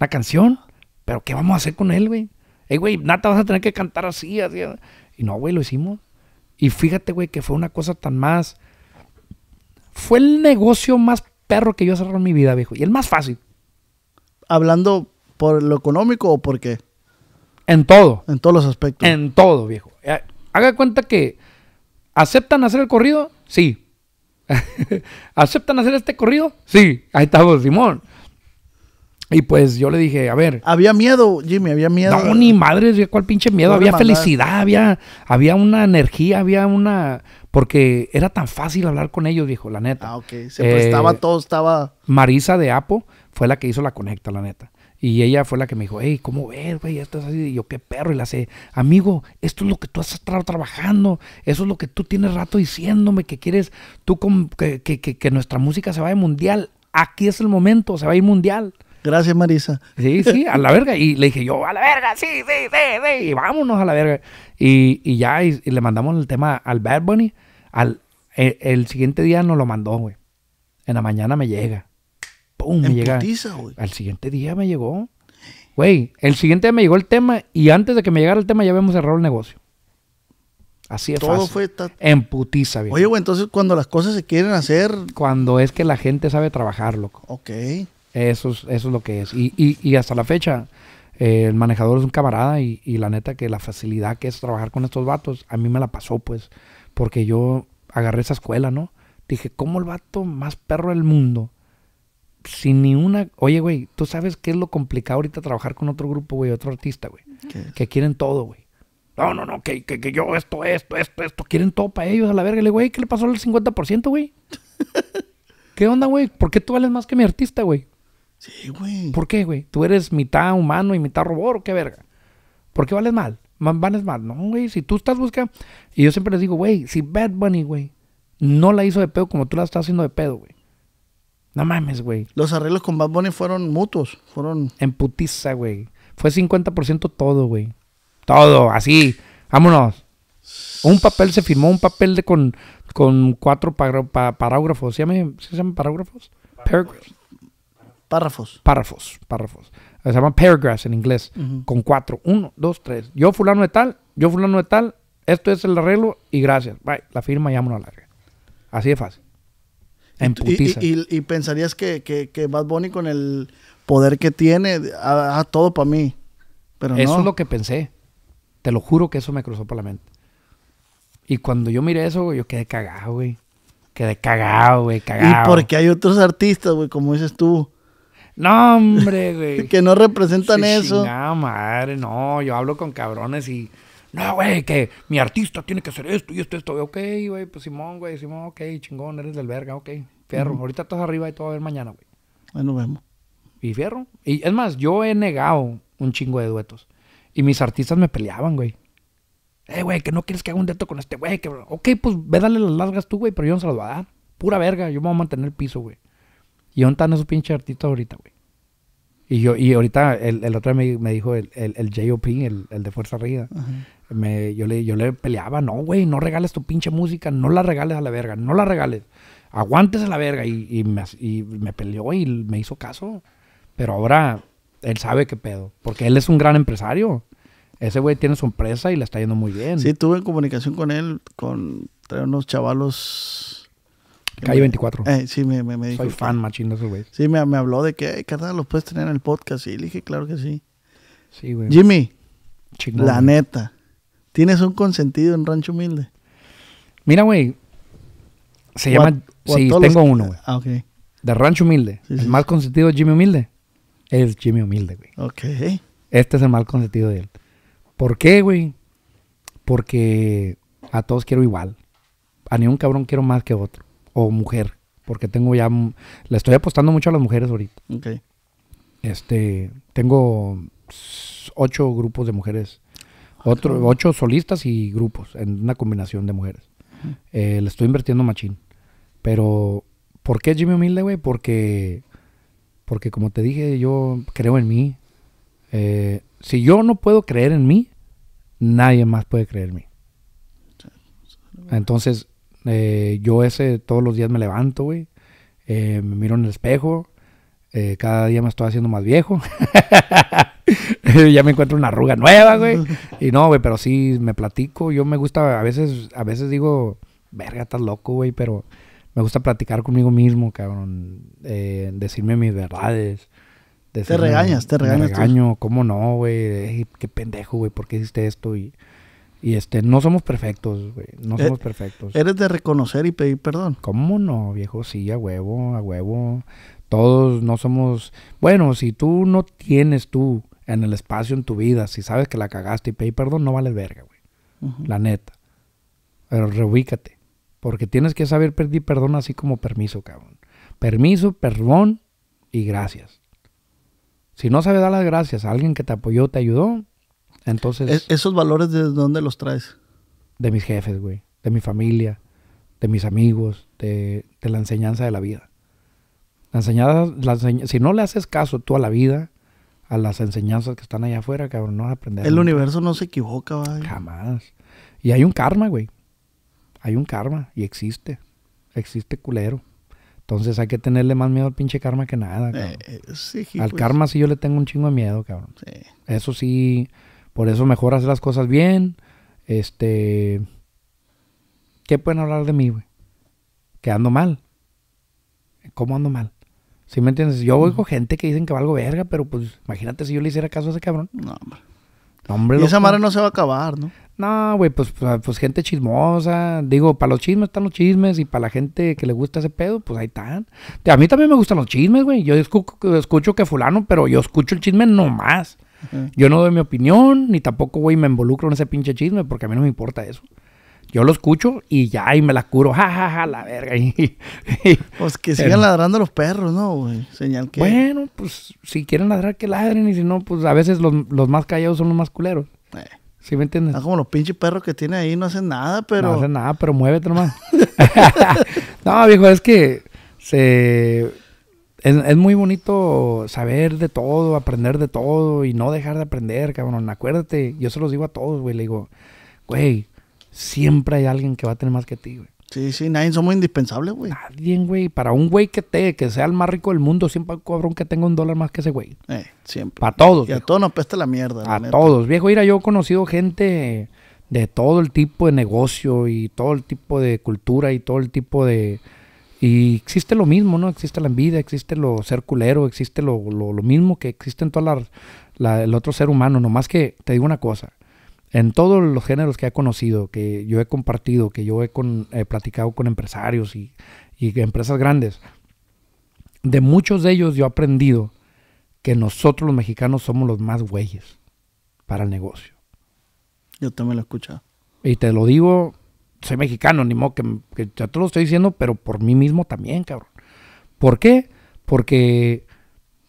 ¿Una canción? ¿Pero qué vamos a hacer con él, güey? Ey, güey, Nata, vas a tener que cantar así, así. Y no, güey, lo hicimos. Y fíjate, güey, que fue una cosa tan más. Fue el negocio más perro que yo cerrado en mi vida, viejo. Y el más fácil. Hablando por lo económico o por qué? En todo. En todos los aspectos. En todo, viejo. Eh, haga cuenta que aceptan hacer el corrido, sí. [laughs] ¿Aceptan hacer este corrido? Sí. Ahí estamos, Simón. Y pues yo le dije, a ver. Había miedo, Jimmy, había miedo. No, ni madre, ¿cuál pinche miedo? había felicidad, había, había una energía, había una. Porque era tan fácil hablar con ellos, dijo, la neta. Ah, ok. Se eh, todo, estaba. Marisa de Apo fue la que hizo la conecta, la neta. Y ella fue la que me dijo, hey, ¿cómo ves, güey? Esto es así. Y yo, qué perro. Y le hace, amigo, esto es lo que tú has estado trabajando. Eso es lo que tú tienes rato diciéndome que quieres tú que, que, que, nuestra música se vaya mundial. Aquí es el momento, se va a ir mundial. Gracias, Marisa. Sí, sí, a la verga. Y le dije yo, a la verga, sí, sí, sí, sí, y vámonos a la verga. Y, y ya, y, le mandamos el tema al Bad Bunny. Al, e, el, siguiente día nos lo mandó, güey. En la mañana me llega. ¡Pum! Me llega. al siguiente día me llegó. Güey, el siguiente día me llegó el tema y antes de que me llegara el tema ya habíamos cerrado el negocio. Así es Todo fue en putiza, Oye, güey, entonces cuando las cosas se quieren hacer. Cuando es que la gente sabe trabajar, loco. Ok. Eso es, eso es lo que es. Y, y, y hasta la fecha, eh, el manejador es un camarada y, la neta que la facilidad que es trabajar con estos vatos, a mí me la pasó, pues, porque yo agarré esa escuela, ¿no? Dije, ¿cómo el vato más perro del mundo? Sin ni una... Oye, güey, tú sabes qué es lo complicado ahorita trabajar con otro grupo, güey, otro artista, güey. Que quieren todo, güey. No, no, no, que, que, que, yo esto, esto, esto, esto. Quieren todo para ellos a la verga. Le güey, ¿qué le pasó al 50%, güey? [laughs] ¿Qué onda, güey? ¿Por qué tú vales más que mi artista, güey? Sí, güey. ¿Por qué, güey? ¿Tú eres mitad humano y mitad robot o qué verga? ¿Por qué vales mal? ¿Vales mal. No, güey, si tú estás buscando... Y yo siempre les digo, güey, si Bad Bunny, güey, no la hizo de pedo como tú la estás haciendo de pedo, güey. No mames, güey. Los arreglos con Bad Bunny fueron mutuos. Fueron... En putiza, güey. Fue 50% todo, güey. Todo, así. Vámonos. Un papel se firmó, un papel de con, con cuatro parágrafos. se llaman parágrafos? Paragraphs. Párrafos. Párrafos, párrafos. Se llaman paragraphs en inglés, con cuatro. Uno, dos, tres. Yo fulano de tal, yo fulano de tal, esto es el arreglo y gracias. Bye, la firma y vámonos a larga. Así de fácil. En ¿Y, pensarías que, que, que, Bad Bunny con el poder que tiene, a todo para mí. Pero eso es lo que pensé. Te lo juro que eso me cruzó por la mente. Y cuando yo miré eso, yo quedé cagado, güey. Quedé cagado, güey, cagado. Y porque hay otros artistas, güey, como dices tú, no, hombre, güey. [laughs] que no representan eso. No, madre, no. Yo hablo con cabrones y. No, güey, que mi artista tiene que hacer esto y esto, esto. Ok, güey, pues Simón, güey, Simón, ok, chingón, eres del verga, ok. Fierro, ahorita estás arriba y todo a ver mañana, güey. Bueno, vemos. Y fierro. Y es más, yo he negado un chingo de duetos. Y mis artistas me peleaban, güey. Eh, güey, que no quieres que haga un dueto con este güey. Ok, pues ve dale las largas tú, güey, pero yo no se las voy a dar. Pura verga, yo me voy a mantener el piso, güey. ¿Y dónde están su pinche artista ahorita, güey? Y yo, y ahorita el, otro me, me dijo el, el, JOP, el, de Fuerza arriba yo, le, yo le peleaba, no, güey, no regales tu pinche música, no la regales a la verga, no la regales. Aguantes a la verga. Y, me, peleó y me hizo caso. Pero ahora él sabe qué pedo. Porque él es un gran empresario. Ese güey tiene su empresa y le está yendo muy bien. Sí, tuve comunicación con él, con unos chavalos Calle 24. Eh, sí, me, me, dijo Soy fan machín ese güey. Sí, me, habló de que, hey, los puedes tener en el podcast. Y le dije, claro que sí. Sí, güey. Jimmy, la neta, ¿tienes un consentido en Rancho Humilde? Mira, güey, se llama... sí, tengo uno, güey. Ah, ok. De Rancho Humilde. el más consentido es Jimmy Humilde. Es Jimmy Humilde, güey. Ok. Este es el mal consentido de él. ¿Por qué, güey? Porque a todos quiero igual. A ningún cabrón quiero más que otro o mujer, porque tengo ya, le estoy apostando mucho a las mujeres ahorita. Ok. Este, tengo ocho grupos de mujeres, ah, otro, ocho solistas y grupos, en una combinación de mujeres. Eh, le estoy invirtiendo machín. Pero, ¿por qué Jimmy Humilde, güey? Porque, porque como te dije, yo creo en mí. Eh, si yo no puedo creer en mí, nadie más puede creer en mí. Pues, Entonces, eh, yo ese todos los días me levanto, güey. Eh, me miro en el espejo. Eh, cada día me estoy haciendo más viejo. [laughs] ya me encuentro una arruga nueva, güey. Y no, güey, pero sí me platico. Yo me gusta, a veces, a veces digo, verga, estás loco, güey, pero me gusta platicar conmigo mismo, cabrón. Eh, decirme mis verdades. te regañas, te regañas. te regaño, ¿cómo no, güey? Qué pendejo, güey, ¿por qué hiciste esto? Y y este, no somos perfectos, güey. No somos eh, perfectos. Eres de reconocer y pedir perdón. ¿Cómo no, viejo? Sí, a huevo, a huevo. Todos no somos. Bueno, si tú no tienes tú en el espacio en tu vida, si sabes que la cagaste y pedir perdón, no vale verga, güey. La neta. Pero reubícate. Porque tienes que saber pedir perdón así como permiso, cabrón. Permiso, perdón y gracias. Si no sabes dar las gracias a alguien que te apoyó, te ayudó, entonces. E-, ¿Esos valores de dónde los traes? De mis jefes, güey. De mi familia, de mis amigos, de, la enseñanza de la vida. La enseñanza, si no le haces caso tú a la vida, a las enseñanzas que están allá afuera, cabrón, no vas aprender. El universo no se equivoca, güey. Jamás. Y hay un karma, güey. Hay un karma y existe. Existe culero. Entonces hay que tenerle más miedo al pinche karma que nada, eh, eh, al pues. karma sí yo le tengo un chingo de miedo, cabrón. Sí. Eso sí, por eso mejor hacer las cosas bien. Este. ¿Qué pueden hablar de mí, güey? Que ando mal. ¿Cómo ando mal? Si me entiendes? Yo oigo gente que dicen que valgo verga, pero pues imagínate si yo le hiciera caso a ese cabrón. No, hombre. y esa madre no se va a acabar, ¿no? No, güey, pues, pues, pues, gente chismosa. Digo, para los chismes están los chismes y para la gente que le gusta ese pedo, pues ahí están. A mí también me gustan los chismes, güey. Yo escucho, escucho que fulano, pero yo escucho el chisme nomás. Eh. Yo no doy mi opinión, ni tampoco, güey, me involucro en ese pinche chisme, porque a mí no me importa eso. Yo lo escucho y ya, y me la curo, jajaja, la verga. pues que sigan ladrando los perros, ¿no, güey? Señal que... Bueno, pues si quieren ladrar, que ladren, y si no, pues a veces los, más callados son los más culeros. Eh. ¿Sí me entiendes? Ah, como los pinches perros que tiene ahí, no hacen nada, pero... No hacen nada, pero muévete nomás. [laughs] [laughs] no, viejo, es que se es, muy bonito saber de todo, aprender de todo y no dejar de aprender, cabrón. Acuérdate, yo se los digo a todos, güey. Le digo, güey, siempre hay alguien que va a tener más que ti, güey. Sí, sí, nadie somos indispensables, güey. Nadie, güey. Para un güey que te, que sea el más rico del mundo, siempre cabrón que tenga un dólar más que ese güey. Eh, siempre. Para todos. Y a todos nos peste la mierda. A todos, viejo. Mira, yo he conocido gente de todo el tipo de negocio y todo el tipo de cultura y todo el tipo de, y existe lo mismo, ¿no? Existe la envidia, existe lo ser culero, existe lo, mismo que existe en todo el otro ser humano. Nomás que te digo una cosa, en todos los géneros que he conocido, que yo he compartido, que yo he, con, platicado con empresarios y, y empresas grandes, de muchos de ellos yo he aprendido que nosotros los mexicanos somos los más güeyes para el negocio. Yo también lo he escuchado. Y te lo digo soy mexicano, ni modo que, ya te lo estoy diciendo, pero por mí mismo también, cabrón. ¿Por qué? Porque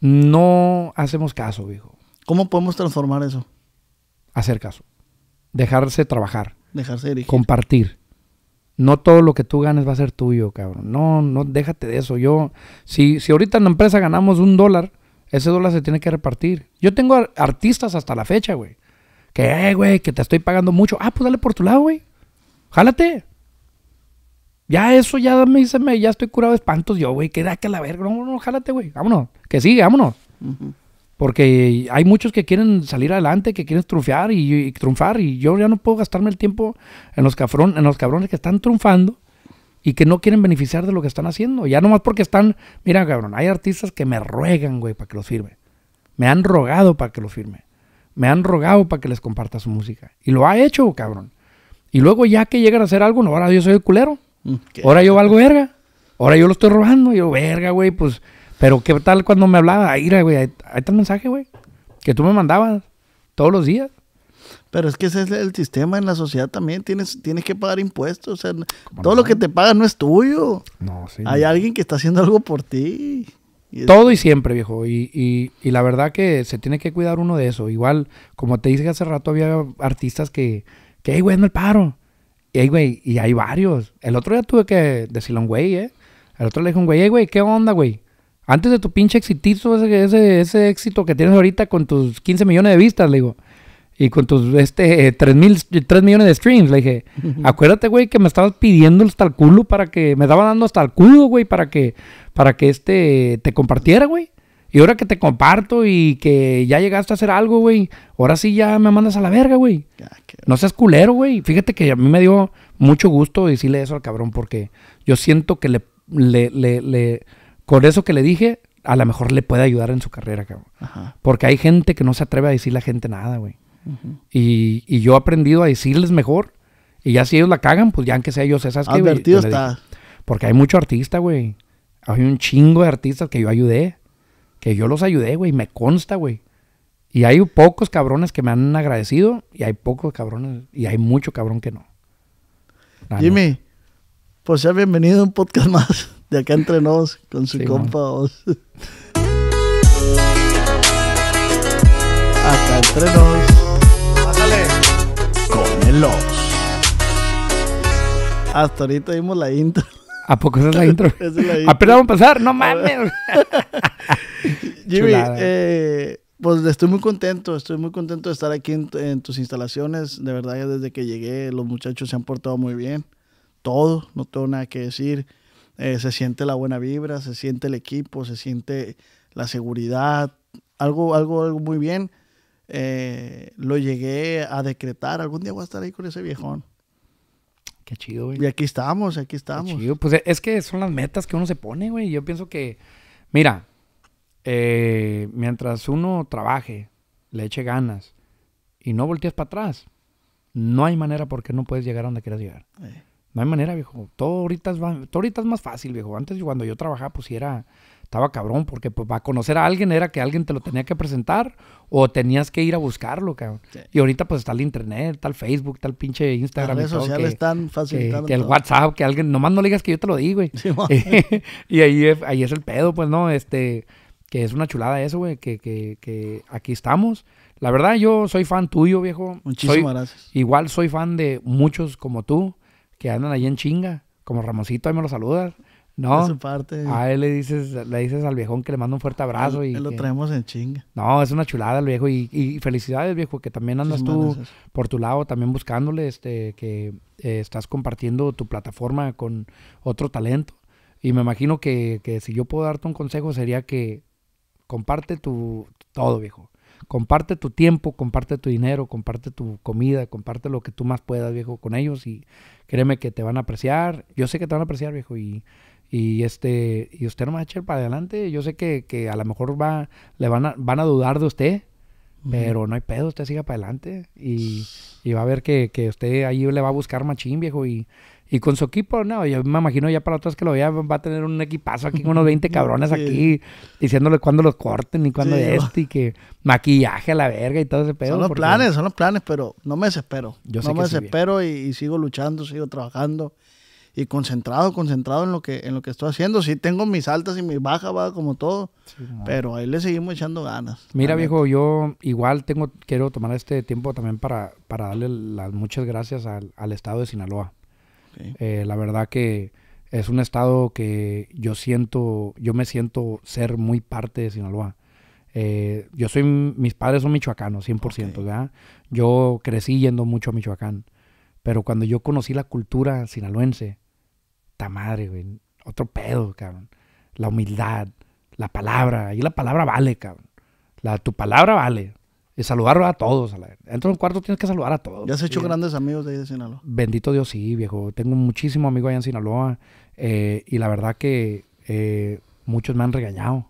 no hacemos caso, viejo. ¿Cómo podemos transformar eso? Hacer caso. Dejarse trabajar. Dejarse dirigir. Compartir. No todo lo que tú ganes va a ser tuyo, cabrón. No, no, déjate de eso. Yo, si, si ahorita en la empresa ganamos un dólar, ese dólar se tiene que repartir. Yo tengo artistas hasta la fecha, güey. Que, eh, güey, que te estoy pagando mucho. Ah, pues dale por tu lado, güey. Jálate. Ya eso, ya me dice, ya estoy curado de espantos yo, güey. Queda que la verga. No, no, jálate, güey. Vámonos. Que sigue, vámonos. Porque hay muchos que quieren salir adelante, que quieren triunfar y, triunfar. Y yo ya no puedo gastarme el tiempo en los, en los cabrones que están triunfando y que no quieren beneficiar de lo que están haciendo. Ya nomás porque están... Mira, cabrón, hay artistas que me ruegan, güey, para que los firme. Me han rogado para que lo firme. Me han rogado para que les comparta su música. Y lo ha hecho, cabrón. Y luego ya que llegan a hacer algo, no, ahora yo soy el culero. Mm, ahora yo valgo verga. Ahora yo lo estoy robando. yo, verga, güey, pues. Pero qué tal cuando me hablaba, ahí, güey, está el mensaje, güey. Que tú me mandabas todos los días. Pero es que ese es el sistema en la sociedad también. Tienes, tienes que pagar impuestos. todo lo que te pagan no es tuyo. No, sí. Hay alguien que está haciendo algo por ti. Todo y siempre, viejo. Y, y, y, la verdad que se tiene que cuidar uno de eso. Igual, como te dije hace rato, había artistas que, que, güey, no el paro. Y, güey, y hay varios. El otro día tuve que decirle a un güey, ¿eh? El otro le dijo un güey, güey, ¿qué onda, güey? Antes de tu pinche exitizo, ese, ese, ese, éxito que tienes ahorita con tus 15 millones de vistas, le digo. Y con tus este, 3, mil, millones de streams, le dije. [laughs] Acuérdate, güey, que me estabas pidiendo hasta el culo para que... Me estaban dando hasta el culo, güey, para que, para que este te compartiera, güey. Y ahora que te comparto y que ya llegaste a hacer algo, güey, ahora sí ya me mandas a la verga, güey. No seas culero, güey. Fíjate que a mí me dio mucho gusto decirle eso al cabrón porque yo siento que le, le, le, con eso que le dije, a lo mejor le puede ayudar en su carrera, cabrón. Porque hay gente que no se atreve a decirle a gente nada, güey. y, yo he aprendido a decirles mejor. Y ya si ellos la cagan, pues ya aunque sea yo, esas Advertido qué, Está. Porque hay mucho artista, güey. Hay un chingo de artistas que yo ayudé que yo los ayudé, güey, me consta, güey. Y hay pocos cabrones que me han agradecido y hay pocos cabrones y hay mucho cabrón que no. Jimmy, pues sea bienvenido a un podcast más de acá entre nos con su compa Oz. acá entre nos. Con el Hasta ahorita vimos la intro. ¿A poco esa es la intro? [laughs] es la intro. Apenas vamos a pasar, no mames. [laughs] [laughs] Jimmy, eh, pues estoy muy contento, estoy muy contento de estar aquí en, tus instalaciones. De verdad, desde que llegué, los muchachos se han portado muy bien. Todo, no tengo nada que decir. Eh, se siente la buena vibra, se siente el equipo, se siente la seguridad. Algo, algo, algo muy bien. Eh, lo llegué a decretar. Algún día voy a estar ahí con ese viejón. Qué chido, güey. Y aquí estamos, aquí estamos. Qué chido. Pues es que son las metas que uno se pone, güey. Yo pienso que, mira, eh, mientras uno trabaje, le eche ganas y no voltees para atrás, no hay manera porque no puedes llegar a donde quieras llegar. Eh. No hay manera, viejo. Todo ahorita, es, todo ahorita es más fácil, viejo. Antes, cuando yo trabajaba, pues era, estaba cabrón, porque pues, para conocer a alguien era que alguien te lo tenía que presentar o tenías que ir a buscarlo, cabrón. Y ahorita pues está el internet, tal Facebook, tal pinche Instagram. Las redes sociales que, están facilitando. Que, el WhatsApp, que alguien, nomás no le digas que yo te lo digo, güey. Sí, [laughs] y ahí, ahí es el pedo, pues, ¿no? Este, que es una chulada eso, güey, que, aquí estamos. La verdad, yo soy fan tuyo, viejo. Muchísimas gracias. Igual soy fan de muchos como tú, que andan ahí en chinga, como Ramosito, ahí me lo saludas. No, su parte. a él le dices, le dices al viejón que le mando un fuerte abrazo. y lo traemos en chinga. No, es una chulada el viejo. Y, y felicidades, viejo, que también andas tú por tu lado, también buscándole, este, que eh, estás compartiendo tu plataforma con otro talento. Y me imagino que, que si yo puedo darte un consejo sería que Comparte tu todo, viejo. Comparte tu tiempo, comparte tu dinero, comparte tu comida, comparte lo que tú más puedas, viejo, con ellos y créeme que te van a apreciar. Yo sé que te van a apreciar, viejo, y, y este y usted no va a echar para adelante. Yo sé que, a lo mejor va le van a, van a dudar de usted, pero no hay pedo, usted siga para adelante y, y va a ver que, que, usted ahí le va a buscar machín, viejo. Y, y con su equipo, no, yo me imagino ya para otras que lo vea, va a tener un equipazo aquí con unos 20 [laughs] cabrones aquí, diciéndole cuándo los corten y cuándo este, y que maquillaje a la verga y todo ese pedo. Son los planes, son los planes, pero no me desespero. no me desespero y, sigo luchando, sigo trabajando y concentrado, concentrado en lo que, en lo que estoy haciendo. Sí tengo mis altas y mis bajas, va como todo, pero ahí le seguimos echando ganas. Mira, viejo, yo igual tengo, quiero tomar este tiempo también para, para darle las muchas gracias al estado de Sinaloa eh, la verdad que es un estado que yo siento, yo me siento ser muy parte de Sinaloa. Eh, yo soy, mis padres son michoacanos, 100%, ciento, ¿verdad? Yo crecí yendo mucho a Michoacán, pero cuando yo conocí la cultura sinaloense, ta madre, güey, otro pedo, cabrón. La humildad, la palabra, ahí la palabra vale, cabrón. La, tu palabra vale. Y saludarlo a todos. dentro de un cuarto tienes que saludar a todos. Ya has hecho grandes amigos de ahí de Sinaloa. Bendito Dios, sí, viejo. Tengo muchísimos amigos allá en Sinaloa. Eh, y la verdad que eh, muchos me han regañado.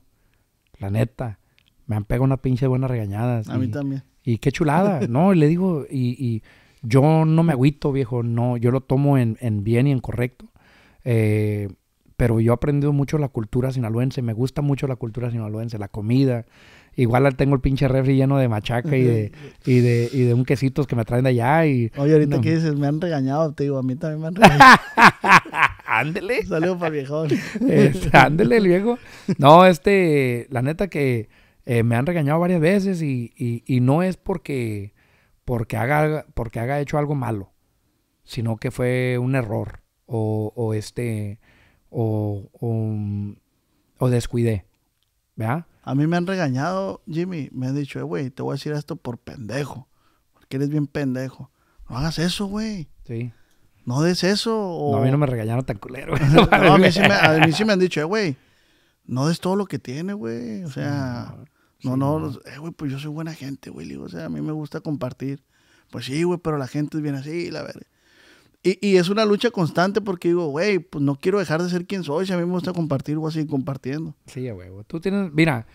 La neta. Me han pegado una pinche buenas regañadas. A mí también. Y qué chulada. [laughs] no, y le digo, y, yo no me agüito, viejo. No, yo lo tomo en, bien y en correcto. Eh, pero yo he aprendido mucho la cultura sinaloense. Me gusta mucho la cultura sinaloense, la comida. Igual tengo el pinche refri lleno de machaca y, de, y, de, y de un quesitos que me traen de allá. Y, Oye, ahorita que dices, me han regañado, te digo, a mí también me han [laughs] regañado. ándele. Saludos para el viejón. ándele, el viejo. No, este, la neta que eh, me han regañado varias veces y, y, no es porque, porque, haga, porque haga hecho algo malo, sino que fue un error o, o este, o, o mm, descuidé, ¿verdad? A mí me han regañado, Jimmy, me han dicho, eh, güey, te voy a decir esto por pendejo, porque eres bien pendejo. No hagas eso, güey. Sí. No des eso. a mí no me regañaron tan culero, güey. [laughs] no, a, mí sí me, han dicho, eh, güey, no des todo lo que tiene, güey. O sea, no, no, no. eh, güey, pues yo soy buena gente, güey. O sea, a mí me gusta compartir. Pues sí, güey, pero la gente es bien así, la verdad. Y, es una lucha constante porque digo, güey, pues no quiero dejar de ser quien soy. Si a mí me gusta compartir, voy a seguir compartiendo. Sí, huevo Tú tienes, mira,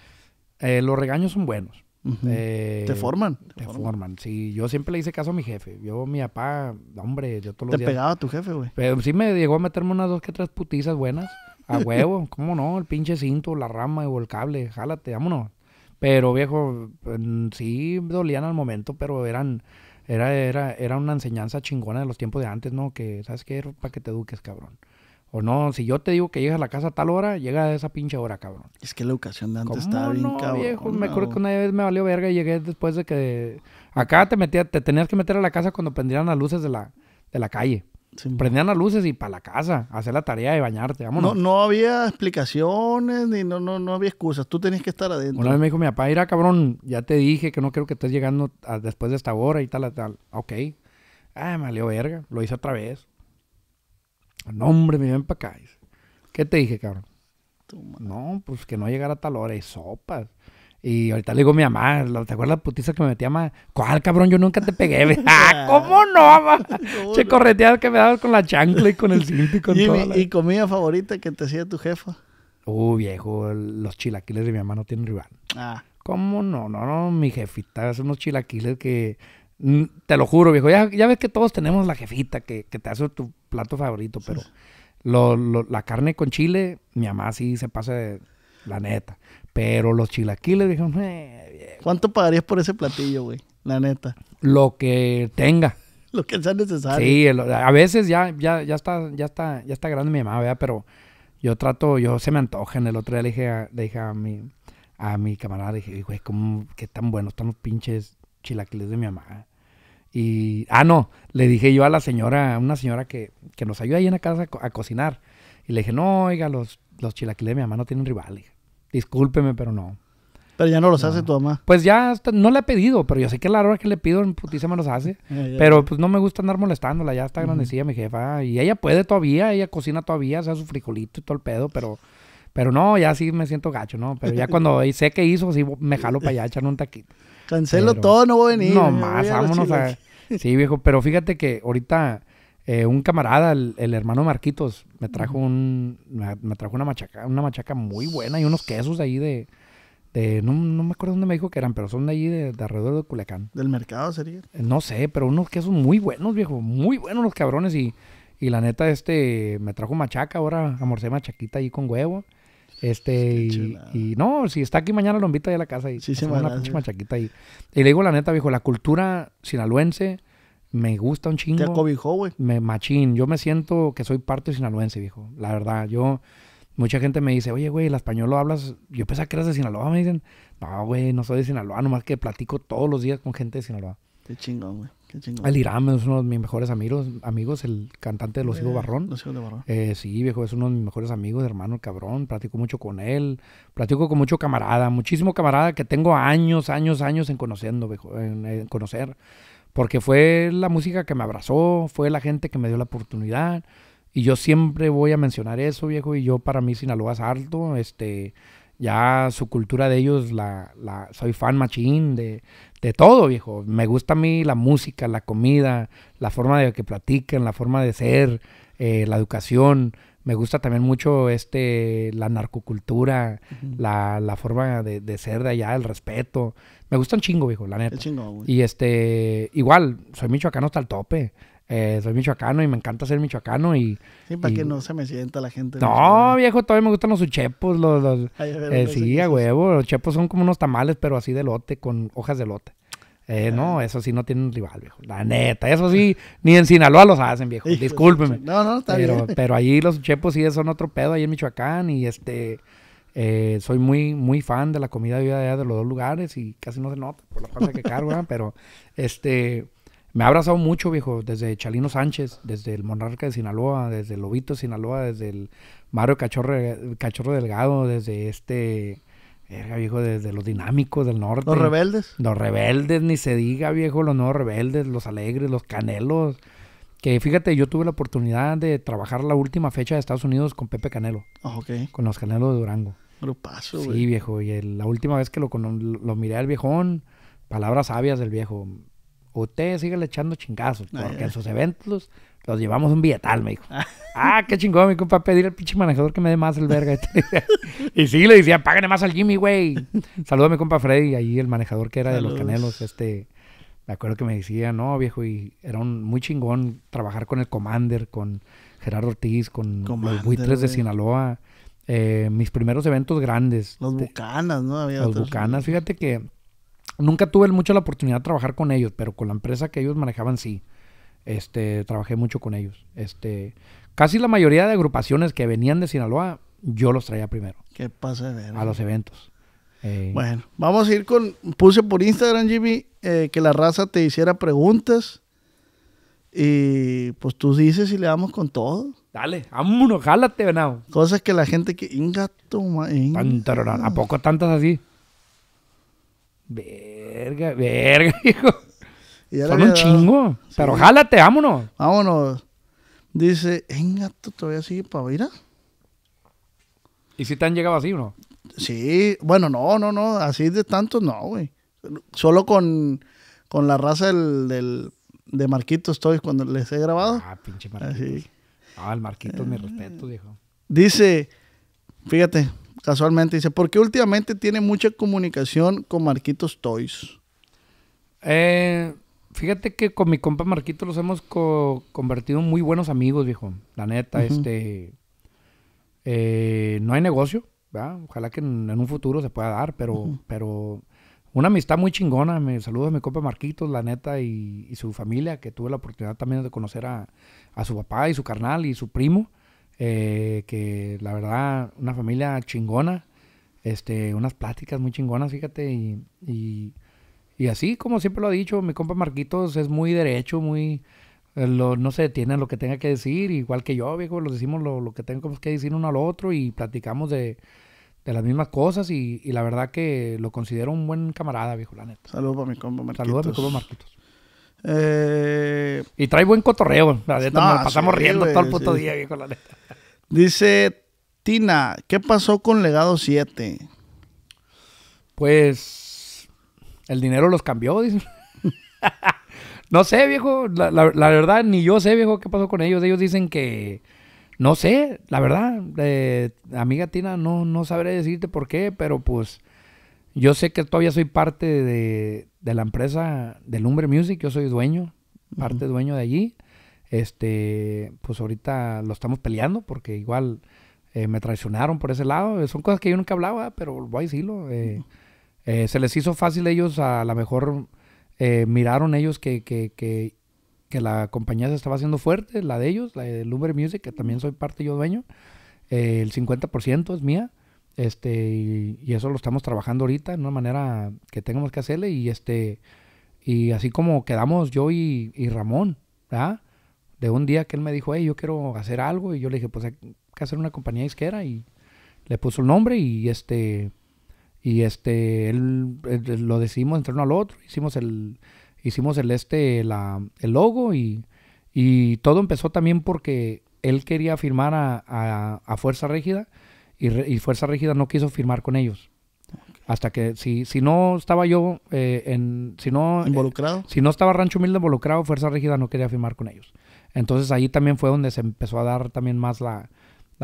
eh, los regaños son buenos. Eh, te forman. Te, forman. Sí, yo siempre le hice caso a mi jefe. Yo, mi papá, hombre, yo todos los días. Te pegaba a tu jefe, güey. Pero sí me llegó a meterme unas dos que tres putizas buenas. A [laughs] huevo, ¿cómo no? El pinche cinto, la rama o el cable, jálate, vámonos. Pero viejo, mm, sí dolían al momento, pero eran era, era, era una enseñanza chingona de los tiempos de antes, ¿no? Que, ¿sabes qué? Para que te eduques, cabrón. O no, si yo te digo que llegas a la casa a tal hora, llega a esa pinche hora, cabrón. Es que la educación de antes estaba bien cabrón. Viejo, me acuerdo que una vez me valió verga y llegué después de que acá te metía, te tenías que meter a la casa cuando prendieran las luces de la, de la calle. Prendían las luces y para la casa, hacer la tarea de bañarte, vámonos. No, había explicaciones ni no, no, no había excusas, tú tenías que estar adentro. Una vez me dijo mi papá, mira cabrón, ya te dije que no creo que estés llegando después de esta hora y tal, tal. Ok. Ah, me leo verga, lo hice otra vez. No, hombre, me ven para acá. ¿Qué te dije, cabrón? No, pues que no llegara a tal hora y sopas. Y ahorita le digo a mi mamá, ¿te acuerdas la putiza que me metía, mamá? ¿Cuál, cabrón? Yo nunca te pegué. [laughs] ¡Ah, cómo no, mamá! [laughs] Che, correteada que me dabas con la chancla y con el cinto y con todo. ¿Y comida favorita que te hacía tu jefa? Uh, viejo, los chilaquiles de mi mamá no tienen rival. Ah. ¿Cómo no? No, no, mi jefita hace unos chilaquiles que... Mm, te lo juro, viejo. Ya, ya ves que todos tenemos la jefita que, te hace tu plato favorito, pero la carne con chile, mi mamá sí se pasa de... La neta. Pero los chilaquiles, dijeron, eh, ¿cuánto pagarías por ese platillo, güey? La neta. Lo que tenga. [laughs] Lo que sea necesario. Sí, a veces ya, ya, ya está, ya está, ya está grande mi mamá, vea. Pero yo trato, yo se me antoja en El otro día le dije a, dije a mi, a mi camarada, le dije, güey, ¿cómo, qué tan buenos están los pinches chilaquiles de mi mamá? Y, ah, no, le dije yo a la señora, a una señora que, que nos ayuda ahí en la casa a, cocinar. Y le dije, no, oiga, los, los chilaquiles de mi mamá no tienen rivales. Discúlpeme, pero no. Pero ya no los hace tu mamá. Pues ya no le he pedido, pero yo sé que a la hora que le pido en putiza me los hace. [laughs] pero pues no me gusta andar molestándola, ya está grandecilla mi jefa. Y ella puede todavía, ella cocina todavía, hace su frijolito y todo el pedo, pero, pero no, ya sí me siento gacho, ¿no? Pero ya [laughs] cuando sé que hizo, sí me jalo para allá echar un taquito. Cancelo todo, no voy a venir. No más, vámonos a... Sí, viejo, pero fíjate que ahorita eh, un camarada, el, hermano Marquitos, me trajo un, me, trajo una machaca, una machaca muy buena y unos quesos ahí de, no, me acuerdo dónde me dijo que eran, pero son de ahí de, alrededor de Culiacán. ¿Del mercado sería? Eh, no sé, pero unos quesos muy buenos, viejo, muy buenos los cabrones y, la neta, este, me trajo machaca, ahora amorcé machaquita ahí con huevo. Este, y, no, si está aquí mañana lo invito ahí a la casa y se una pinche machaquita ahí. Y le digo la neta, viejo, la cultura sinaloense me gusta un chingo. Te cobijó, güey. Me machín. Yo me siento que soy parte sinaloense, viejo. La verdad, yo. Mucha gente me dice, oye, güey, el español lo hablas. Yo pensaba que eras de Sinaloa. Me dicen, no, güey, no soy de Sinaloa, nomás que platico todos los días con gente de Sinaloa. Qué chingón, güey. Qué chingón. El Irán es uno de mis mejores amigos, amigos el cantante de Los Hijos eh, Barrón. Los Barrón. Eh, sí, viejo, es uno de mis mejores amigos, hermano, cabrón. Platico mucho con él. Platico con mucho camarada, muchísimo camarada que tengo años, años, años en conociendo, en conocer. Porque fue la música que me abrazó, fue la gente que me dio la oportunidad. Y yo siempre voy a mencionar eso, viejo. Y yo para mí Sinaloa es alto. Este, ya su cultura de ellos, la, soy fan machín de, de, todo, viejo. Me gusta a mí la música, la comida, la forma de que platiquen, la forma de ser, eh, la educación. Me gusta también mucho este, la narcocultura, la, la, forma de, de, ser de allá, el respeto. Me gustan chingo, viejo, la neta. El chingo, Y este, igual, soy michoacano hasta el tope. Eh, soy michoacano y me encanta ser michoacano y... Sí, para que no se me sienta la gente. No, viejo, todavía me gustan los uchepos, los... Eh, sí, a huevo, los chepos son como unos tamales, pero así de lote, con hojas de lote. Eh, ah. no, eso sí no tienen rival, viejo. La neta, eso sí, [laughs] ni en Sinaloa los hacen, viejo. Discúlpeme. No, no, está bien. Pero ahí los chepos sí son otro pedo, ahí en Michoacán y este... Eh, soy muy, muy fan de la comida de vida de los dos lugares y casi no se nota por la panza que cargo, pero este, me ha abrazado mucho, viejo, desde Chalino Sánchez, desde el Monarca de Sinaloa, desde el Lobito de Sinaloa, desde el Mario Cachorro, Cachorro Delgado, desde este... viejo, desde los dinámicos del norte. Los rebeldes. Los rebeldes, ni se diga, viejo, los nuevos rebeldes, los alegres, los canelos. Que fíjate, yo tuve la oportunidad de trabajar la última fecha de Estados Unidos con Pepe Canelo. Ah, con los Canelos de Durango. paso, güey. Sí, viejo. Y la última vez que lo, miré al viejón, palabras sabias del viejo. Usted le echando chingazos, ah, porque en sus eventos los llevamos un billetal, me dijo. ah, ah qué chingón, mi compa, pedir al pinche manejador que me dé más el verga. [laughs] y sí, le decía, págale más al Jimmy, güey. Saludos a mi compa Freddy, ahí el manejador que era de los canelos, este me acuerdo que me decía, no, viejo, y era muy chingón trabajar con el Commander, con Gerardo Ortiz, con los buitres de Sinaloa. Eh, mis primeros eventos grandes. Los Bucanas, ¿no? los Bucanas, fíjate que nunca tuve mucho la oportunidad de trabajar con ellos, pero con la empresa que ellos manejaban sí. Este, trabajé mucho con ellos. Este, casi la mayoría de agrupaciones que venían de Sinaloa, yo los traía primero. ¿Qué pasa, A los eventos. Bueno, vamos a ir con. Puse por Instagram, Jimmy, eh, que la raza te hiciera preguntas. Y pues tú dices si le damos con todo. Dale, vámonos, jálate, venado. Cosas que la gente que. Ingato, ¿A poco tantas así? Verga, verga, [laughs] hijo. Son un chingo. Pero jálate, vámonos. Vámonos. Dice, Ingato, todavía sigue para ¿Y si te han llegado así o no? Sí, bueno, no, no, no, así de tantos no, güey. Solo con, la raza de Marquitos Toys cuando les he grabado. Ah, pinche Marquitos. Ah, el Marquitos, me mi eh, respeto, dijo. Dice, fíjate, casualmente, dice, ¿por qué últimamente tiene mucha comunicación con Marquitos Toys? Eh, fíjate que con mi compa Marquitos los hemos convertido en muy buenos amigos, dijo. La neta, este... Eh, no hay negocio. Ojalá que en, un futuro se pueda dar, pero, pero una amistad muy chingona. Me saludo a mi compa Marquitos, la neta, y, su familia, que tuve la oportunidad también de conocer a, su papá y su carnal y su primo. Eh, que la verdad, una familia chingona. Este, unas pláticas muy chingonas, fíjate, y, así como siempre lo ha dicho, mi compa Marquitos es muy derecho, muy, eh, lo, no se detiene lo que tenga que decir, igual que yo, viejo, lo decimos lo, lo que tengamos que decir uno al otro y platicamos de, de las mismas cosas y, y, la verdad que lo considero un buen camarada, viejo, la neta. Saludos para mi combo, Marquitos. Saludos a mi combo, Marquitos. Eh, y trae buen cotorreo, la neta, nos pasamos riendo todo el puto día, viejo, la neta. Dice Tina, ¿qué pasó con Legado 7? Pues el dinero los cambió, dice. [laughs] no sé, viejo, la, la, la verdad ni yo sé, viejo, qué pasó con ellos. Ellos dicen que no sé, la verdad, amiga Tina, no, no sabré decirte por qué, pero pues yo sé que todavía soy parte de, la empresa de Lumbre Music, yo soy dueño, parte dueño de allí. Este, pues ahorita lo estamos peleando porque igual eh, me traicionaron por ese lado. Son cosas que yo nunca hablaba, pero voy a decirlo. Eh, eh, se les hizo fácil ellos, a lo mejor miraron ellos que, que que la compañía se estaba haciendo fuerte, la de ellos, la de Lumber Music, que también soy parte yo dueño, eh, el 50% es mía, este, y, eso lo estamos trabajando ahorita en una manera que tengamos que hacerle, y este, y así como quedamos yo y, Ramón, De un día que él me dijo, hey, yo quiero hacer algo, y yo le dije, pues hay que hacer una compañía disquera, y le puso el nombre, y este, y este, él, eh, lo decidimos entre uno al otro, hicimos el hicimos el, este, el logo y, todo empezó también porque él quería firmar a, Fuerza Rígida y, Fuerza Rígida no quiso firmar con ellos. Hasta que si, si no estaba yo eh, en, si no, eh, involucrado. si no estaba Rancho Humilde involucrado, Fuerza Rígida no quería firmar con ellos. Entonces ahí también fue donde se empezó a dar también más la,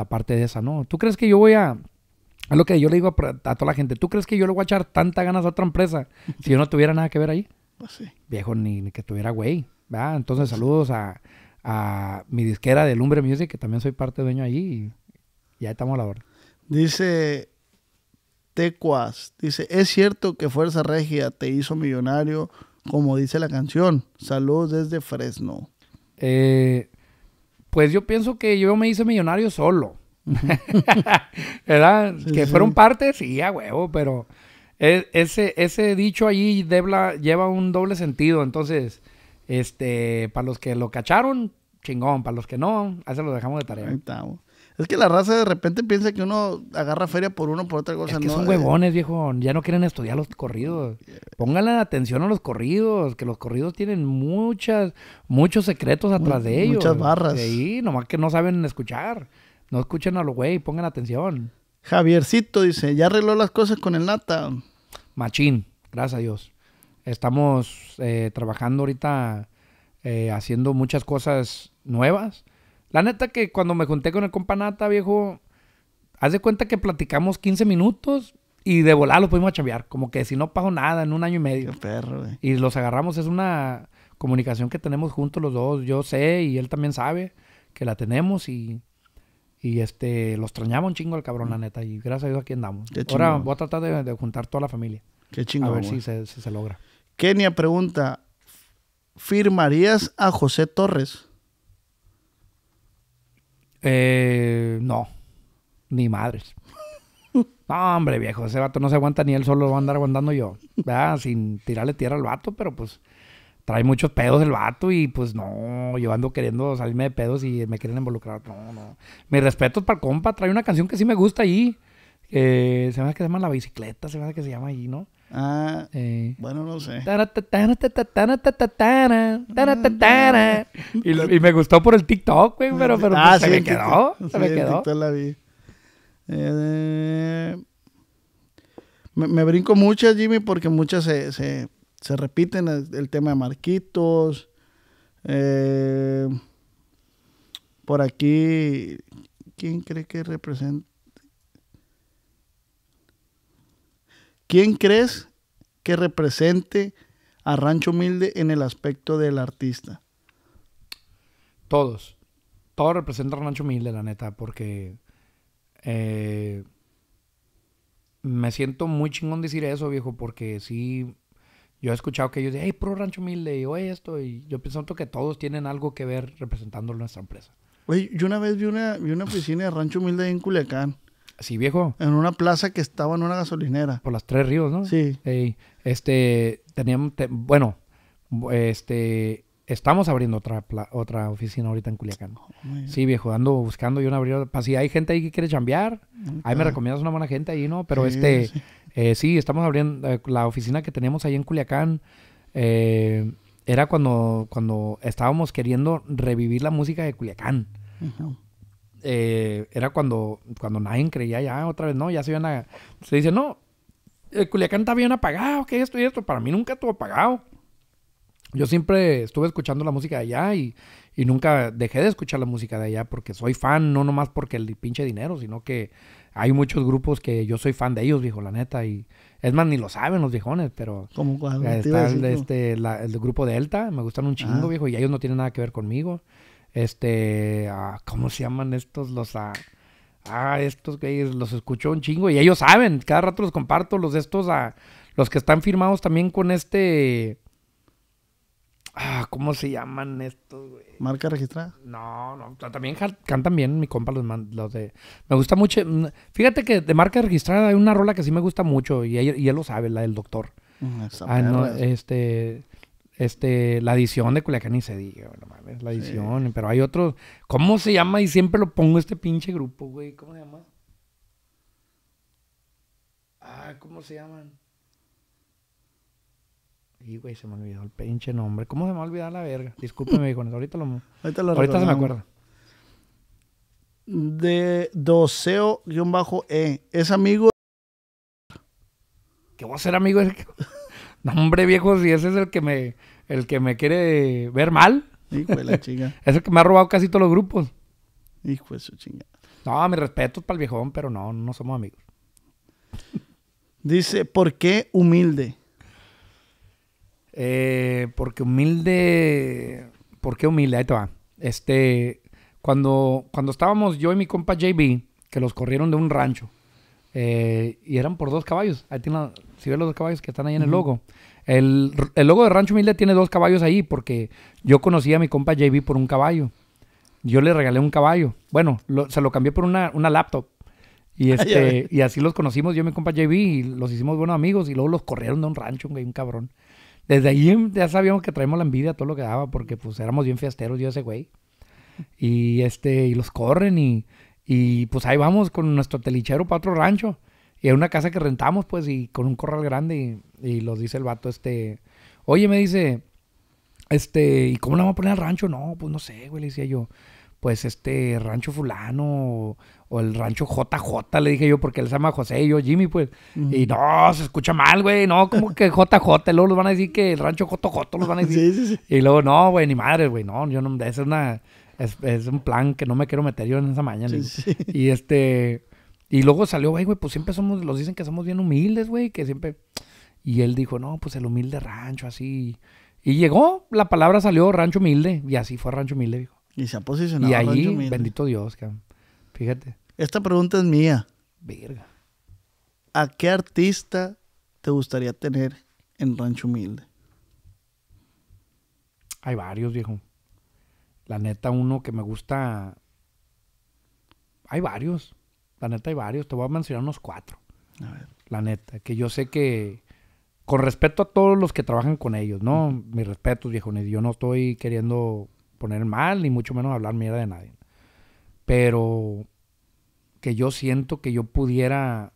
parte de esa, ¿no? ¿Tú crees que yo voy a... Es lo que yo le digo a, a toda la gente, ¿tú crees que yo le voy a echar tanta ganas a otra empresa si yo no tuviera nada que ver ahí? Pues Viejo, ni, que tuviera güey. ¿verdad? Entonces, pues saludos a, mi disquera de Lumbre Music, que también soy parte dueño allí. Y ya estamos a la hora. Dice Tecuas, dice, es cierto que Fuerza Regia te hizo millonario, como dice la canción. Saludos desde Fresno. Eh, pues yo pienso que yo me hice millonario solo. [laughs] [laughs] ¿Verdad? que fueron partes, sí, a huevo, pero e, ese, ese dicho allí debla, lleva un doble sentido. Entonces, este, para los que lo cacharon, chingón. Para los que no, a se lo dejamos de tarea. Es que la raza de repente piensa que uno agarra feria por uno, por otra cosa. que son eh, huevones, viejo. Ya no quieren estudiar los corridos. Pónganle atención a los corridos, que los corridos tienen muchas, muchos secretos atrás de ellos. Muchas barras. Sí, nomás que no saben escuchar. No escuchen a los güey, pongan atención. Javiercito dice, ya arregló las cosas con el Nata. Machín, gracias a Dios. Estamos eh, trabajando ahorita, eh, haciendo muchas cosas nuevas. La neta que cuando me junté con el compa Nata, viejo, haz de cuenta que platicamos 15 minutos y de volar lo pudimos chaviar Como que si no pago nada en un año y medio. Y los agarramos, es una comunicación que tenemos juntos los dos. Yo sé y él también sabe que la tenemos y y este, lo extrañaba un chingo el cabrón, la mm. neta. Y gracias a Dios aquí andamos. Ahora voy a tratar de, juntar toda la familia. Qué chingo. A ver si se, logra. Kenia pregunta: ¿firmarías a José Torres? Eh, no. Ni madres. [laughs] hombre, viejo, ese vato no se aguanta ni él solo, va a andar aguantando yo. Sin tirarle tierra al vato, pero pues trae muchos pedos el vato y pues no, yo ando queriendo salirme de pedos y me quieren involucrar. No, no. Mi respeto es para el compa, trae una canción que sí me gusta ahí. se me hace que se llama La Bicicleta, se me hace que se llama ahí, ¿no? Ah, eh, bueno, no sé. Y, y, me gustó por el TikTok, güey, pero, pero ah, pues, se me quedó. se me quedó. La vi. Eh, me, me, brinco muchas, Jimmy, porque muchas se se repiten el, tema de Marquitos. Eh, por aquí, ¿quién cree que representa? ¿Quién crees que represente a Rancho Humilde en el aspecto del artista? Todos. Todos representan a Rancho Humilde, la neta, porque eh, me siento muy chingón decir eso, viejo, porque sí yo he escuchado que ellos dicen, hey, pro rancho humilde, y oye esto, y yo pienso que todos tienen algo que ver representando nuestra empresa. Oye, yo una vez vi una, una oficina de rancho humilde en Culiacán. Sí, viejo. En una plaza que estaba en una gasolinera. Por las Tres Ríos, ¿no? Sí. Este, teníamos, bueno, este, estamos abriendo otra, otra oficina ahorita en Culiacán. Oh, sí, viejo, ando buscando yo una abrir. Para pues si hay gente ahí que quiere chambear, ahí me recomiendas una buena gente ahí, ¿no? Pero este, eh, sí, estamos abriendo eh, la oficina que tenemos ahí en Culiacán. Eh, era cuando, cuando estábamos queriendo revivir la música de Culiacán. era cuando, cuando nadie creía ya otra vez, no, ya se iban a... Se dice, no, Culiacán está bien apagado, que esto y esto. Para mí nunca estuvo apagado. Yo siempre estuve escuchando la música de allá y, y nunca dejé de escuchar la música de allá porque soy fan, no nomás porque el pinche dinero, sino que hay muchos grupos que yo soy fan de ellos, viejo, la neta. Y es más, ni lo saben los viejones, pero. ¿Cómo cuál? Está el, este, la, el grupo Delta, me gustan un chingo, ah. viejo, y ellos no tienen nada que ver conmigo. Este, ah, ¿cómo se llaman estos? Los. Ah, ah, estos que los escucho un chingo y ellos saben, cada rato los comparto, los de estos, los que están firmados también con este. Ah, ¿cómo se llaman estos, güey? ¿Marca registrada? No, no. También cantan bien mi compa los, de... Me gusta mucho... Mm, fíjate que de marca registrada hay una rola que sí me gusta mucho y, él, lo sabe, la del doctor. Mm, ah, este... Este, la edición de Culiacán y se diga, no mames, la edición, pero hay otros, ¿cómo se llama? Y siempre lo pongo este pinche grupo, güey, ¿cómo se llama? Ah, ¿cómo se llaman? Y güey, se me olvidó el pinche nombre. ¿Cómo se me ha olvidado la verga? Discúlpeme, hijo. Ahorita, lo, ahorita, se me acuerda. De Doceo-E. Es amigo. ¿Qué voy a ser amigo? no, hombre, viejo, si ese es el que me, el que me quiere ver mal. Hijo de la chinga. [laughs] es el que me ha robado casi todos los grupos. Hijo de su chinga. No, mis respeto para el viejón, pero no, no somos amigos. Dice, ¿por qué humilde? Eh, porque humilde. ¿Por qué humilde? Ahí te va. Este. Cuando, cuando estábamos yo y mi compa JB, que los corrieron de un rancho. Eh, y eran por dos caballos. Ahí tiene si ves los dos caballos que están ahí en el logo. el, logo de Rancho Humilde tiene dos caballos ahí porque yo conocí a mi compa JB por un caballo. Yo le regalé un caballo. Bueno, se lo cambié por una, laptop. Y, [laughs] este, y así los conocimos yo y mi compa JB y los hicimos buenos amigos y luego los corrieron de un rancho, güey, un cabrón desde ahí em, ya sabíamos que traíamos la envidia a todo lo que daba, porque pues éramos bien fiesteros yo ese güey. Y este, y los corren y, pues ahí vamos con nuestro telichero para otro rancho. Y hay una casa que rentamos, pues, y con un corral grande. Y, los dice el vato, este, oye, me dice, este, ¿y cómo la vamos a poner al rancho? No, pues no sé, güey, le decía yo pues este rancho fulano o, el rancho JJ, le dije yo, porque él se llama José y yo Jimmy, pues. Y no, se escucha mal, güey, no, como que JJ, luego los van a decir que el rancho JJ los van a decir. [laughs] Y luego, no, güey, ni madre, güey, no, yo no, es una, es, un plan que no me quiero meter yo en esa mañana. Y este, y luego salió, güey, pues siempre somos, los dicen que somos bien humildes, güey, que siempre... Y él dijo, no, pues el humilde rancho, así. Y llegó, la palabra salió, rancho humilde, y así fue rancho humilde, dijo. Y se ha posicionado. Y ahí, bendito Dios, Fíjate. Esta pregunta es mía. Verga. ¿A qué artista te gustaría tener en Rancho Humilde? Hay varios, viejo. La neta, uno que me gusta. Hay varios. La neta, hay varios. Te voy a mencionar unos cuatro. La neta, que yo sé que. Con respeto a todos los que trabajan con ellos, ¿no? Mis respetos, viejo. Yo no estoy queriendo poner mal, ni mucho menos hablar mierda de nadie. Pero que yo siento que yo pudiera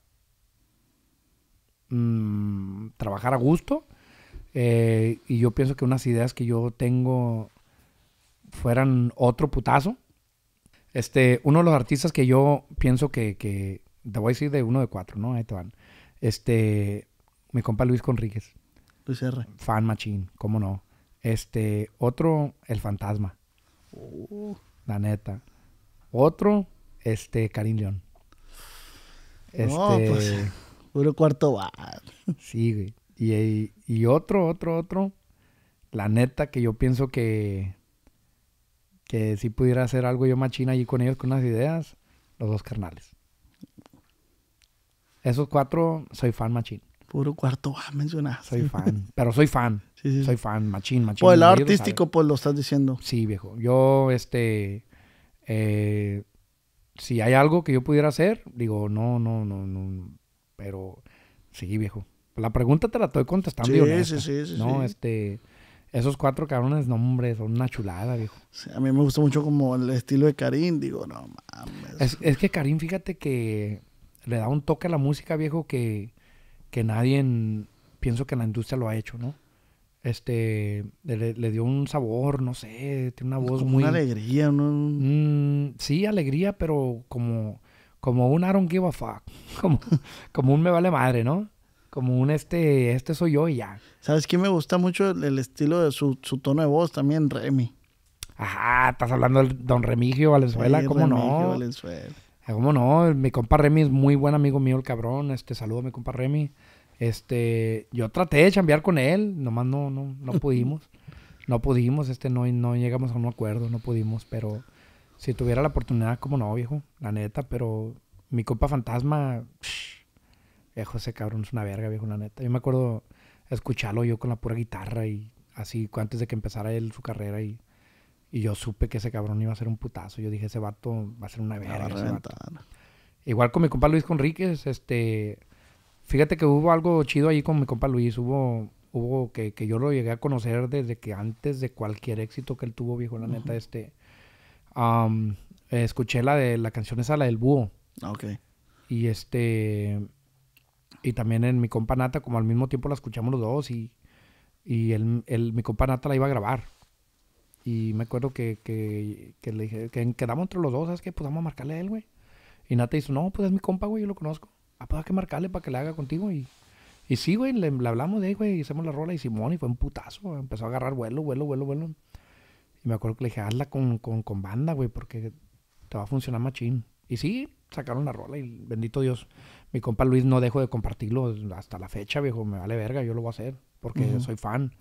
mm, trabajar a gusto. Eh, y yo pienso que unas ideas que yo tengo fueran otro putazo. Este, uno de los artistas que yo pienso que, te voy a decir de uno de cuatro, ¿no? Ahí te van. Este, mi compa Luis Conríguez Luis R. Fan machine, cómo no. Este, otro, El Fantasma. Uh. la neta. Otro, este, Karim León. Este, pues, puro cuarto bar. Sí, güey. Y, y, otro, otro, otro. La neta que yo pienso que... Que si pudiera hacer algo yo machina allí con ellos, con unas ideas. Los dos carnales. Esos cuatro, soy fan machín. Puro cuarto bar mencionaste. Soy fan. pero soy fan. Soy fan, machín, machín. pues el artístico, pues lo estás diciendo. Sí, viejo. Yo, este. Eh, si hay algo que yo pudiera hacer, digo, no, no, no, no. Pero sí, viejo. La pregunta te la estoy contestando. Sí, sí, sí, sí. No, este. Esos cuatro cabrones, no, hombre, son una chulada, viejo. Sí, a mí me gusta mucho como el estilo de Karim, digo, no mames. Es, que Karim, fíjate que le da un toque a la música, viejo, que, que nadie, pienso que la industria lo ha hecho, ¿no? este le, dio un sabor, no sé, tiene una voz muy. Una alegría, ¿no? Mm, sí, alegría, pero como, como un I don't give a fuck. [laughs] Como, como un me vale madre, ¿no? Como un este, este soy yo y ya. ¿Sabes qué me gusta mucho el, estilo de su, tono de voz también, Remy? Ajá, estás hablando del Don Remigio Valenzuela, ¿cómo no? Valenzuela. Ah, ¿Cómo no? Mi compa Remy es muy buen amigo mío, el cabrón. Este, saludo a mi compa Remy. Este, yo traté de chambear con él, nomás no, no, no [laughs] pudimos. no pudimos, este, no, no llegamos a un acuerdo, no pudimos, pero si tuviera la oportunidad, como no, viejo, la neta, pero mi compa fantasma, [sniffs] viejo, ese cabrón es una verga, viejo, la neta. Yo me acuerdo escucharlo yo con la pura guitarra y así, antes de que empezara él su carrera y... Y yo supe que ese cabrón iba a ser un putazo. Yo dije, ese vato va a ser una verga. Igual con mi compa Luis Conríquez, este, Fíjate que hubo algo chido ahí con mi compa Luis. Hubo, hubo que, que yo lo llegué a conocer desde que antes de cualquier éxito que él tuvo, viejo, la neta, este. escuché la de la canción esa, la del búho. Ah, ok. Y este. Y también en mi compa Nata, como al mismo tiempo la escuchamos los dos y, y él, él, mi compa Nata la iba a grabar. Y me acuerdo que, que, que le dije, que quedamos entre los dos, ¿sabes qué? Pues vamos a marcarle a él, güey. Y Nata dice, no, pues es mi compa, güey, yo lo conozco ah, pues hay que marcarle para que le haga contigo y... Y sí, güey, le, hablamos de ahí, güey, Hicimos la rola y Simón, y fue un putazo, empezó a agarrar vuelo, vuelo, vuelo, vuelo. Y me acuerdo que le dije, hazla con, con, banda, güey, porque te va a funcionar machín. Y sí, sacaron la rola y bendito Dios, mi compa Luis no dejo de compartirlo hasta la fecha, viejo, me vale verga, yo lo voy a hacer, porque soy fan.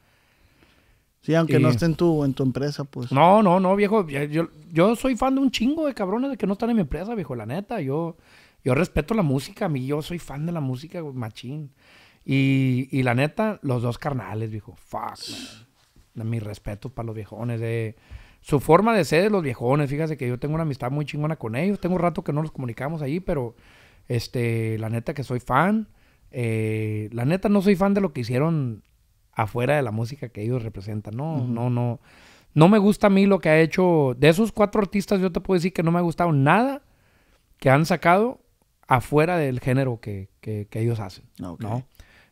Sí, aunque no esté en tu, en tu empresa, pues. No, no, no, viejo, yo, yo soy fan de un chingo de cabrones que no están en mi empresa, viejo, la neta, yo... Yo respeto la música, a mí yo soy fan de la música, machín. Y, y, la neta, los dos carnales, dijo Fuck, Mi respeto para los viejones. de Su forma de ser de los viejones. Fíjate que yo tengo una amistad muy chingona con ellos. Tengo un rato que no los comunicamos ahí, pero este, la neta que soy fan. Eh, la neta no soy fan de lo que hicieron afuera de la música que ellos representan. No, no, no. No me gusta a mí lo que ha hecho. De esos cuatro artistas, yo te puedo decir que no me ha gustado nada que han sacado afuera del género que, ellos hacen, ah, ¿no?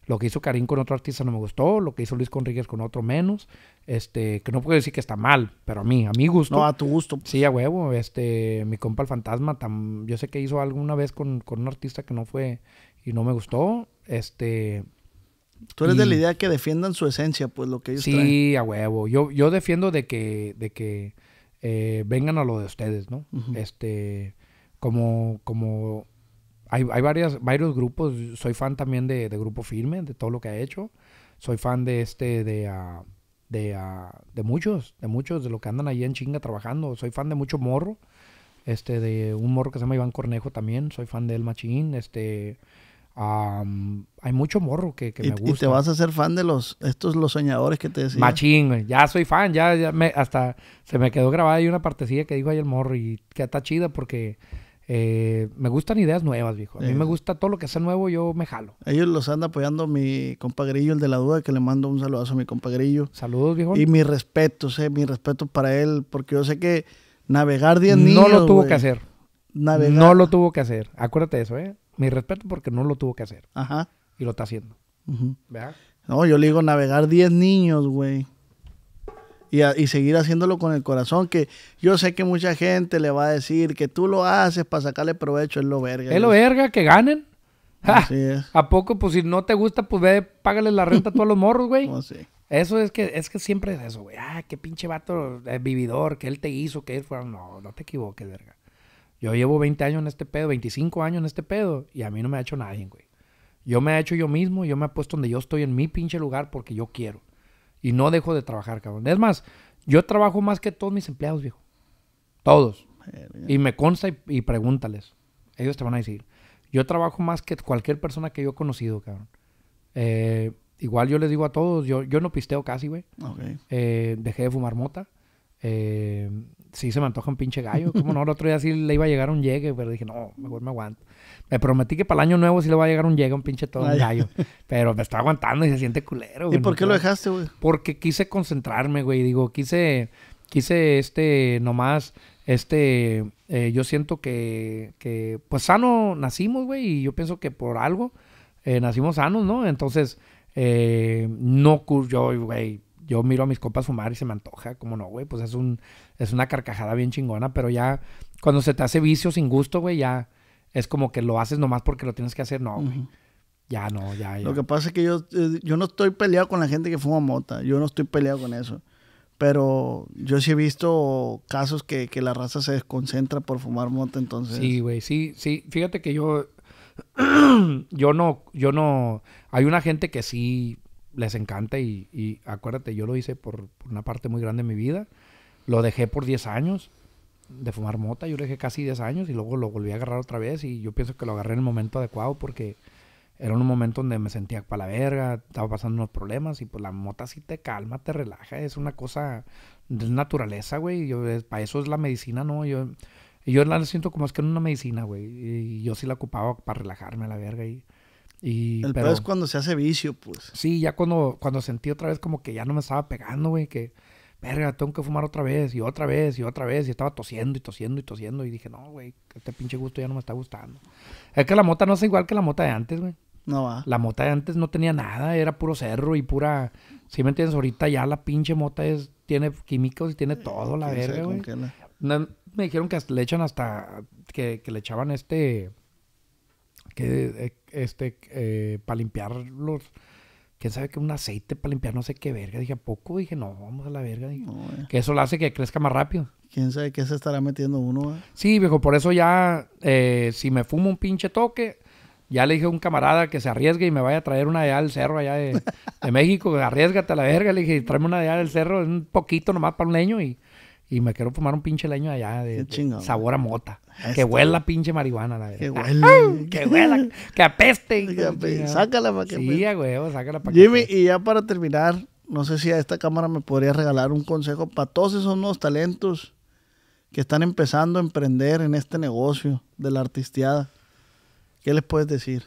Lo que hizo Karim con otro artista no me gustó, lo que hizo Luis Conríguez con otro menos, este, que no puedo decir que está mal, pero a mí, a mi gusto. No, a tu gusto. Pues. Sí, a huevo, este, mi compa el fantasma, yo sé que hizo alguna vez con, un artista que no fue y no me gustó, este, Tú eres de la idea que defiendan su esencia, pues lo que ellos sí, traen. Sí, a huevo. Yo, yo defiendo de que, de que eh, vengan a lo de ustedes, ¿no? Este, como, como hay, varios grupos. Soy fan también de, de, Grupo Firme, de todo lo que ha hecho. Soy fan de este, de, ah, de, ah, de, muchos, de muchos, de los que andan ahí en chinga trabajando. Soy fan de mucho morro. Este, de un morro que se llama Iván Cornejo también. Soy fan de El Machín. Este, hay mucho morro que, que me gusta. Y te vas a ser fan de los estos los soñadores que te decían? Machín, ya soy fan, ya, ya me, hasta se me quedó grabada ahí una partecilla que dijo ahí el morro y que está chida porque eh, me gustan ideas nuevas, viejo. A mí me eh. gusta todo lo que sea nuevo, yo me jalo. Ellos los anda apoyando mi Grillo el de la duda, que le mando un saludazo a mi Grillo Saludos, viejo. Y mi respeto, sé, eh, mi respeto para él, porque yo sé que navegar 10 niños. No lo tuvo que hacer. No lo tuvo que hacer. Acuérdate eso, eh. Mi respeto porque no lo tuvo que hacer. Ajá. Y lo está haciendo. No, yo le digo navegar 10 niños, güey. Y, seguir haciéndolo con el corazón, que yo sé que mucha gente le va a decir que tú lo haces para sacarle provecho, es lo verga. Es lo verga, que ganen. es. ¿A poco? Pues si no te gusta, pues ve, págale la renta a todos los morros, güey. No, pues Eso es que, es que siempre es eso, güey. Ah, qué pinche vato es eh, vividor, que él te hizo, que él fue. No, no te equivoques, verga. Yo llevo 20 años en este pedo, 25 años en este pedo, y a mí no me ha hecho nadie, güey. Yo me he hecho yo mismo, yo me he puesto donde yo estoy en mi pinche lugar porque yo quiero. Y no dejo de trabajar, cabrón. Es más, yo trabajo más que todos mis empleados, viejo. Todos. Y me consta y, pregúntales. Ellos te van a decir. Yo trabajo más que cualquier persona que yo he conocido, cabrón. Eh, igual yo les digo a todos, yo, yo no pisteo casi, güey. Eh, dejé de fumar mota. Eh, sí se me antoja un pinche gallo. ¿Cómo no? El otro día sí le iba a llegar un llegue, pero dije, no, mejor me aguanto. Me prometí que para el año nuevo sí le va a llegar un llega, un pinche todo, el gallo. Pero me está aguantando y se siente culero, güey. ¿Y por qué lo dejaste, güey? Porque quise concentrarme, güey. Digo, quise, quise este, nomás, este, eh, yo siento que, que, pues sano nacimos, güey. Y yo pienso que por algo eh, nacimos sanos, ¿no? Entonces, eh, no, yo, güey, yo miro a mis copas fumar y se me antoja, como no, güey, pues es un, es una carcajada bien chingona, pero ya cuando se te hace vicio sin gusto, güey, ya es como que lo haces nomás porque lo tienes que hacer. No, güey. Ya no, ya, Lo que pasa es que yo, eh, yo no estoy peleado con la gente que fuma mota. Yo no estoy peleado con eso. Pero yo sí he visto casos que, la raza se desconcentra por fumar mota, entonces. Sí, güey, sí, sí. Fíjate que yo. [clears throat] yo no, yo no. Hay una gente que sí les encanta y, acuérdate, yo lo hice por, por, una parte muy grande de mi vida. Lo dejé por 10 años de fumar mota. Yo le dejé casi 10 años y luego lo volví a agarrar otra vez y yo pienso que lo agarré en el momento adecuado porque era un momento donde me sentía para la verga, estaba pasando unos problemas y pues la mota sí te calma, te relaja, es una cosa de naturaleza, güey. Yo, para eso es la medicina, ¿no? Yo, yo la siento como es que es una medicina, güey. Y yo sí la ocupaba para relajarme a la verga y... el pero, es cuando se hace vicio, pues. Sí, ya cuando, cuando sentí otra vez como que ya no me estaba pegando, güey, que verga, tengo que fumar otra vez y otra vez y otra vez. Y estaba tosiendo y tosiendo y tosiendo. Y dije, no, güey, este pinche gusto ya no me está gustando. Es que la mota no es igual que la mota de antes, güey. No va. La mota de antes no tenía nada, era puro cerro y pura. Si ¿sí me entiendes, ahorita ya la pinche mota es, tiene químicos y tiene mm, todo, la verga, güey. me dijeron que le echan hasta. que, le echaban este. que eh, este. Eh, para limpiar los quién sabe que un aceite para limpiar no sé qué verga. Dije, ¿a poco? Dije, no, vamos a la verga. Dije, que eso lo hace que crezca más rápido. ¿Quién sabe qué se estará metiendo uno? Sí, viejo, por eso ya, eh, si me fumo un pinche toque, ya le dije a un camarada que se arriesgue y me vaya a traer una de al cerro, allá de, [laughs] México, arriesgate a la verga. Le dije, tráeme una de allá del cerro, un poquito nomás para un leño y y me quiero fumar un pinche leño allá de, sabor a mota. Que huela pinche marihuana, la verdad. Que ah, huela. que huela. Que apeste. Sácala para que Sí, Jimmy, y ya para terminar, no sé si a esta cámara me podría regalar un consejo para todos esos nuevos talentos que están empezando a emprender en este negocio de la artisteada. ¿Qué les puedes decir?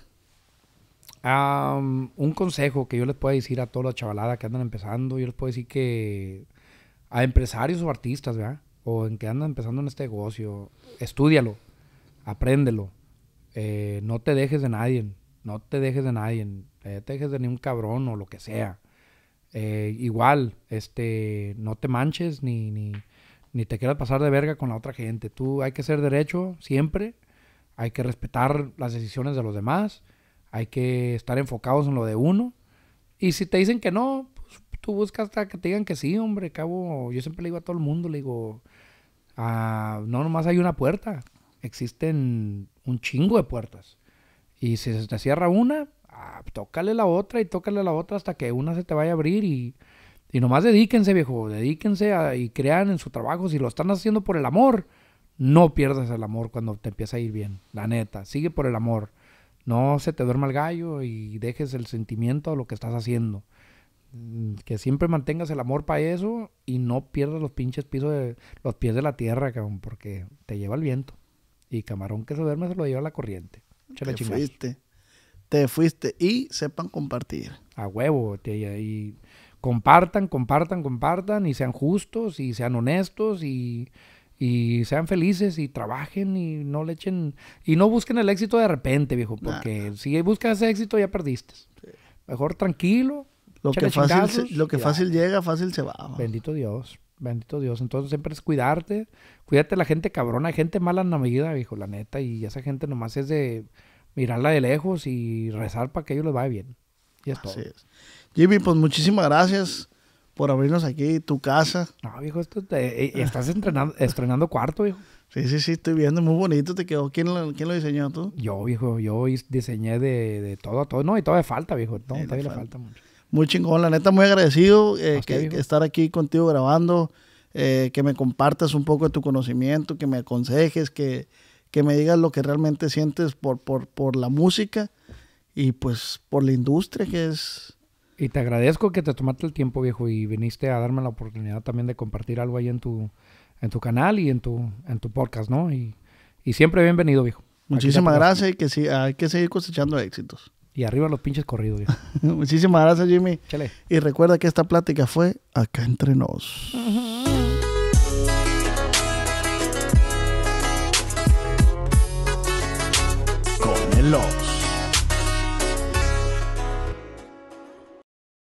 un consejo que yo les pueda decir a toda la chavalada que andan empezando, yo les puedo decir que a empresarios o artistas, ¿verdad? O en que andan empezando en este negocio. Estúdialo, apréndelo. Eh, no te dejes de nadie, no te dejes de nadie, No eh, te dejes de ni un cabrón o lo que sea. Eh, igual, este, no te manches ni, ni te quieras pasar de verga con la otra gente. Tú hay que ser derecho siempre, hay que respetar las decisiones de los demás, hay que estar enfocados en lo de uno. Y si te dicen que no, tú buscas hasta que te digan que sí, hombre, cabo. Yo siempre le digo a todo el mundo, le digo, ah, no nomás hay una puerta, existen un chingo de puertas. Y si se te cierra una, ah, tócale la otra y tócale la otra hasta que una se te vaya a abrir y, nomás dedíquense, viejo, dedíquense y crean en su trabajo. Si lo están haciendo por el amor, no pierdas el amor cuando te empieza a ir bien, la neta, sigue por el amor. No se te duerma el gallo y dejes el sentimiento a lo que estás haciendo. Mm, que siempre mantengas el amor para eso y no pierdas los pinches pisos de los pies de la tierra, cabrón, porque te lleva el viento. Y camarón que se duerme se lo lleva la corriente. te fuiste. Te fuiste y sepan compartir. A huevo, y compartan, compartan, compartan y sean justos y sean honestos y y sean felices y trabajen y no le echen y no busquen el éxito de repente, viejo, porque si buscas éxito ya perdiste. Mejor tranquilo, lo que fácil, llega, fácil se va. Bendito Dios. Bendito Dios. Entonces siempre es cuidarte. Cuídate la gente cabrona. Hay gente mala en la medida, viejo, la neta. Y esa gente nomás es de mirarla de lejos y rezar para que ellos les vaya bien. Y es Así todo. Es. Jimmy, pues muchísimas gracias por abrirnos aquí tu casa. No, viejo, eh, eh, estás estrenando cuarto, viejo. Sí, sí, sí, estoy viendo, muy bonito te quedó. ¿Quién lo, quién lo diseñó tú? Yo, viejo, yo diseñé de, de todo a todo. No, y todavía falta, viejo. todavía le falta mucho muy chingón. La neta, muy agradecido eh, que, estar aquí contigo grabando, eh, que me compartas un poco de tu conocimiento, que me aconsejes, que, me digas lo que realmente sientes por, por, la música y pues por la industria que es. Y te agradezco que te tomaste el tiempo, viejo, y viniste a darme la oportunidad también de compartir algo ahí en tu, en tu canal y en tu, en tu podcast, ¿no? Y, y siempre bienvenido, viejo. Muchísimas gracias y que sí, hay que seguir cosechando éxitos. Y arriba los pinches corridos, [laughs] Muchísimas gracias, Jimmy. Chale. Y recuerda que esta plática fue acá entre nos. Con el